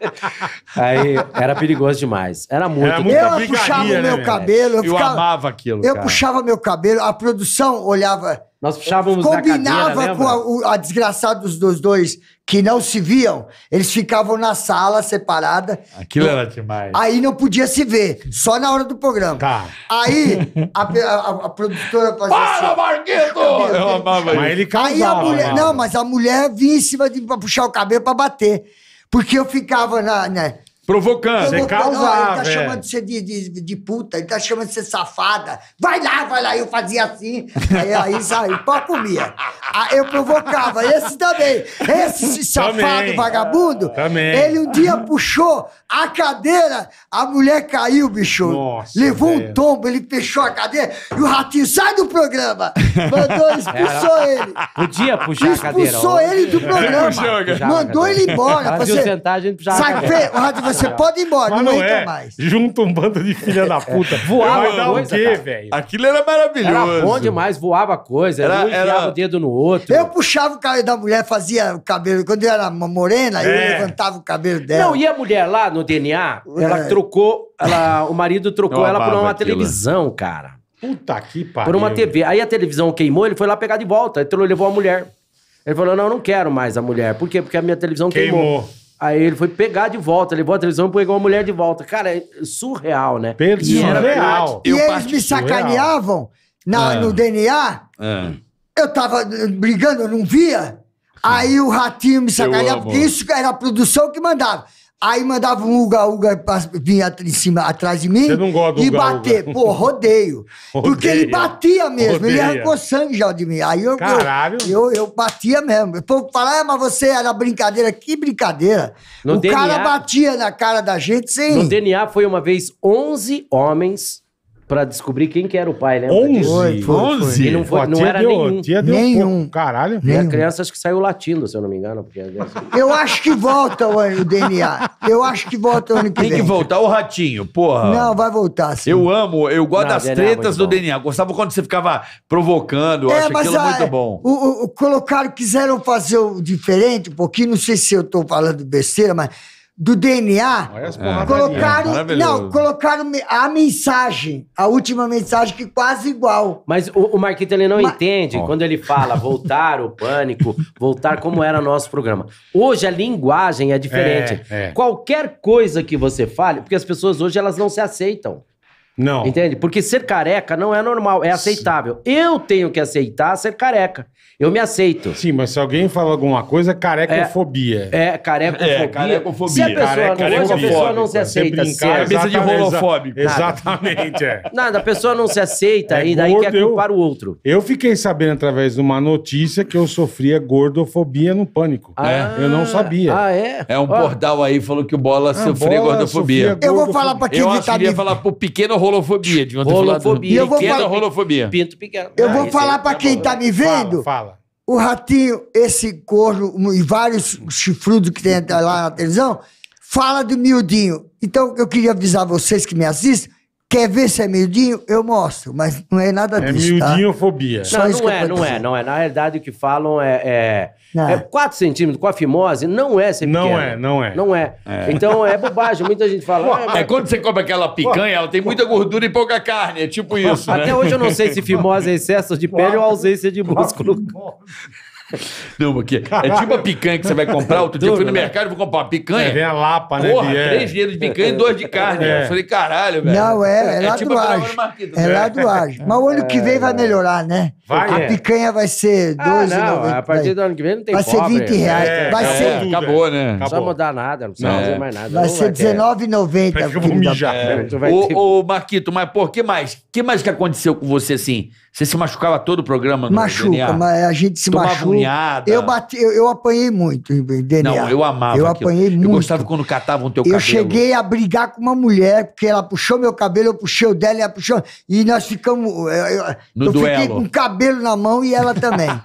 Aí, era perigoso demais. Era muito. Era eu puxava o né, meu né, cabelo. Eu, eu amava aquilo, Eu cara. puxava meu cabelo, a produção olhava... Nós puxávamos Combinava cadeira, com a, a desgraçada dos, dos dois que não se viam, eles ficavam na sala separada. Aquilo era demais. Aí não podia se ver, só na hora do programa. Tá. Aí a, a, a produtora fazia Para, assim, Marquito! Eu amava mas ele casava, Aí a mulher, né? não, mas a mulher vinha em cima de pra puxar o cabelo pra bater. Porque eu ficava na, né, Provocando. Você causava. Ele tá é. chamando você de, de, de puta, ele tá chamando você safada. Vai lá, vai lá. Eu fazia assim. Aí, aí saiu, pau comia. Aí ah, eu provocava. Esse também. Esse safado também. vagabundo. Também. Ele um dia puxou a cadeira, a mulher caiu, bicho. Nossa, Levou velho. um tombo, ele fechou a cadeira e o ratinho sai do programa. Mandou, expulsou Era... ele. Podia puxar expulsou a cadeira. Expulsou ele do programa. Puxou, mandou ele embora. Fazia sentar, a gente Sai, a cadeira. É? O ratinho, você você pode ir embora, Mas não, não entra é. mais. Junta um bando de filha da puta. Voava o coisa, quê, velho? Aquilo era maravilhoso. Era bom demais, voava coisa. Era, um era... o dedo no outro. Eu puxava o cabelo da mulher, fazia o cabelo. Quando eu era morena, eu é. levantava o cabelo dela. Não, e a mulher lá no DNA, ela é. trocou. Ela, o marido trocou ela por uma aquilo. Né? televisão, cara. Puta que pariu. Por uma TV. Aí a televisão queimou, ele foi lá pegar de volta. Então ele levou a mulher. Ele falou: não, eu não quero mais a mulher. Por quê? Porque a minha televisão queimou. queimou. Aí ele foi pegar de volta, levou a televisão e pegou a mulher de volta. Cara, é surreal, né? Perdi. E, era e eles me sacaneavam na, ah. no DNA. Ah. Eu tava eh, brigando, eu não via. Aí o ratinho me sacaneava, porque isso era a produção que mandava. Aí mandava um uga-uga vir em cima, atrás de mim. não gosta E bater. Uga. Pô, rodeio. Porque ele batia mesmo. Ele arrancou sangue já de mim. Aí eu, Eu, eu, eu batia mesmo. O povo falava, ah, mas você era brincadeira. Que brincadeira. No o DNA, cara batia na cara da gente sem... No DNA foi uma vez 11 homens pra descobrir quem que era o pai, né? 11? Foi, foi, 11? não foi- não era nenhum. Tia deu Nenhum. pô, Caralho. E a criança acho que saiu latindo, se eu não me engano. Porque... Eu acho que volta o, o DNA. Eu acho que volta o ano que Tem que voltar o ratinho, porra. Não, vai voltar sim. Eu amo, eu gosto Não, das DNA é tretas do bom. DNA. Gostava quando você ficava provocando, eu é, acho aquilo ah, muito bom. O, o- colocaram, quiseram fazer o diferente um pouquinho, não sei se eu tô falando besteira, mas do DNA, é. colocaram, não, colocaram a mensagem, a última mensagem que quase igual. Mas o, o Marquito ele não entende oh. quando ele fala voltar o pânico, voltar como era nosso programa. Hoje a linguagem é diferente. É, é. Qualquer coisa que você fale, porque as pessoas hoje elas não se aceitam. Não. Entende? Porque ser careca não é normal, é aceitável. Sim. Eu tenho que aceitar ser careca. Eu me aceito. Sim, mas se alguém fala alguma coisa, carecofobia. É, é carecofobia. É, carecofobia. É é, é se a pessoa, não, se aceita. cabeça de rolofóbico. Exatamente, é. Nada, a pessoa não se aceita é e daí gordo, quer culpar eu, o outro. Eu fiquei sabendo através de uma notícia que eu sofria gordofobia no pânico. Ah, eu não sabia. Ah, é? É um ah. portal aí falou que o Bola ah, sofria bola gordofobia. Sofria gordofobia. Eu vou falar pra te evitar... Eu queria tá falar pro pequeno rolofobia, de ontem Rolofobia. E eu vou Pequena falar- rolofobia. Pinto pequeno. Eu Ah, vou falar pra tá quem tá me vendo. Fala, fala. O ratinho, esse corno e vários chifrudos que tem lá na televisão, fala do miudinho. Então, eu queria avisar vocês que me assistem Quer ver se é miudinho? Eu mostro, mas não é nada é disso. É miudinhofobia. Tá? Só não, isso não é, não é, não é. Na realidade, o que falam é. é, é 4 é. centímetros com a fimose não é ser pequeno. Não é, não é. Não é. é. Então é bobagem. Muita gente fala. Pô, ah, mas... é, quando você come aquela picanha, ela tem muita gordura e pouca carne. É tipo isso. Até né? hoje eu não sei se fimose é excesso de pele ou ausência de músculo. Não, porque é tipo a picanha que você vai comprar. Outro Tudo, dia eu fui no né? mercado e vou comprar uma picanha. É, vem a lapa, né? Porra, é. três dedos de picanha e dois de carne. É. Eu falei, caralho, velho. Não, é, é, é lá Tipo é né? ladoagem. Mas o ano que vem vai melhorar, né? Vai, A é. picanha vai ser 12 ah, não, a partir do ano que vem não tem Vai pobre. É, ser 20 reais. vai ser... Acabou, acabou é. né? Não precisa mudar nada, não precisa fazer mais nada. Vai ser R$19,90. Parece que eu vou mijar. Ô, Marquito, mas por que mais? O que mais que aconteceu com você, assim? Você se machucava todo o programa no Machuca, mas a gente se machuca. Eu bati, eu, eu apanhei muito DNA. Não, eu amava. Eu apanhei muito. Eu gostava quando catavam teu cabelo. Eu cheguei a brigar com uma mulher, porque ela puxou meu cabelo, eu puxei o dela, ela puxou. E nós ficamos. Eu, no eu duelo. fiquei com o cabelo na mão e ela também.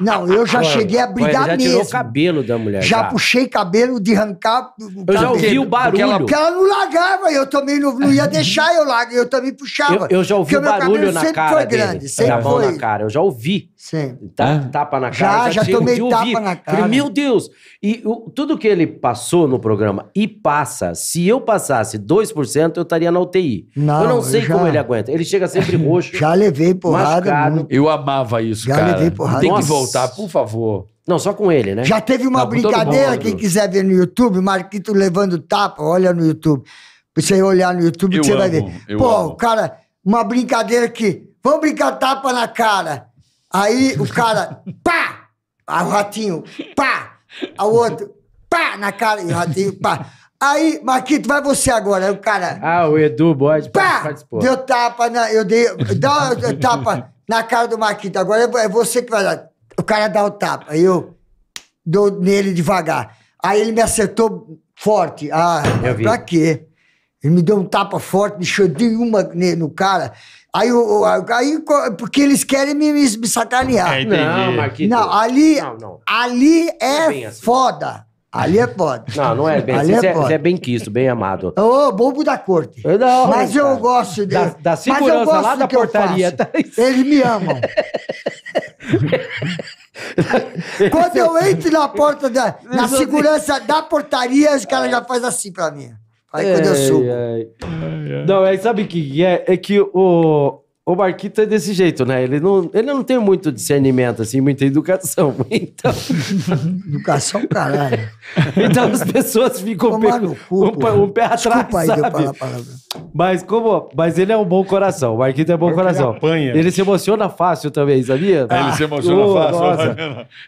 Não, eu já Mano, cheguei a brigar já mesmo. Já tirou o cabelo da mulher. Já, já. puxei cabelo de arrancar. O eu já ouvi o barulho. Ela... Porque ela, não largava, eu também não, não ia deixar eu largar, eu também puxava. Eu, eu já ouvi o barulho na cara. Sempre foi grande, sempre na mão foi. na cara. Eu já ouvi sim Tá, é. Tapa na cara. Já, já tomei um tapa na cara. Falei, meu Deus! E o, tudo que ele passou no programa e passa, se eu passasse 2%, eu estaria na UTI. Não, eu não sei eu já... como ele aguenta. Ele chega sempre roxo. já levei porrada. Eu amava isso, já cara. Já levei porrada. Tem que voltar, por favor. Não, só com ele, né? Já teve uma tá brincadeira, quem quiser ver no YouTube, Marquito levando tapa, olha no YouTube. Pra você olhar no YouTube, eu você amo, vai ver. Pô, amo. cara, uma brincadeira que. Vamos brincar tapa na cara. Aí o cara, pá! Aí o ratinho, pá! o outro, pá! Na cara, e o ratinho, pá! Aí, Marquito, vai você agora. Aí o cara. Ah, o Edu Bode pá, Deu tapa, na, eu dei. Dá uma tapa na cara do Marquito. Agora é, é você que vai lá. O cara dá o tapa. Aí eu dou nele devagar. Aí ele me acertou forte. Ah, eu vi. pra quê? Ele me deu um tapa forte, deixou de uma no cara. Aí, o- aí, porque eles querem me, me- me sacanear. É, Não, Marquinhos. Não, ali, Não, não. ali é, É assim. foda. Ali é foda. Não, não é bem. Ali assim. é Você é, você é bem quisto, bem amado. Ô, bobo da corte. Eu é não, mas eu gosto Da, dele. da Mas eu segurança gosto lá da portaria. Tá Eles me amam. Quando eu entro na porta da na segurança da portaria, os caras já fazem assim pra mim. Aí quando eu subo. Ai, ai. Não, é, sabe o que é? É que o, o Marquito é desse jeito, né? Ele não, ele não tem muito discernimento, assim, muita educação. Então... educação, caralho. então as pessoas ficam um, cu, um, um pé atrás, aí, sabe? Mas, como, mas ele é um bom coração. O Marquito é um bom é coração. Ele, apanha. ele se emociona fácil também, sabia? Ah, ele se emociona oh, fácil.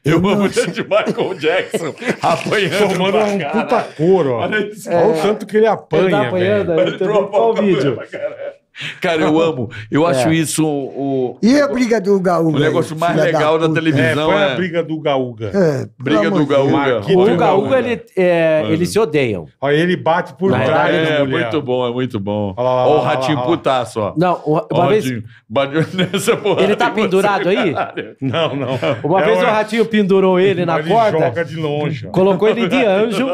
Eu, eu amo de Michael Jackson apanhando. Formando um puta couro. Olha, é, Olha o tanto que ele apanha. Ele tá apanhando, velho. Ele, ele, ele, ele, ele, Cara, eu amo. Eu acho é. isso o, o, E a briga do Gaúga? O negócio mais legal da, da televisão. É, foi é. a briga do Gaúga. É, briga do Gaúga. O Gaúga, né? ele, é, eles se odeiam. Olha, ele bate por trás. É, é muito bom, é muito bom. Olha lá, o ratinho lá, lá, putaço, ó. Não, uma vez. Nessa porra ele tá pendurado aí? Não, não. Uma é vez o ratinho pendurou ele na corda. Ele joga de longe. Colocou ele de anjo.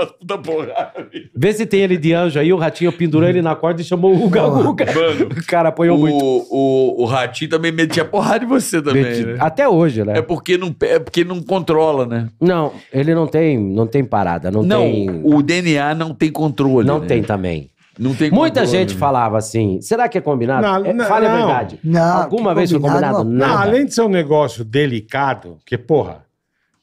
Vê se tem ele de anjo aí. O ratinho pendurou ele na corda e chamou o Gaúga. Mano. O cara apoiou o, muito. O, o Ratinho também metia porrada em você também, Meti... né? Até hoje, né? É porque não, é porque não controla, né? Não, ele não tem, não tem parada, não, não tem... o DNA não tem controle. Não né? tem também. Não tem Muita gente falava assim, será que é combinado? Não, é, não, Fala a verdade. Não, Alguma vez combinado, foi combinado? Nada. Não, além de ser um negócio delicado, que porra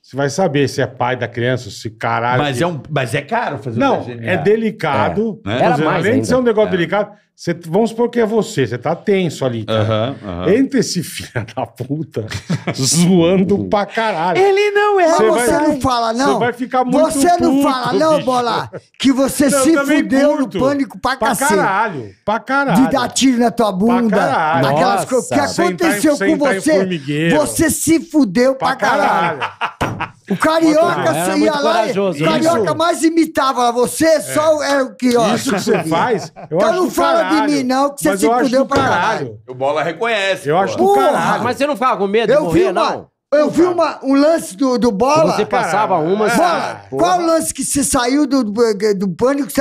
você vai saber se é pai da criança, se caralho. Mas é, um, mas é caro fazer Não, né? é delicado. É, né? além ainda. de ser um negócio é. delicado, você, vamos supor que é você, você tá tenso ali. Cara. Entre esse filho da puta zoando pra caralho. Ele não é, você, você vai, não fala, não. Você vai ficar muito Você puto, não fala, não, Bola, que você não, se fudeu no pânico pra, pra caralho, pra caralho. De dar tiro na tua bunda. Pra caralho. Aquelas coisas. que aconteceu sentar, com sentar você, você se fudeu pra, pra caralho. caralho. O carioca ah, lá o carioca isso. mais imitava você, é. só era é o que ó. Isso que você faz? Eu então acho não fala caralho. de mim não, que você se fudeu pra caralho. caralho. O Bola reconhece. Eu pô. acho do caralho. Mas você não fala com medo eu de uma, não? Eu vi uma, um lance do, do Bola. Você passava uma. É. Bola, qual o lance que você saiu do, do, do pânico?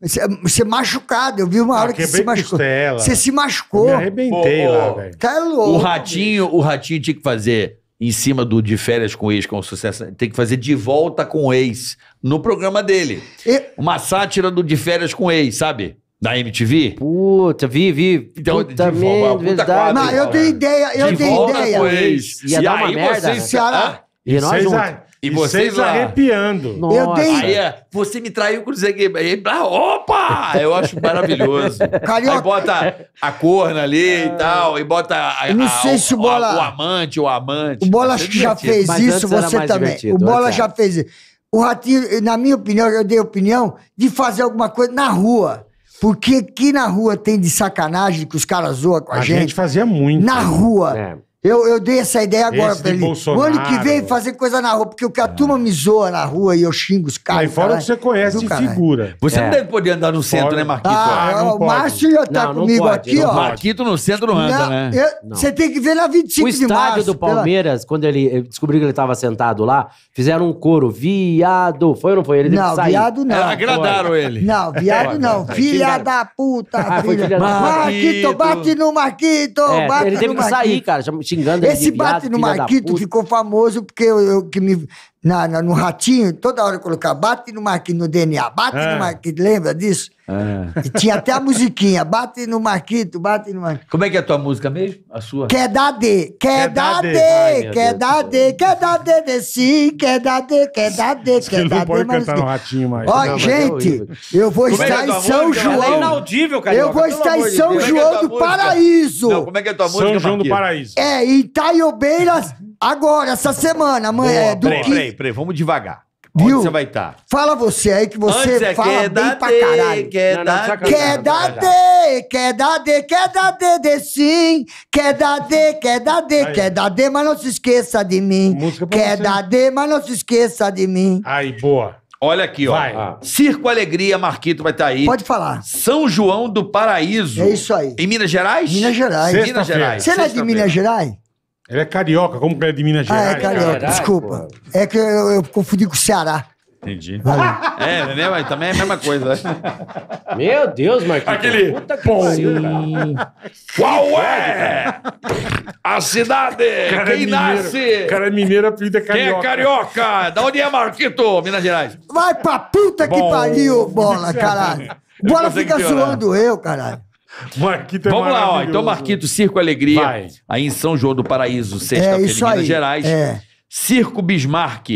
Você, você machucado. Eu vi uma ah, hora ah, que você se machucou. Costela. Você se machucou. Eu me arrebentei pô, lá, velho. Tá louco. O ratinho, o ratinho tinha que fazer em cima do De Férias com Ex, com sucesso, tem que fazer De Volta com Ex no programa dele. E... Uma sátira do De Férias com Ex, sabe? Da MTV? Puta, vi, vi. Então, puta de volta, puta quadra, não, eu tenho ideia, eu tenho ideia. Com ex. Ia e dar aí uma merda. Vocês, né? se... ah, e nós juntos. E, vocês lá... arrepiando. Nossa. Eu dei... Aí é, você me traiu com o Zé Aí, ah, opa! Eu acho maravilhoso. Carioca. Aí bota a corna ali e ah. tal, e bota a, não sei a, se o, Bola... A, o amante, o amante. O Bola acho que já fez isso, você também. O Bola já fez isso. O Ratinho, na minha opinião, eu dei opinião de fazer alguma coisa na rua. Porque que na rua tem de sacanagem que os caras zoam com a, a gente? A gente fazia muito. Na rua. É. Eu, eu dei essa ideia agora para pra ele. O ano que vem fazer coisa na rua, porque o que a turma me zoa na rua e eu xingo os caras. Aí fora que você conhece de figura. Você não é. deve poder andar no centro, né, Marquito? Ah, Ah, não o pode. Márcio já tá Não, não comigo pode, aqui, não ó. pode. Marquito no centro não anda, né? Você tem que ver na 25 O de estádio do pela- Palmeiras, quando ele descobriu que ele tava sentado lá, fizeram um coro, viado. Foi ou não foi? Ele teve que Não, sair. viado não. É, agradaram ele. Não, viado não. Ah, filha da puta, filha Marquito, bate no Marquito, é, ele teve que sair, cara xingando Esse bate no Marquito ficou famoso porque eu, eu, que me na, na, no ratinho, toda hora colocar bate no Marquinhos no DNA, bate ah. no é. Marquinhos, lembra disso? Ah. E tinha até a musiquinha, bate no Marquito, bate no Marquito. Como é que é a tua música mesmo? A sua? Quer dar D, quer, quer dar D, Ai, quer dar D, quer dar D D, si, quer dar D, quer dar D, quer não dar não pode D. Mas... cantar no ratinho mais. Ó, não, é gente, é eu vou como estar é em São música? João. é inaudível, Carioca, eu vou estar em São João do Paraíso. como é que é a tua São música? São João do Paraíso. É, em Itaiobeiras Agora, essa semana, amanhã é do Peraí, peraí, peraí, vamos devagar. Viu? Onde você vai estar? Tá? Fala você aí que você Antes é fala bem dar pra caralho. Quer Não, não, dar de, Quer dar de quer dar quer dar sim. Quer dar D, quer dar de, quer dar mas não se esqueça de mim. Música pra Quer dar mas não se esqueça de mim. Aí, boa. Olha aqui, ó. Vai. Ah. Circo Alegria, Marquito vai estar tá aí. Pode falar. São João do Paraíso. É isso aí. Em Minas Gerais? Minas Gerais. Minas Gerais. Você não é de Minas Gerais? Ele é carioca, como que ele é de Minas Gerais? Ah, é carioca, cara? desculpa. É que eu, eu confundi com o Ceará. Entendi. É, né? Mas também é a mesma coisa. Meu Deus, Marquinhos. Aquele. Puta que Qual é a cidade? Cara é Quem é nasce? cara é mineiro, apelido é carioca. Quem é carioca? Da onde é Marquito, Minas Gerais? Vai pra puta que Bom. pariu, bola, caralho. Bola fica né? zoando eu, caralho. Marquito é Vamos lá, ó. Então, Marquito, Circo Alegria, Vai. aí em São João do Paraíso, sexta-feira, é em Minas Gerais. É. Circo Bismarck,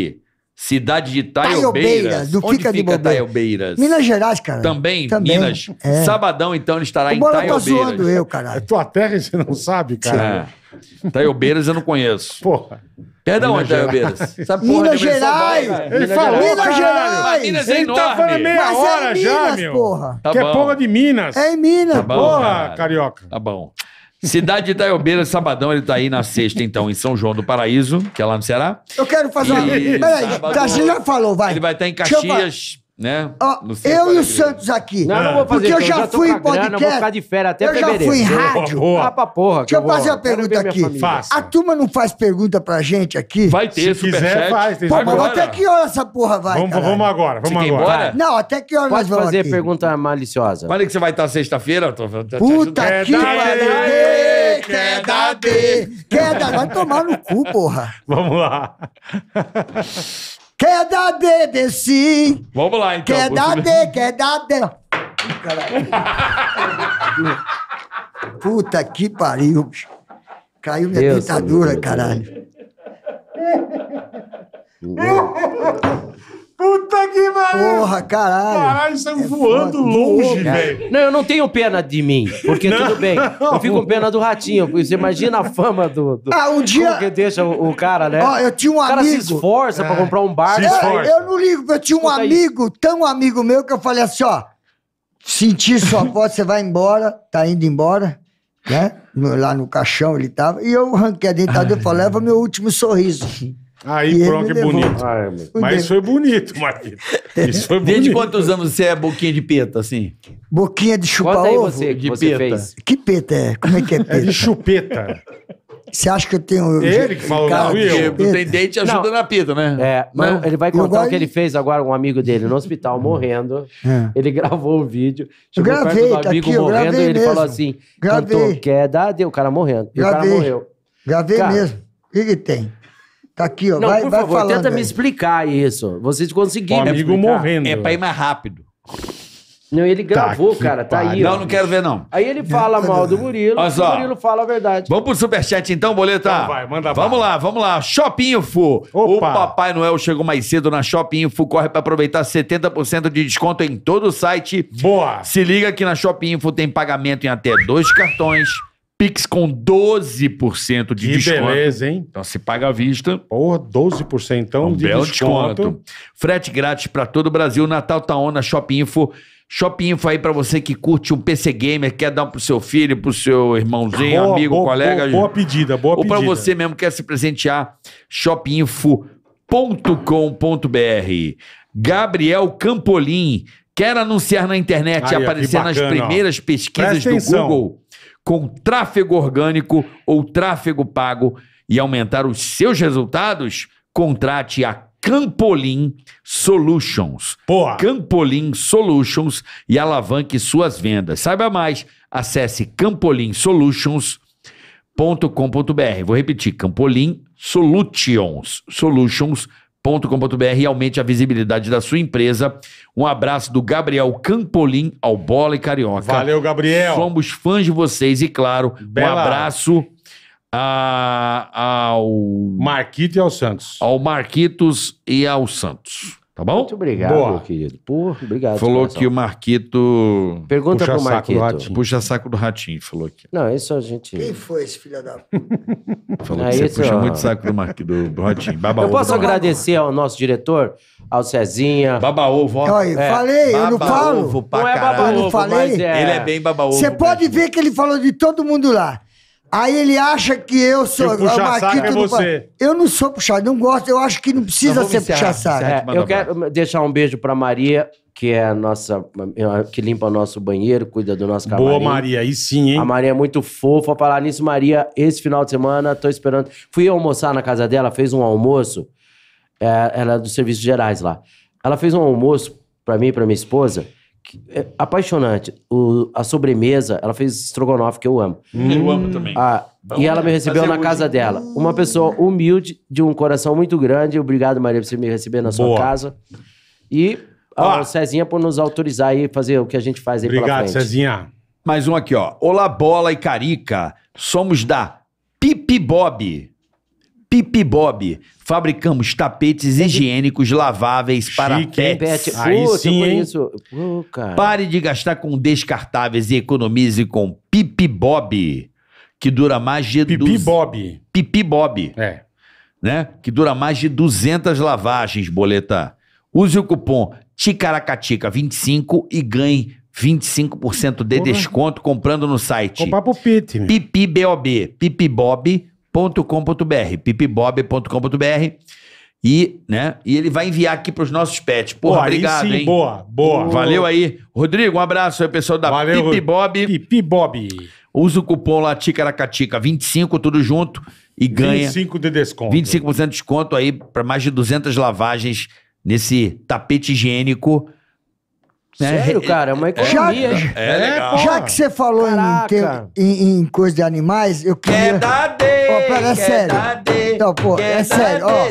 cidade de Taiobeiras. Do Onde fica, de fica Taiobeiras? Minas Gerais, cara. Também, Também. Minas. É. Sabadão, então, ele estará o em tá Taiobeiras. Tá zoando eu, caralho. É tua terra e você não sabe, cara. É. Taiobeiras eu não conheço. Porra. Perdão, Minas Taiobeiras. Sabe porra Minas Gerais! Vai, Ele falou, Minas Gerais! Minas é Ele tá falando meia Mas é hora é Minas, já, meu. Porra. Tá que é bom. é porra de Minas. É em Minas. Tá bom, porra, cara. carioca. Tá bom. Cidade de Itaiobeiras, sabadão, ele tá aí na sexta, então, em São João do Paraíso, que é lá no Ceará. Eu quero fazer e... uma. Peraí, já falou, vai. Ele vai estar tá em Caxias, né? eu e é o Santos aqui. Não, não vou fazer. Porque eu já, fui em podcast. eu de até eu já fui em rádio. Boa, ah, pra porra. Deixa eu, fazer uma pergunta aqui. Faça. A turma não faz pergunta pra gente aqui? Vai ter, se quiser, faz. Pô, até que hora essa porra vai? Vamos, vamos agora, vamos agora. Embora? Não, até que hora Pode nós vamos fazer aqui? pergunta maliciosa. Quando é que você vai estar sexta-feira? Puta que pariu! Queda dar D! Quer Vai tomar no cu, porra. Vamos lá. Quer dar D, si? Vamos lá, então. Quer dar D, quer dar D. Caralho. Puta que pariu. Caiu minha Deus dentadura, Deus. caralho. Puta que pariu! Porra, caralho! Caralho, saiu tá é voando foda, longe, velho. Não, eu não tenho pena de mim, porque não, tudo bem. Não. Eu fico com pena do ratinho. Você imagina a fama do. do ah, um dia. Porque deixa o, o, cara, né? Ó, eu tinha um amigo. O cara amigo... se esforça é. pra comprar um bar. Eu, é, eu, não ligo, eu tinha um amigo, aí. tão amigo meu, que eu falei assim: ó, senti sua voz, você vai embora, tá indo embora, né? Lá no caixão ele tava. E eu ranquei a dentadura e falei: leva meu último sorriso. Aí, pronto, que bonito. Ai, ah, é mas foi bonito, Marquinhos. Isso foi bonito. Desde quantos anos você é boquinha de peta, assim? Boquinha de chupa ovo? Você, de você peta. Fez. Que peta é? Como é que é peta? É de chupeta. Você acha que eu tenho. Ele que falou, cara, não, eu. Não tem dente, ajuda não. na pita, né? É, mas ele vai contar o que ele fez agora, um amigo dele no hospital hum. morrendo. É. Ele gravou o vídeo. eu gravei, perto tá amigo aqui, morrendo, ele mesmo. falou assim: gravei. cantor, quer Deu o cara morrendo. E o cara morreu. Gravei cara, mesmo. O que, que tem? Tá aqui, ó. Não, vai, por vai favor, falando, tenta me explicar isso. Vocês conseguiram. Um amigo explicar. morrendo. É, é pra ir mais rápido. Não, ele tá gravou, cara, tá aí. ó. Não, não quero ver, não. Aí ele fala mal do Murilo, Olha só. o Murilo fala a verdade. Vamos pro superchat então, boleta? Então vai, manda Vamos lá, vamos lá. Shopping Info. O Papai Noel chegou mais cedo na Shopping Info. Corre pra aproveitar 70% de desconto em todo o site. Boa. Se liga que na Shopping Info tem pagamento em até dois cartões. Pix com 12% de que desconto. beleza, hein? Então se paga à vista. Porra, 12% então é um de belo desconto. desconto. Frete grátis para todo o Brasil. Natal tá on na Shop Info. Shop Info aí para você que curte um PC Gamer, quer dar pro seu filho, pro seu irmãozinho, boa, amigo, boa, colega. Boa, boa, pedida, boa ou pedida. Ou para você mesmo quer se presentear, shopinfo.com.br. Gabriel Campolim quer anunciar na internet e aparecer nas primeiras pesquisas do Google com tráfego orgânico ou tráfego pago e aumentar os seus resultados, contrate a Campolim Solutions. Porra. Campolim Solutions e alavanque suas vendas. Saiba mais, acesse campolinsolutions.com.br. Vou repetir, Campolim Solutions, solutions.com.br .com.br e aumente a visibilidade da sua empresa. Um abraço do Gabriel Campolim ao Bola e Carioca. Valeu, Gabriel. Somos fãs de vocês e, claro, Bela. um abraço a, ao... Marquito e ao Santos. Ao Marquitos e ao Santos. Tá bom? Muito obrigado, Boa. meu querido. Pô, obrigado. Falou que o Marquito. Pergunta puxa pro Marquito. Saco do ratinho. puxa saco do ratinho, falou aqui. Não, isso a gente. Quem foi esse filho da. falou que você puxa ó. muito saco do Marquito, do, ratinho. Baba Eu posso agradecer ao nosso diretor, ao Cezinha. Baba ovo, ó. Aí, é, falei, eu não falo. Ovo pra não é baba ovo, eu É... Ele é bem baba ovo. Você pode né? ver que ele falou de todo mundo lá. Aí ele acha que eu sou que o Maquito é você. Eu não sou puxado, não gosto, eu acho que não precisa então ser puxa-saco. É, eu quero deixar um beijo pra Maria, que é a nossa. que limpa o nosso banheiro, cuida do nosso camarim. Boa, Maria, aí sim, hein? A Maria é muito fofa. Falar nisso, Maria, esse final de semana, tô esperando. Fui almoçar na casa dela, fez um almoço. É, ela é do Serviços Gerais lá. Ela fez um almoço pra mim e pra minha esposa. É apaixonante. O, a sobremesa, ela fez estrogonofe, que eu amo. Eu amo também. Ah, e ela me recebeu Fazer na hoje. casa então. dela. Uma pessoa humilde, de um coração muito grande. Obrigado, Maria, por você me receber na sua Boa. casa. E Ó. a Cezinha por nos autorizar aí fazer o que a gente faz aí pela Obrigado, frente. Cezinha. Mais um aqui, ó. Olá, Bola e Carica. Somos da Pipi Bob. Pipi Bob. Fabricamos tapetes é higiênicos laváveis Chique, para pets. Pô, Aí sim, hein? Isso. Pô, cara. Pare de gastar com descartáveis e economize com Pipi Bob, que dura mais de... Pipi duze... Bob. Pipi Bob. É. Né? Que dura mais de 200 lavagens, boleta. Use o cupom TICARACATICA25 e ganhe 25% de Porra. desconto comprando no site. Comprar pro né? Pipi Bob. Pipi Bob pipibob.com.br, pipibob.com.br. E, né, e ele vai enviar aqui para os nossos pets. Porra, Pô, obrigado, sim, hein? Boa, boa. Valeu aí. Rodrigo, um abraço aí, pessoal da Valeu, Pipibob. Pipibob. Usa o cupom lá, Ticaracatica, 25, tudo junto, e ganha... 25 de desconto. 25% de desconto aí para mais de 200 lavagens nesse tapete higiênico. Né? Sério, é, cara, é uma é, economia. Já, é, é legal. já que você falou em, em, em, coisa de animais, eu queria... É da de... Ó, pera, é sério. Então, pô, é sério, ó.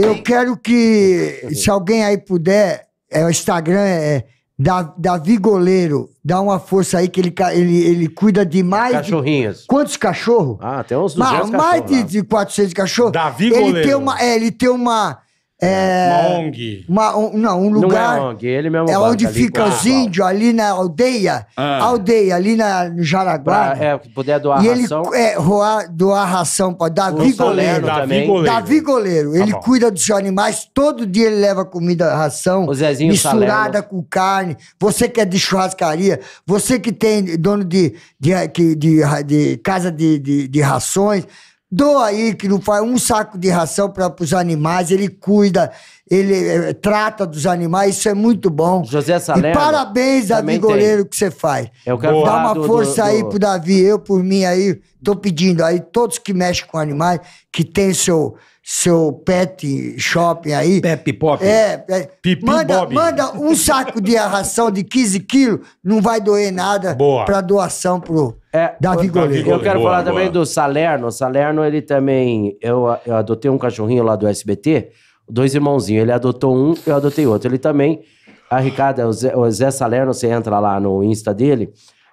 Eu quero que, se alguém aí puder, é, o Instagram é, é Davi Goleiro, dá uma força aí que ele, ele, ele cuida de mais. Cachorrinhos. De, quantos cachorros? Ah, tem uns 200 cachorros. Mais de, de 400 cachorros. Davi ele Goleiro. Tem uma, é, ele tem uma é, uma ONG. Uma, um, não, um é lugar. Não é ONG, ele mesmo. É banca, onde fica os índios, ali na aldeia. Ah. Aldeia, ali na, no Jaraguá. Pra, é, puder doar e ração. Ele, é, roar, doar ração para Davi Goleiro. Davi Goleiro. Davi tá Goleiro. Ele tá cuida dos seus animais, todo dia ele leva comida, ração. O Zezinho misturada Salerno. com carne. Você que é de churrascaria, você que tem dono de, de, de, de, de casa de, de, de rações. Doa aí, que não faz um saco de ração para os animais, ele cuida, ele eh, trata dos animais, isso é muito bom. José Salerno. E parabéns, Davi Goleiro, que você faz. É o cara Dá uma do- força do- aí pro Davi, eu por mim aí, tô pedindo aí, todos que mexem com animais, que tem seu, seu pet shopping aí. Pepe Pop. É, é. manda, manda um saco de ração de 15 quilos, não vai doer nada para doação pro, é, Davi Goleiro. Eu quero boa, falar boa. também do Salerno. O Salerno, ele também. Eu, eu adotei um cachorrinho lá do SBT, dois irmãozinhos. Ele adotou um, eu adotei outro. Ele também. A Ricardo, o Zé, o Zé Salerno, você entra lá no Insta dele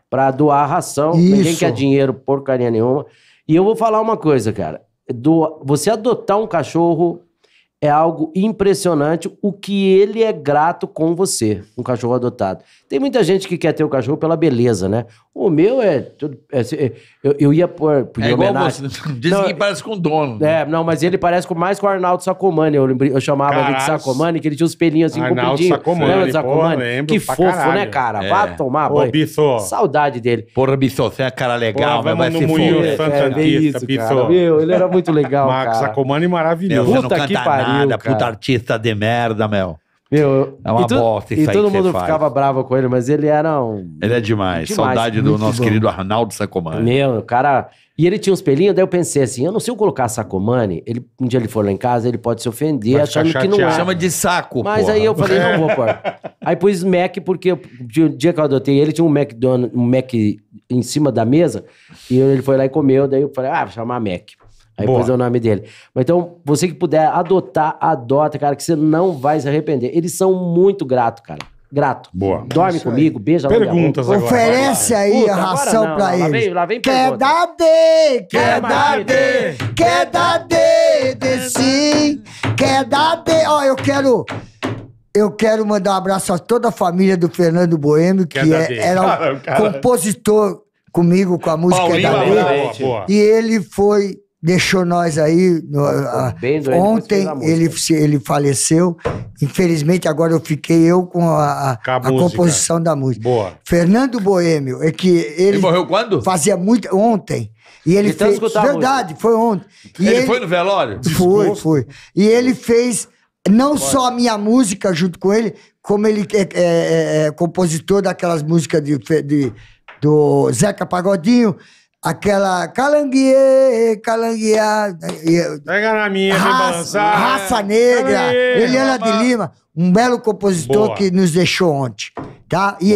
para doar ração. Isso. Ninguém quer dinheiro, porcaria nenhuma. E eu vou falar uma coisa, cara. Do, você adotar um cachorro é algo impressionante o que ele é grato com você, um cachorro adotado. Tem muita gente que quer ter o cachorro pela beleza, né? O meu é. Tudo, é, é eu, eu, ia por. É igual você. diz não, que parece com o dono. Né? É, não, mas ele parece com, mais com o Arnaldo Sacomani. Eu, eu chamava Caraca. ele de Sacomani, que ele tinha os pelinhos assim Arnaldo compridinhos. Sacomani. Sacomani? que fofo, né, caralho. né, cara? É. Vá tomar banho. Saudade dele. Porra, Bissô, você é cara legal, Porra, né? mas vai ser fofo. É, Santantista, é, isso, Bissô. Cara. Meu, ele era muito legal, Marcos Sacomani é maravilhoso. puta não canta que pariu, nada, puta artista de merda, meu. Meu, é uma tu, bosta isso E todo mundo ficava bravo com ele, mas ele era um. Ele é demais. demais Saudade do nosso bom. querido Arnaldo Sacomani. Meu, o cara. E ele tinha uns pelinhos, daí eu pensei assim: eu não sei eu colocar Sacomani, ele, um dia ele for lá em casa, ele pode se ofender achando que não é. Chama de saco. Mas porra. aí eu falei: não vou pôr. aí pus Mac, porque o dia que eu adotei ele, tinha um McDonald's, um Mac em cima da mesa, e ele foi lá e comeu, daí eu falei: ah, vou chamar Mac. Aí Boa. é o nome dele. Mas então, você que puder adotar, adota, cara, que você não vai se arrepender. Eles são muito gratos, cara. Grato. Boa. Dorme é Isso comigo, aí. beija Perguntas agora. Oferece aí Puta, a ração pra pra lá eles. Vem, lá vem quer dar de, quer dar de, quer dar de, sim, quer dar de. Ó, eu quero... Eu quero mandar um abraço a toda a família do Fernando Boêmio, que é, era cara, cara. compositor comigo com a música Paulinho da Leite. E ele foi deixou nós aí. No, a, ontem ele, ele faleceu. Infelizmente, agora eu fiquei eu com a, a, com a, a composição da música. Boa. Fernando Boêmio, é que ele. Ele morreu quando? Fazia muito. Ontem. E ele Tentando fez. Verdade, foi ontem. E ele, ele foi no velório? Foi, Desculpa. foi. E ele fez não só a minha música junto com ele, como ele é, é, é, é compositor daquelas músicas de, de, do Zeca Pagodinho aquela calanguie, calanguear. Eh, Pega na minha, raça, balançar. Raça Negra, calanguie, Eliana de Lima, um belo compositor Boa. que nos deixou ontem. Tá? E,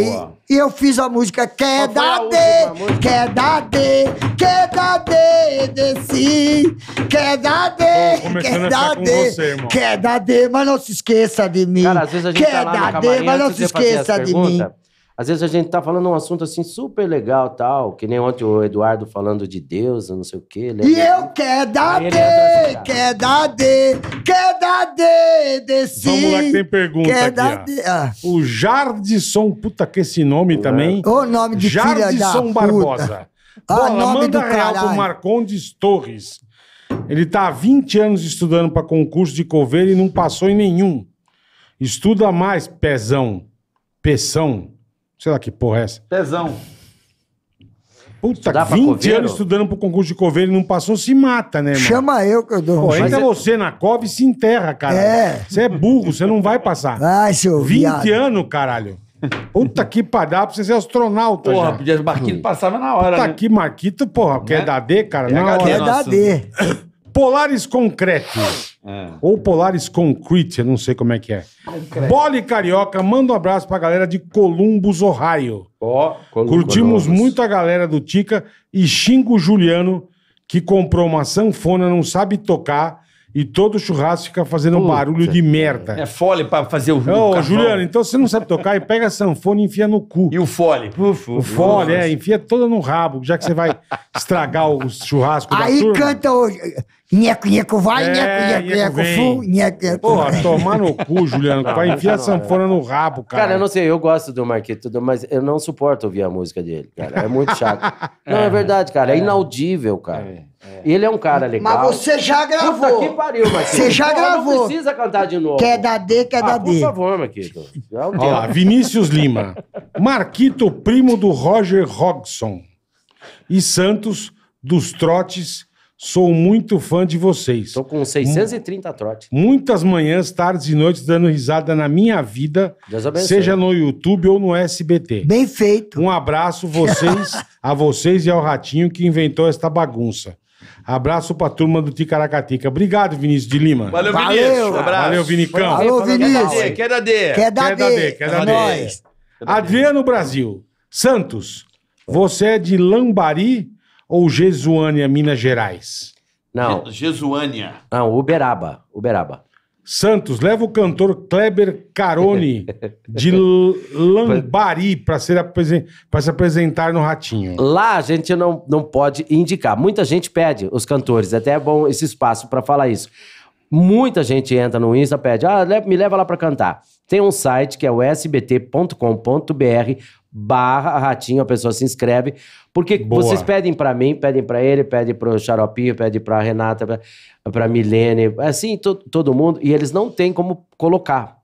e eu fiz a música Quer dar de, quer de, quer de, desci, quer dar de, quer dar de, quer de, mas não se esqueça de mim. Cara, às vezes a gente quer tá lá no camarim, mas não se esqueça de pergunta. mim. Às vezes a gente tá falando um assunto assim super legal tal, que nem ontem o Eduardo falando de Deus, não sei o quê. É e eu quero dar de, é quero dar de, quero dar de, desse. Vamos lá que tem pergunta quer aqui. Ah. O Jardison, puta que esse nome Ué. também. O nome de Jardison Barbosa. Ah, Bola, nome manda do real pro Marcondes Torres. Ele tá há 20 anos estudando para concurso de coveiro e não passou em nenhum. Estuda mais, pezão. Peção. Sei lá que porra é essa. Tesão. Puta, 20 anos estudando pro concurso de coveiro e não passou, se mata, né, mano? Chama eu que eu dou um Pô, você na cova e se enterra, cara. É. Você é burro, você não vai passar. Vai, seu 20 viado. anos, caralho. Puta que padá, pra você ser astronauta, Porra, já. podia Marquito passava na hora, Puta né? que Marquito, porra, quer é? Né? dar é D, cara? Não, é da D. Polares concretos. É. Ou Polaris Concrete, eu não sei como é que é. Concreto. Carioca, manda um abraço pra galera de Columbus, Ohio. Ó, Curtimos muito a galera do Tica e Xingo Juliano, que comprou uma sanfona, não sabe tocar e todo churrasco fica fazendo um barulho de merda. É fole pra fazer o. Ô, Juliano, então você não sabe tocar e pega a sanfona e enfia no cu. E o fole? O fole, é, enfia toda no rabo, já que você vai estragar o churrasco da Aí turma. canta o. Nheco, nheco vai, É, nheco, nheco, nheco, fu, nheco, nheco. Porra, tomar no cu, Juliano, vai enfiar a sanfona é. no rabo, cara. Cara, eu não sei, eu gosto do Marquito, mas eu não suporto ouvir a música dele, cara. É muito chato. Não, é verdade, cara. É, é. inaudível, cara. É. É. Ele é um cara legal. Mas você já gravou. Puta que pariu, Marquinhos. Você já Pô, gravou. Não precisa cantar de novo. Quer dar D, quer ah, dar D. Por favor, Marquito. Olha é lá, Vinícius Lima. Marquito, primo do Roger Hodgson. E Santos, dos trotes, sou muito fã de vocês. Tô com 630 trotes. Muitas manhãs, tardes e noites dando risada na minha vida, Deus abençoe. seja no YouTube ou no SBT. Bem feito. Um abraço vocês, a vocês e ao Ratinho que inventou esta bagunça. Abraço pra turma do Ticaracatica. Obrigado, Vinícius de Lima. Valeu, Valeu, Vinícius. Abraço. Valeu, Vinicão. Alô, Vinícius. Quer D. Quer D. Quer dar D. Adriano Brasil. Santos, você é de Lambari ou Jesuânia, Minas Gerais? Não. Jesuânia. Não, Uberaba. Uberaba. Santos, leva o cantor Kleber Carone de Lambari para se apresentar no Ratinho. Lá a gente não, não pode indicar. Muita gente pede os cantores, até é bom esse espaço para falar isso. Muita gente entra no Insta, pede, ah, me leva lá para cantar. Tem um site que é o sbt.com.br barra ratinho, a pessoa se inscreve. Porque Boa. vocês pedem para mim, pedem para ele, pedem pro Xaropinho, pedem pra Renata, pra, Milene, assim, to, todo mundo. E eles não têm como colocar.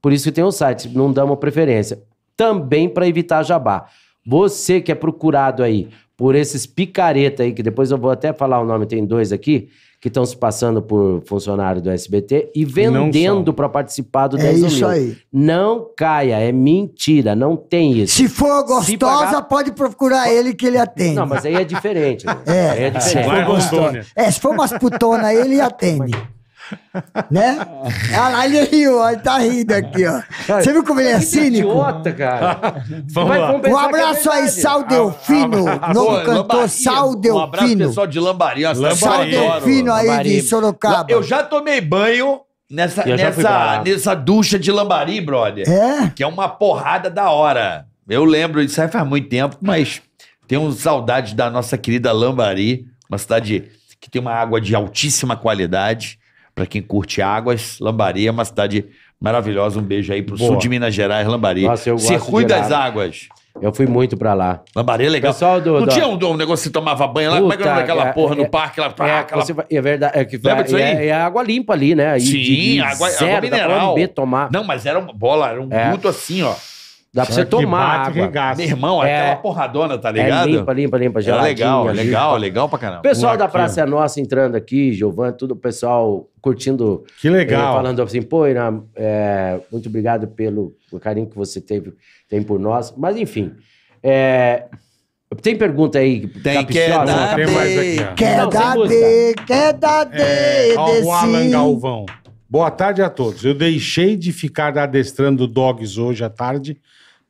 Por isso que tem o um site, não damos preferência. Também para evitar jabá. Você que é procurado aí por esses picareta aí, que depois eu vou até falar o nome, tem dois aqui, que estão se passando por funcionário do SBT e vendendo para participar do 10 É isso mil. aí. Não caia, é mentira, não tem isso. Se for gostosa, Se pagar- pode procurar ele que ele atende. Não, mas aí é diferente. Né? É, Aí é se diferente. for gostosa. Né? É, se for umas putona, ele atende né? Caralho, ah, ele riu, ele tá rindo aqui, ó. Você viu como ele é cínico? Idiota, cara. Vamos lá. É ah, ah, um abraço é aí, Sal Delfino, novo cantor Sal Delfino. Um abraço pessoal de Lambaria. Sal Delfino aí de Sorocaba. Eu já tomei banho nessa, nessa, nessa ducha de Lambari, brother. É? Que é uma porrada da hora. Eu lembro, isso aí faz muito tempo, mas tenho saudades da nossa querida Lambari, uma cidade que tem uma água de altíssima qualidade. Para quem curte águas, Lambari é uma cidade maravilhosa. Um beijo aí pro Boa. sul de Minas Gerais, Lambari. Nossa, eu gosto Circuito das Águas. Eu fui muito pra lá. Lambari é legal. Pessoal do, não do... tinha um, um negócio que você tomava banho lá? Puta, Como é que era aquela é, porra é, no parque? Lá, é, aquela... Vai, é verdade. É, que vai, Lembra disso aí? É, é, água limpa ali, né? E, Sim, de, de água, zero, água mineral. Dá pra tomar. Não, mas era uma bola, era um é. assim, ó. Dá pra você tomar água. Regaça. Meu irmão, é, aquela porradona, tá ligado? É limpa, limpa, limpa, geladinha. É legal, limpa. legal, legal pra caramba. O pessoal da Praça é Nossa entrando aqui, Giovanni, tudo o pessoal curtindo. Que legal. Eh, falando assim, pô, Irã, eh, muito obrigado pelo carinho que você teve, tem por nós. Mas, enfim, eh, tem pergunta aí tem capiciosa? Né? Tem, mais aqui. Ó. Quer Não, dar de, quer de, é, O Alan Galvão. Boa tarde a todos. Eu deixei de ficar adestrando dogs hoje à tarde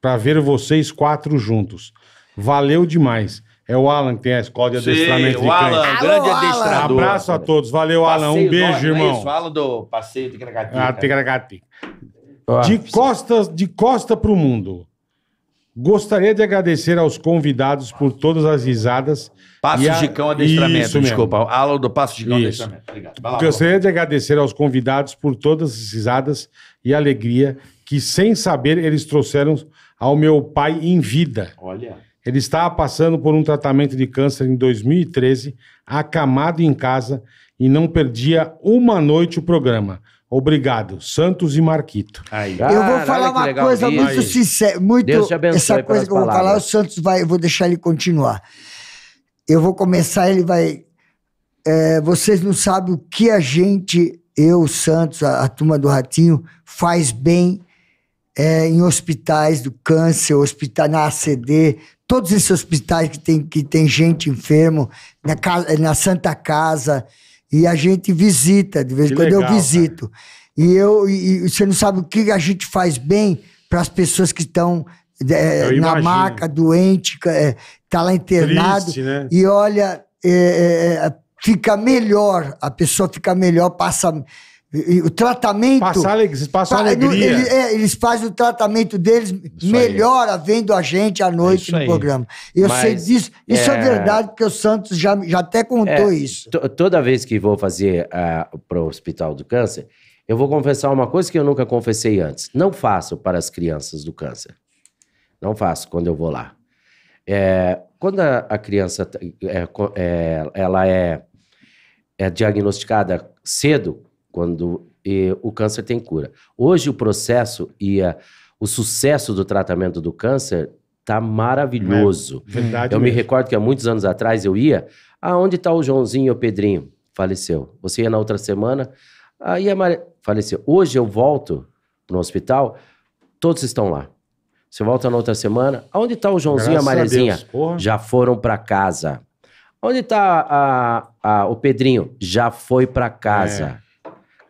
para ver vocês quatro juntos. Valeu demais. É o Alan que tem a escola de adestramento Sim, de o Alan, cães. grande Alô, adestrador. Abraço a todos. Valeu, Alan. um beijo, irmão. É isso, Alan do passeio ah, de Gragati. Ah, De costas, de costa para o mundo. Gostaria de agradecer aos convidados por todas as risadas. Passo a... cão Adestramento, Isso mesmo. desculpa. Aula do Passo cão Isso. Adestramento. Obrigado. Lá, Gostaria de agradecer aos convidados por todas as risadas e alegria que, sem saber, eles trouxeram ao meu pai em vida. Olha. Ele estava passando por um tratamento de câncer em 2013, acamado em casa e não perdia uma noite o programa. Obrigado, Santos e Marquito. Aí. Eu vou falar uma coisa muito sincera, muito Deus te abençoe essa coisa que eu vou palavras. falar, o Santos vai, eu vou deixar ele continuar. Eu vou começar, ele vai. É, vocês não sabem o que a gente, eu, Santos, a, a turma do Ratinho, faz bem é, em hospitais do câncer, hospital na ACD, todos esses hospitais que tem, que tem gente enfermo, na, casa, na Santa Casa, e a gente visita, de vez em quando legal, eu visito. E eu e, você não sabe o que a gente faz bem para as pessoas que estão é, na maca, doente, está é, lá internado. Triste, né? E olha, é, é, fica melhor, a pessoa fica melhor, passa o tratamento. Passar alegria. passa alegria. Ele, é, eles fazem o tratamento deles, isso melhora aí. vendo a gente à noite isso no aí. programa. Eu Mas, sei disso. Isso é... é... verdade, porque o Santos já, já até contou é, isso. Toda vez que vou fazer uh, ah, para o Hospital do Câncer, eu vou confessar uma coisa que eu nunca confessei antes. Não faço para as crianças do câncer. Não faço quando eu vou lá. É, quando a, a criança é, é, ela é diagnosticada cedo quando e, o câncer tem cura. Hoje o processo e a, o sucesso do tratamento do câncer tá maravilhoso. É, verdade eu mesmo. me recordo que há muitos anos atrás eu ia, aonde ah, está o Joãozinho e o Pedrinho? Faleceu. Você ia na outra semana, aí a Maria faleceu. Hoje eu volto no hospital, todos estão lá. Você volta na outra semana, aonde está o Joãozinho e a Mariazinha? Já foram para casa. Onde está o Pedrinho? Já foi para casa. É.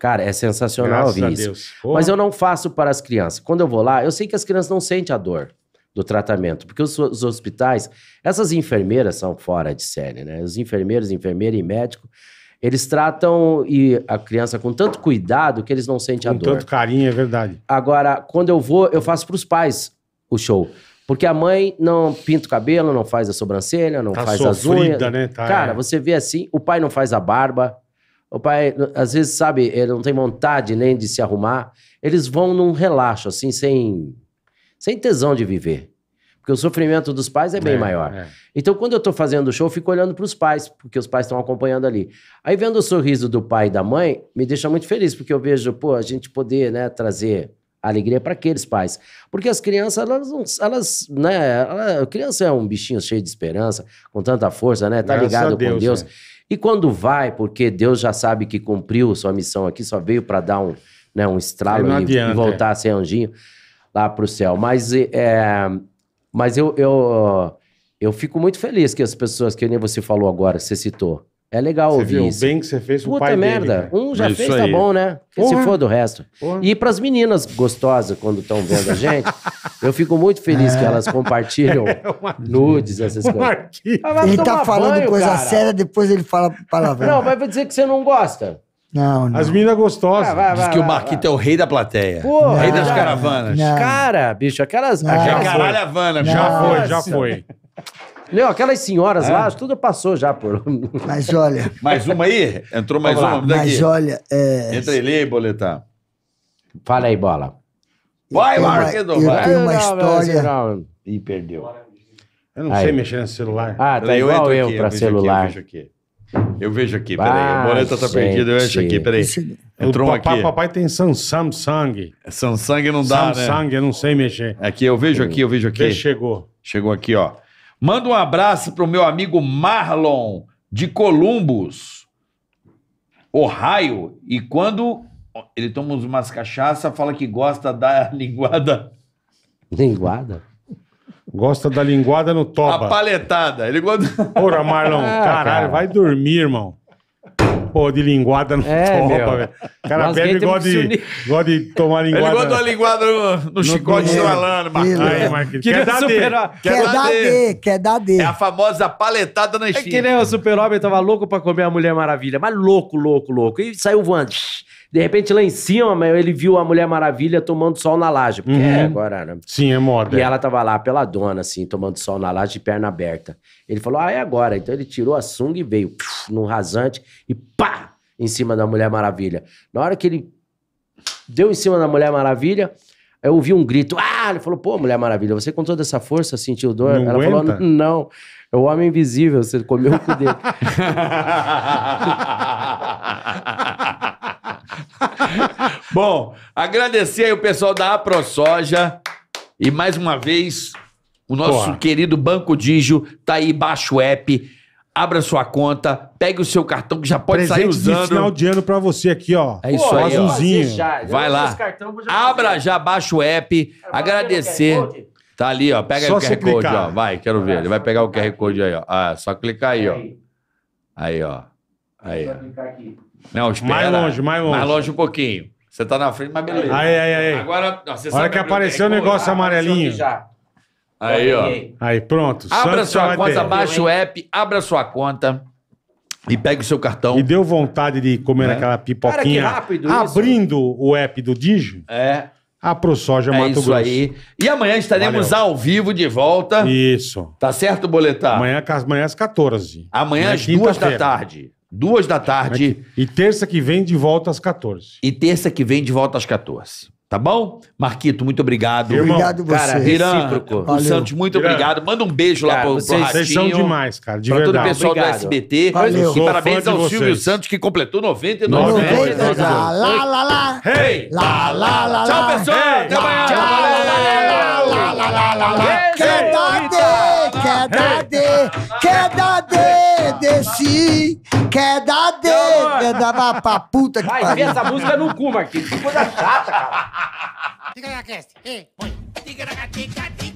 Cara, é sensacional Graças ouvir isso. Mas eu não faço para as crianças. Quando eu vou lá, eu sei que as crianças não sentem a dor do tratamento, porque os, os hospitais, essas enfermeiras são fora de série, né? Os enfermeiros, enfermeira e médico, eles tratam e a criança com tanto cuidado que eles não sentem com a dor. Com tanto carinho, é verdade. Agora, quando eu vou, eu faço para os pais o show. Porque a mãe não pinta o cabelo, não faz a sobrancelha, não tá faz sofrida, as unhas. Né? Tá, Cara, é. você vê assim, o pai não faz a barba, o pai às vezes, sabe, ele não tem vontade nem de se arrumar, eles vão num relaxo, assim, sem, sem tesão de viver. Porque o sofrimento dos pais é bem é, maior. É. Então, quando eu estou fazendo o show, eu fico olhando para os pais, porque os pais estão acompanhando ali. Aí, vendo o sorriso do pai e da mãe, me deixa muito feliz, porque eu vejo, pô, a gente poder né, trazer alegria para aqueles pais. Porque as crianças, elas, elas né, a criança é um bichinho cheio de esperança, com tanta força, né? Tá Graças ligado Deus, com Deus. É. E quando vai, porque Deus já sabe que cumpriu sua missão aqui, só veio para dar um, né, um estralo e, e, é. voltar é. a ser anjinho lá para o céu. Mas, é, mas eu, eu, eu fico muito feliz que as pessoas, que nem você falou agora, você citou, é legal você ouvir viu, isso. bem que você fez Puta o pai merda, dele, né? um já é isso fez, tá aí. tá bom, né? Porra. Se for do resto. Porra. E pras meninas gostosas, quando estão vendo a gente, eu fico muito feliz é. que elas compartilham é, nudes, essas coisas. Mas ele tá falando banho, coisa cara. séria, depois ele fala palavrão. Não, mas vai dizer que você não gosta. Não, não. As meninas gostosas. Vai, ah, vai, vai, Diz que o Marquito é o rei da plateia. O rei das caravanas. Não. Cara, bicho, aquelas... Não. aquelas... Já Já foi, já foi. Não, aquelas senhoras é. lá, tudo passou já por. Mas olha. mais uma aí? Entrou mais Vamos uma? Lá. Mas olha. É... Entra ele aí, boletar. Fala aí, bola. Vai, Marquedo, vai. Eu uma história. Ih, perdeu. Eu não aí. sei mexer no celular. Ah, tá igual eu, eu, aqui, eu para celular. Aqui, eu vejo aqui. Eu vejo aqui, peraí. a boleta tá perdida, eu vejo aqui, peraí. Entrou o papai, aqui. Papai tem Samsung. Samsung não dá, Samsung, né? Samsung, eu não sei mexer. Aqui, eu vejo aqui, eu vejo aqui. Vê, chegou. Chegou aqui, ó. Manda um abraço pro meu amigo Marlon de Columbus, Ohio. E quando ele toma umas cachaça, fala que gosta da linguada. Linguada? Gosta da linguada no toba. A paletada. Ele gosta. Porra, Marlon, ah, caralho, vai dormir, irmão porra de linguada não É, velho. O cara Nós bebe e gosta de, gosta de tomar linguada. Ele gosta uma linguada no, no chicote estralando, Alano, Marquinhos. Quer dar D. Quer dar D. quer dar D. É a famosa paletada na É que nem o super-homem tava louco pra comer a Mulher Maravilha, mas louco, louco, louco. E saiu voando. De repente, lá em cima, ele viu a Mulher Maravilha tomando sol na laje. Porque uhum. é agora, né? Sim, é moda. E é. ela tava lá, pela dona, assim, tomando sol na laje, de perna aberta. Ele falou, ah, é agora. Então ele tirou a sunga e veio puf, num rasante e pá! Em cima da Mulher Maravilha. Na hora que ele deu em cima da Mulher Maravilha, eu ouvi um grito. Ah! Ele falou, pô, Mulher Maravilha, você com toda essa força sentiu dor? Não ela aguenta? falou, não. É o homem invisível, você comeu o cu dele. Bom, agradecer aí o pessoal da AproSoja e mais uma vez o nosso Porra. querido Banco Digio tá aí baixo o app. Abra sua conta, pegue o seu cartão que já pode Presente sair usando. De final de ano para você aqui, ó. É isso Pô, aí, azulzinho. Já, Vai lá. Cartão, já Abra fazer. já, baixa o app. É, Eu agradecer. Tá ali, ó. Pega só aí o QR clicar. Code, ó. Vai, quero ver. Ele vai pegar o QR Code aí, ó. Ah, só clicar aí, ó. Aí, ó. Aí, aqui. Não, espera. Mais longe, mais longe. Mais longe um pouquinho. Você tá na frente, mas beleza. Aí, aí, aí. Agora, você Olha que apareceu o negócio ah, amarelinho. Já. Aí, ó. Aí, pronto. Abra Santos sua conta, baixa o app, abra sua conta e pegue o seu cartão. E deu vontade de comer é. aquela pipoquinha. Cara, rápido Abrindo isso. o app do Digio. É. A ProSoja é Mato isso Grosso. aí. E amanhã estaremos Valeu. ao vivo de volta. Isso. Tá certo, Boletar? Amanhã, amanhã às 14. Amanhã, amanhã às duas da tarde. Duas da tarde. E terça que vem de volta às 14. E terça que vem de volta às 14. Tá bom? Marquito, muito obrigado. Irmão, obrigado você. Cara, recíproco. O Santos, muito Irã. obrigado. Manda um beijo cara, lá pro, vocês, pro Ratinho. Vocês são demais, cara, de pra verdade. todo o pessoal obrigado. do SBT. Valeu. E parabéns ao Silvio Santos, que completou 99. 99. 99. Lá, lá, lá, lá. Hey! Lá, lá, lá, lá. Tchau, pessoal. Hey. Até amanhã. Tchau, lá, lá, lá, lá, lá, lá. Quer dar D, quer dar D, quer dar D desse, quer dar de, eu dava pra puta que Vai ver essa música no cu, Marquinhos. Que coisa chata, cara. Fica na cast. Ei, põe. Fica na cast.